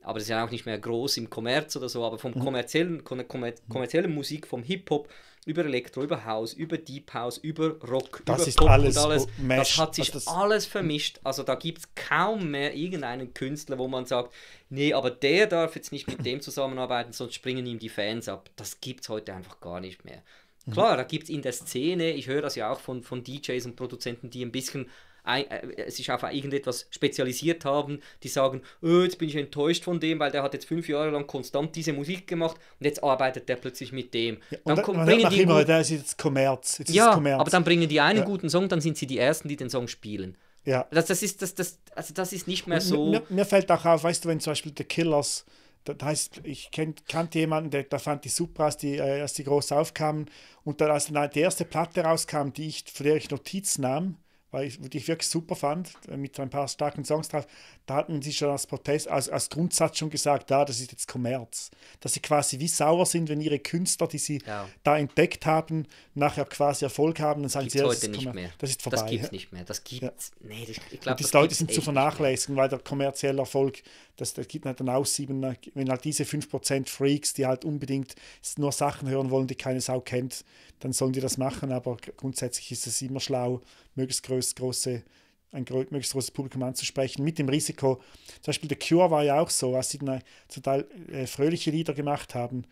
aber das ist ja auch nicht mehr groß im Kommerz oder so, aber vom mhm. kommerziellen, mhm. kommer, kommerziellen Musik, vom Hip-Hop über Elektro, über House, über Deep House, über Rock, das über ist Pop alles, und alles. das hat sich also das alles vermischt. Also da gibt es kaum mehr irgendeinen Künstler, wo man sagt, nee, aber der darf jetzt nicht mit dem zusammenarbeiten, sonst springen ihm die Fans ab. Das gibt es heute einfach gar nicht mehr. Mhm. Klar, da gibt es in der Szene, ich höre das ja auch von, von DJs und Produzenten, die ein bisschen äh, sich auf irgendetwas spezialisiert haben, die sagen, oh, jetzt bin ich enttäuscht von dem, weil der hat jetzt fünf Jahre lang konstant diese Musik gemacht und jetzt arbeitet der plötzlich mit dem. Ja, dann kommt, bringen die immer, der ist jetzt Kommerz. Jetzt ja, Kommerz. aber dann bringen die einen ja. guten Song, dann sind sie die Ersten, die den Song spielen. Ja. Das, das, ist, das, das, also das ist nicht mehr so. Mir, mir fällt auch auf, weißt du, wenn zum Beispiel The Killers das heißt, ich kenn, kannte jemanden, der, der fand die super, als die, äh, als die groß aufkamen. Und dann, als dann die erste Platte rauskam, die ich, für die ich Notiz nahm, weil ich, die ich wirklich super fand, äh, mit so ein paar starken Songs drauf da hatten sie schon als Protest, als, als Grundsatz schon gesagt, ja, das ist jetzt Kommerz. Dass sie quasi wie sauer sind, wenn ihre Künstler, die sie ja. da entdeckt haben, nachher quasi Erfolg haben, dann sagen gibt's sie, ja, das, ist nicht mehr. das ist vorbei. Das gibt's nicht mehr. Das gibt Ja. Nee, ich glaube, Und die Leute sind zu vernachlässigen, weil der kommerzielle Erfolg, das, das gibt dann auch sieben, ne? wenn halt diese 5% Freaks, die halt unbedingt nur Sachen hören wollen, die keine Sau kennt, dann sollen die das machen. Aber grundsätzlich ist es immer schlau, möglichst groß, große ein möglichst großes Publikum anzusprechen, mit dem Risiko. Zum Beispiel The Cure war ja auch so, was sie dann äh, zum Teil äh, fröhliche Lieder gemacht haben,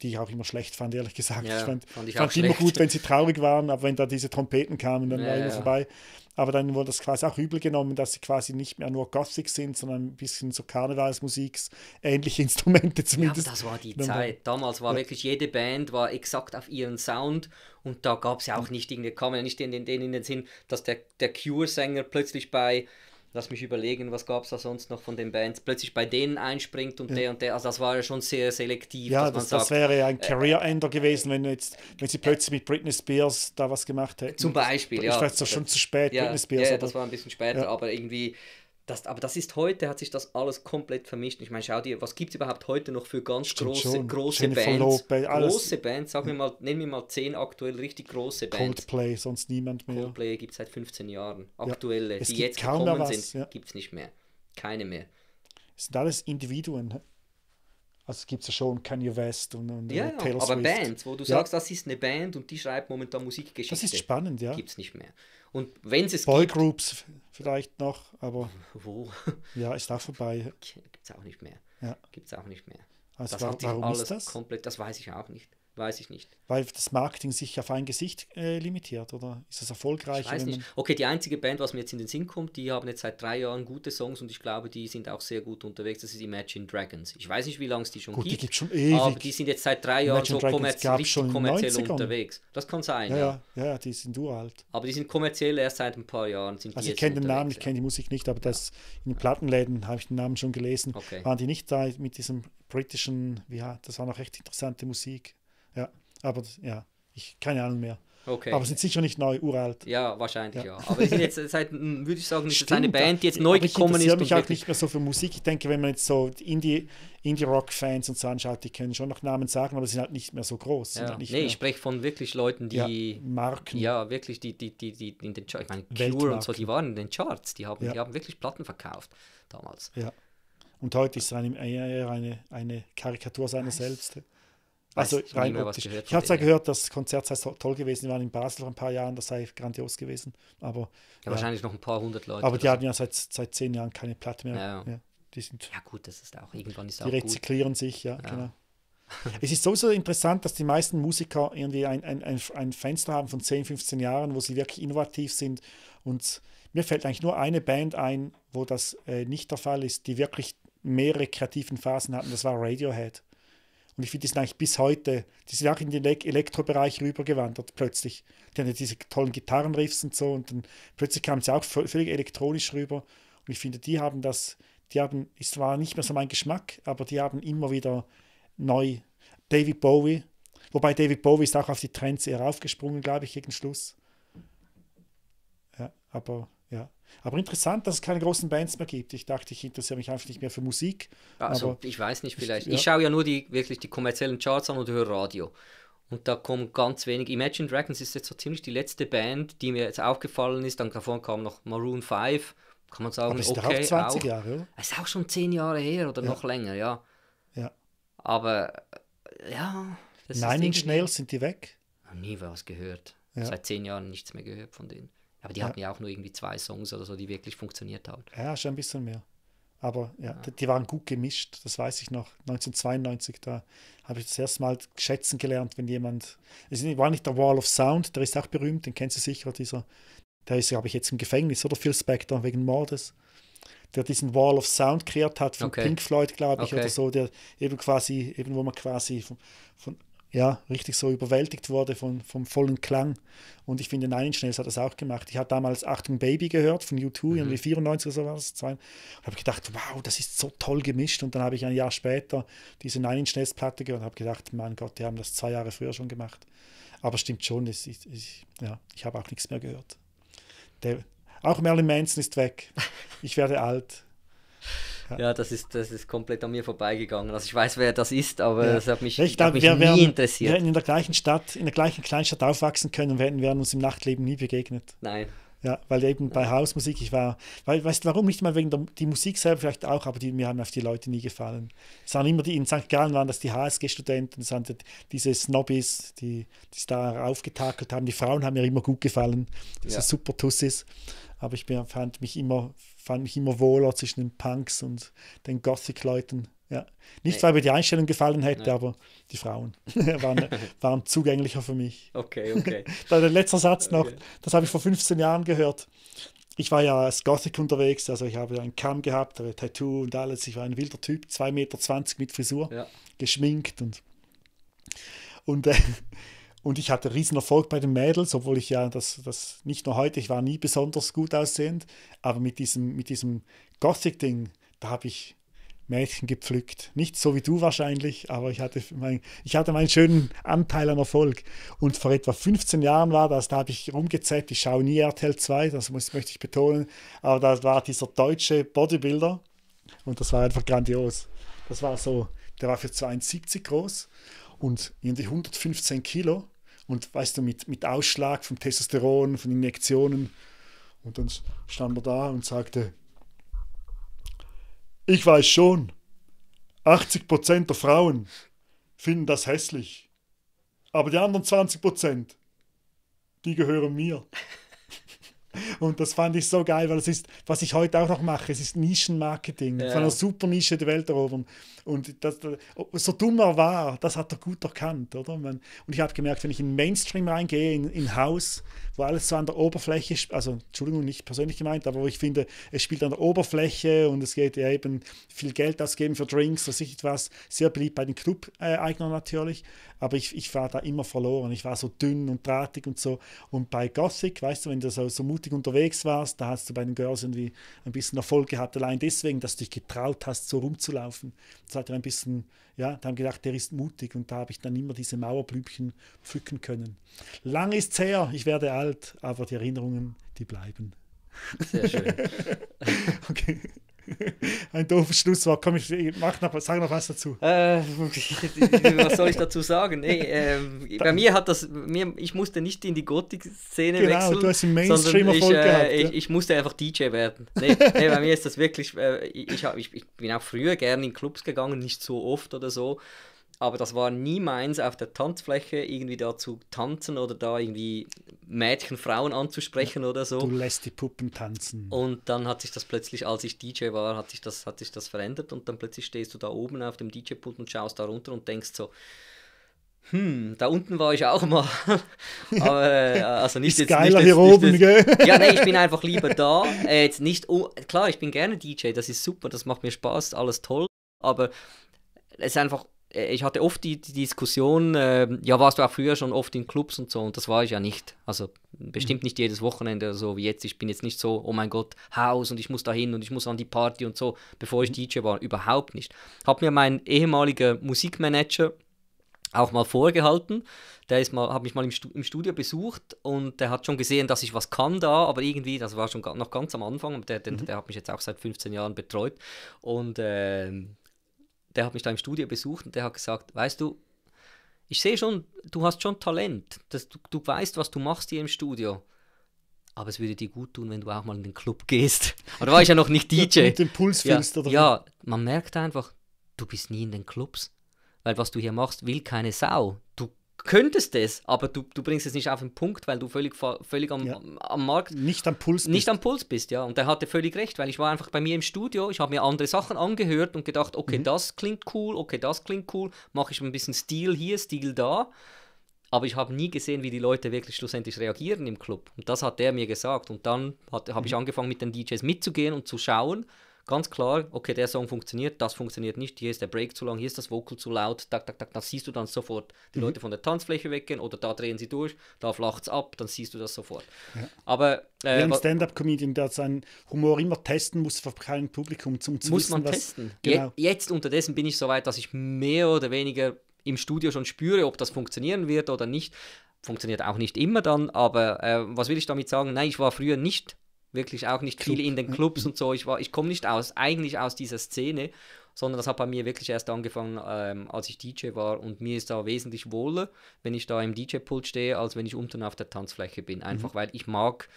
die ich auch immer schlecht fand, ehrlich gesagt. Ja, ich fand, fand ich fand immer gut, wenn sie traurig waren, aber wenn da diese Trompeten kamen, dann ja, war immer ja. vorbei aber dann wurde das quasi auch übel genommen, dass sie quasi nicht mehr nur Gothic sind, sondern ein bisschen so Karnevalsmusik, ähnliche Instrumente zumindest. Ja, das war die Zeit. Damals war ja. wirklich jede Band war exakt auf ihren Sound und da gab es ja auch nicht irgendeine, kam ja nicht in den, in den Sinn, dass der, der Cure-Sänger plötzlich bei lass mich überlegen, was gab es da sonst noch von den Bands, plötzlich bei denen einspringt und ja. der und der, also das war ja schon sehr selektiv. Ja, das, sagt, das, wäre ja ein äh, Career-Ender gewesen, wenn, jetzt, äh, wenn sie plötzlich mit Britney Spears da was gemacht hätten. Zum Beispiel, ja. Ich weiß, das schon zu spät, ja, Britney Spears. Ja, aber, das war ein bisschen später, ja. aber irgendwie das, aber das ist heute, hat sich das alles komplett vermischt. Ich meine, schau dir, was gibt es überhaupt heute noch für ganz Stimmt große, schon. große Jennifer Bands? Lope, Große Bands, sagen wir mal, nennen wir mal zehn aktuell richtig große Bands. Coldplay, sonst niemand mehr. Coldplay gibt es seit 15 Jahren. Aktuelle, ja. die jetzt gekommen was, sind, ja. gibt es nicht mehr. Keine mehr. Es sind alles Individuen. Also gibt es ja schon Kanye West und, und ja, Taylor Swift. aber Bands, wo du ja. sagst, das ist eine Band und die schreibt momentan Musikgeschichte. Das ist spannend, ja. Gibt es nicht mehr. Und wenn es Boygroups vielleicht noch, aber... Wo? Ja, ist auch vorbei. Gibt es auch nicht mehr. Ja. Gibt es auch nicht mehr. Also das war, warum ist das? Komplett, das weiß ich auch nicht. Weiß ich nicht. Weil das Marketing sich auf ein Gesicht äh, limitiert, oder? Ist das erfolgreich? Ich weiß nicht. Okay, die einzige Band, was mir jetzt in den Sinn kommt, die haben jetzt seit drei Jahren gute Songs und ich glaube, die sind auch sehr gut unterwegs. Das ist Imagine Dragons. Ich weiß nicht, wie lange es die schon gut, gibt. Die gibt's schon ewig. Aber die sind jetzt seit drei Jahren Imagine so kommerz richtig kommerziell unterwegs. Das kann sein, ja. Ja, ja die sind uralt. Aber die sind kommerziell erst seit ein paar Jahren. Sind also ich kenne den Namen, ich kenne die Musik nicht, aber das in den Plattenläden habe ich den Namen schon gelesen. Okay. Waren die nicht da mit diesem britischen, ja, das war noch recht interessante Musik. Ja, aber ja, ich keine Ahnung mehr. Okay. Aber sind sicher nicht neu, uralt. Ja, wahrscheinlich ja. ja. Aber sind jetzt seit, hm, würde ich sagen, ist Stimmt, eine Band, die jetzt neu gekommen ist. Ich interessiere mich auch nicht mehr so für Musik. Ich denke, wenn man jetzt so Indie-Rock-Fans Indie und so anschaut, die können schon noch Namen sagen, aber sie sind halt nicht mehr so groß. Ja. Halt nee, ich spreche von wirklich Leuten, die. Ja, Marken. Ja, wirklich, die, die, die, die in den Charts. Ich meine, Cure Weltmarken. und so, die waren in den Charts. Die haben, ja. die haben wirklich Platten verkauft damals. Ja. Und heute ist es eher eine, eine Karikatur seiner selbst also rein mehr, optisch. ich habe zwar gehört, das Konzert sei toll gewesen. Die waren in Basel vor ein paar Jahren, das sei grandios gewesen. Aber, ja, ja. wahrscheinlich noch ein paar hundert Leute. Aber die hatten so. ja seit, seit zehn Jahren keine Platte mehr. Ja, ja. Die sind, ja gut, das ist auch irgendwann ist Die rezyklieren gut. sich, ja, genau. es ist sowieso interessant, dass die meisten Musiker irgendwie ein, ein, ein, ein Fenster haben von 10, 15 Jahren, wo sie wirklich innovativ sind und mir fällt eigentlich nur eine Band ein, wo das äh, nicht der Fall ist, die wirklich mehrere kreativen Phasen hatten. Das war Radiohead. Und ich finde, die sind eigentlich bis heute, die sind auch in den Elektrobereich rübergewandert plötzlich. Die haben ja diese tollen Gitarrenriffs und so und dann plötzlich kamen sie auch völlig elektronisch rüber. Und ich finde, die haben das, die haben, es war nicht mehr so mein Geschmack, aber die haben immer wieder neu David Bowie, wobei David Bowie ist auch auf die Trends eher aufgesprungen, glaube ich, gegen Schluss. Ja, aber ja. Aber interessant, dass es keine großen Bands mehr gibt. Ich dachte, ich interessiere mich einfach nicht mehr für Musik. Also ich weiß nicht, vielleicht. Ich, ja. ich schaue ja nur die, wirklich die kommerziellen Charts an und höre Radio. Und da kommen ganz wenig. Imagine Dragons ist jetzt so ziemlich die letzte Band, die mir jetzt aufgefallen ist. Dann davon kam noch Maroon 5. Kann man sagen, Aber ist okay. Auch 20 auch, Jahre, oder? Es ist auch schon 10 Jahre her oder ja. noch länger, ja. Ja. Aber äh, ja. Nine in Nails sind die weg. Ich habe nie was gehört. Ja. Seit 10 Jahren nichts mehr gehört von denen. Aber die ja. hatten ja auch nur irgendwie zwei Songs oder so, die wirklich funktioniert haben. Ja, schon ein bisschen mehr. Aber ja, ja. Die, waren gut gemischt, das weiß ich noch. 1992, da habe ich das erste Mal schätzen gelernt, wenn jemand. Es war nicht der Wall of Sound, der ist auch berühmt, den kennst du sicher, dieser. Der ist, glaube ich, jetzt im Gefängnis, oder? Phil Spector wegen Mordes. Der diesen Wall of Sound kreiert hat von okay. Pink Floyd, glaube ich, okay. oder so, der eben quasi, eben wo man quasi von, von ja, richtig so überwältigt wurde von, vom vollen Klang. Und ich finde, Nine Inch Nails hat das auch gemacht. Ich habe damals Achtung Baby gehört von U2, mhm. irgendwie 94 oder so war das. und habe gedacht, wow, das ist so toll gemischt. Und dann habe ich ein Jahr später diese Nine Inch Nails Platte gehört und habe gedacht, mein Gott, die haben das zwei Jahre früher schon gemacht. Aber stimmt schon, ich, ich, ja, ich habe auch nichts mehr gehört. Der, auch Merlin Manson ist weg. Ich werde alt. Ja, das ist, das ist komplett an mir vorbeigegangen. Also ich weiß, wer das ist, aber ja. das hat mich, ich glaub, hat mich wir, nie wir haben, interessiert. Wir hätten in der gleichen Stadt, in der gleichen Kleinstadt aufwachsen können und wären, hätten, uns im Nachtleben nie begegnet. Nein. Ja, weil eben bei Hausmusik, ich war, weil, weißt du warum, nicht mal wegen der die Musik selber vielleicht auch, aber die, mir haben auf die Leute nie gefallen. Es waren immer die, in St. Gallen waren das die HSG-Studenten, es waren diese Snobbies, die, es da aufgetakelt haben. Die Frauen haben mir immer gut gefallen, diese ja. Super-Tussis. Aber ich fand mich immer fand mich immer wohler zwischen den Punks und den Gothic-Leuten. Ja. Nicht, weil mir die Einstellung gefallen hätte, Nein. aber die Frauen waren, waren zugänglicher für mich. Okay, okay. Dann der letzte Satz noch, okay. das habe ich vor 15 Jahren gehört. Ich war ja als Gothic unterwegs, also ich habe einen Kamm gehabt, ein Tattoo und alles. Ich war ein wilder Typ, 2,20 Meter mit Frisur, ja. geschminkt und, und äh, und ich hatte riesen Erfolg bei den Mädels, obwohl ich ja das, das nicht nur heute, ich war nie besonders gut aussehend, aber mit diesem, mit diesem Gothic-Ding, da habe ich Mädchen gepflückt. Nicht so wie du wahrscheinlich, aber ich hatte, mein, ich hatte meinen schönen Anteil an Erfolg. Und vor etwa 15 Jahren war das, da habe ich rumgezählt, ich schaue nie RTL 2, das muss, möchte ich betonen, aber da war dieser deutsche Bodybuilder und das war einfach grandios. Das war so, der war für 72 groß und irgendwie 115 Kilo und weißt du, mit, mit Ausschlag von Testosteron, von Injektionen. Und dann stand er da und sagte, ich weiß schon, 80% der Frauen finden das hässlich. Aber die anderen 20%, die gehören mir. Und das fand ich so geil, weil es ist, was ich heute auch noch mache, es ist Nischenmarketing ja. von einer super Nische die Welt erobern. Und das, so dumm er war, das hat er gut erkannt, oder? Und ich habe gemerkt, wenn ich in Mainstream reingehe, in, in Haus, wo alles so an der Oberfläche, also Entschuldigung, nicht persönlich gemeint, aber wo ich finde, es spielt an der Oberfläche und es geht ja eben viel Geld ausgeben für Drinks, was ich etwas sehr beliebt bei den Club-Eignern äh, natürlich aber ich, ich war da immer verloren. Ich war so dünn und drahtig und so. Und bei Gothic, weißt du, wenn du so, so mutig unterwegs warst, da hast du bei den Girls irgendwie ein bisschen Erfolg gehabt, allein deswegen, dass du dich getraut hast, so rumzulaufen. Das hat ja ein bisschen, ja, da haben gedacht, der ist mutig und da habe ich dann immer diese Mauerblübchen pflücken können. Lang ist es her, ich werde alt, aber die Erinnerungen, die bleiben. Sehr schön. okay. Ein doofes Schlusswort. Komm, ich mach noch, sag noch was dazu. Äh, was soll ich dazu sagen? Nee, äh, bei mir hat das, mir, ich musste nicht in die Gothic-Szene genau, wechseln. Du hast im Mainstream ich, äh, gehabt, ich, ja. ich, musste einfach DJ werden. Nee, nee, bei mir ist das wirklich, äh, ich, ich, ich bin auch früher gerne in Clubs gegangen, nicht so oft oder so aber das war nie meins, auf der Tanzfläche irgendwie da zu tanzen oder da irgendwie Mädchen, Frauen anzusprechen oder so. Du lässt die Puppen tanzen. Und dann hat sich das plötzlich, als ich DJ war, hat sich das, hat sich das verändert und dann plötzlich stehst du da oben auf dem DJ-Pult und schaust da runter und denkst so, hm, da unten war ich auch mal. Aber äh, also nicht ist jetzt, geiler nicht hier jetzt, oben, nicht gell? Ja, nee, ich bin einfach lieber da. Äh, jetzt nicht um, klar, ich bin gerne DJ, das ist super, das macht mir Spaß, alles toll, aber es ist einfach äh, ich hatte oft die, die Diskussion, äh, ja, warst du auch früher schon oft in Clubs und so, und das war ich ja nicht. Also bestimmt mhm. nicht jedes Wochenende oder so wie jetzt. Ich bin jetzt nicht so, oh mein Gott, Haus und ich muss da hin und ich muss an die Party und so, bevor ich mhm. DJ war. Überhaupt nicht. Hat mir mein ehemaliger Musikmanager auch mal vorgehalten. Der ist mal, hat mich mal im, Stu im Studio besucht und der hat schon gesehen, dass ich was kann da, aber irgendwie, das war schon noch ganz am Anfang, der, der, mhm. der hat mich jetzt auch seit 15 Jahren betreut und äh, der hat mich da im Studio besucht und der hat gesagt, weißt du, ich sehe schon, du hast schon Talent, dass du, du weißt, was du machst hier im Studio. Aber es würde dir gut tun, wenn du auch mal in den Club gehst. Aber da war ich ja noch nicht DJ. Ja, den Puls ja, fühlst oder Ja, man merkt einfach, du bist nie in den Clubs. Weil was du hier machst, will keine Sau könntest es, aber du, du bringst es nicht auf den Punkt, weil du völlig, völlig am, ja. am Markt. Nicht am Puls bist. Nicht am Puls bist, ja. Und er hatte völlig recht, weil ich war einfach bei mir im Studio, ich habe mir andere Sachen angehört und gedacht, okay, mhm. das klingt cool, okay, das klingt cool, mache ich ein bisschen Stil hier, Stil da. Aber ich habe nie gesehen, wie die Leute wirklich schlussendlich reagieren im Club. Und das hat er mir gesagt. Und dann habe mhm. ich angefangen, mit den DJs mitzugehen und zu schauen ganz klar, okay, der Song funktioniert, das funktioniert nicht, hier ist der Break zu lang, hier ist das Vocal zu laut, tak, tak, tak, das siehst du dann sofort. Die mhm. Leute von der Tanzfläche weggehen oder da drehen sie durch, da flacht es ab, dann siehst du das sofort. Ja. Aber äh, Wie ein Stand-Up-Comedian, der seinen Humor immer testen muss vor keinem Publikum, zum zu Muss wissen, man was, testen. Genau. Je jetzt unterdessen bin ich so weit, dass ich mehr oder weniger im Studio schon spüre, ob das funktionieren wird oder nicht. Funktioniert auch nicht immer dann, aber äh, was will ich damit sagen? Nein, ich war früher nicht wirklich auch nicht viel in den mhm. Clubs und mhm. so. Ich war, ich komme nicht aus, eigentlich aus dieser Szene, sondern das hat bei mir wirklich erst angefangen, ähm, als ich DJ war und mir ist da wesentlich wohler, wenn ich da im DJ-Pult stehe, als wenn ich unten auf der Tanzfläche bin. Einfach mhm. weil ich mag,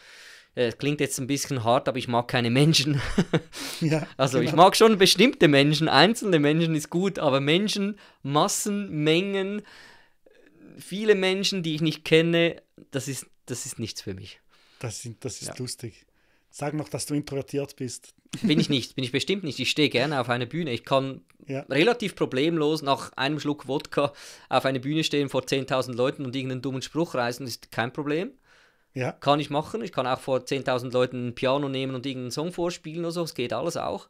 äh, es klingt jetzt ein bisschen hart, aber ich mag keine Menschen. ja, also genau. ich mag schon bestimmte Menschen, einzelne Menschen ist gut, aber Menschen, Massen, Mengen, viele Menschen, die ich nicht kenne, das ist, das ist nichts für mich. Das, sind, das ist ja. lustig. Sag noch, dass du introvertiert bist. Bin ich nicht, bin ich bestimmt nicht. Ich stehe gerne auf einer Bühne. Ich kann ja. relativ problemlos nach einem Schluck Wodka auf einer Bühne stehen vor 10.000 Leuten und irgendeinen dummen Spruch reißen, ist kein Problem. Ja. Kann ich machen. Ich kann auch vor 10.000 Leuten ein Piano nehmen und irgendeinen Song vorspielen oder so. Es geht alles auch.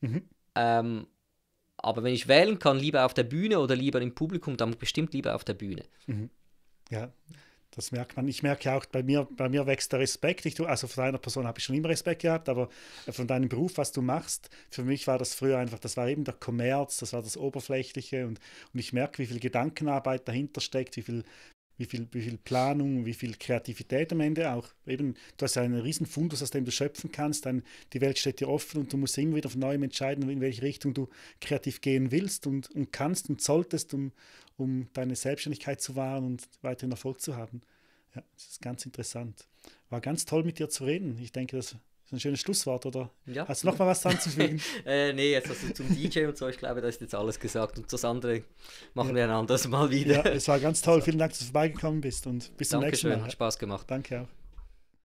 Mhm. Ähm, aber wenn ich wählen kann, lieber auf der Bühne oder lieber im Publikum, dann bestimmt lieber auf der Bühne. Mhm. Ja, das merkt man. Ich merke auch, bei mir, bei mir wächst der Respekt. Ich, also von deiner Person habe ich schon immer Respekt gehabt, aber von deinem Beruf, was du machst, für mich war das früher einfach, das war eben der Kommerz, das war das Oberflächliche und, und ich merke, wie viel Gedankenarbeit dahinter steckt, wie viel, wie viel, wie viel Planung, wie viel Kreativität am Ende auch. Eben, du hast ja einen riesen Fundus, aus dem du schöpfen kannst. Dann, die Welt steht dir offen und du musst immer wieder von neuem entscheiden, in welche Richtung du kreativ gehen willst und, und kannst und solltest, um, um deine Selbstständigkeit zu wahren und weiterhin Erfolg zu haben. Ja, das ist ganz interessant. War ganz toll, mit dir zu reden. Ich denke, das ein schönes Schlusswort, oder? Ja. Hast du noch mal was anzufügen? äh, nee, jetzt hast also du zum DJ und so, ich glaube, da ist jetzt alles gesagt. Und das andere machen ja. wir ein anderes Mal wieder. Ja, es war ganz toll. Vielen Dank, dass du vorbeigekommen bist und bis Dankeschön, zum nächsten Mal. Hat Spaß gemacht. Danke auch.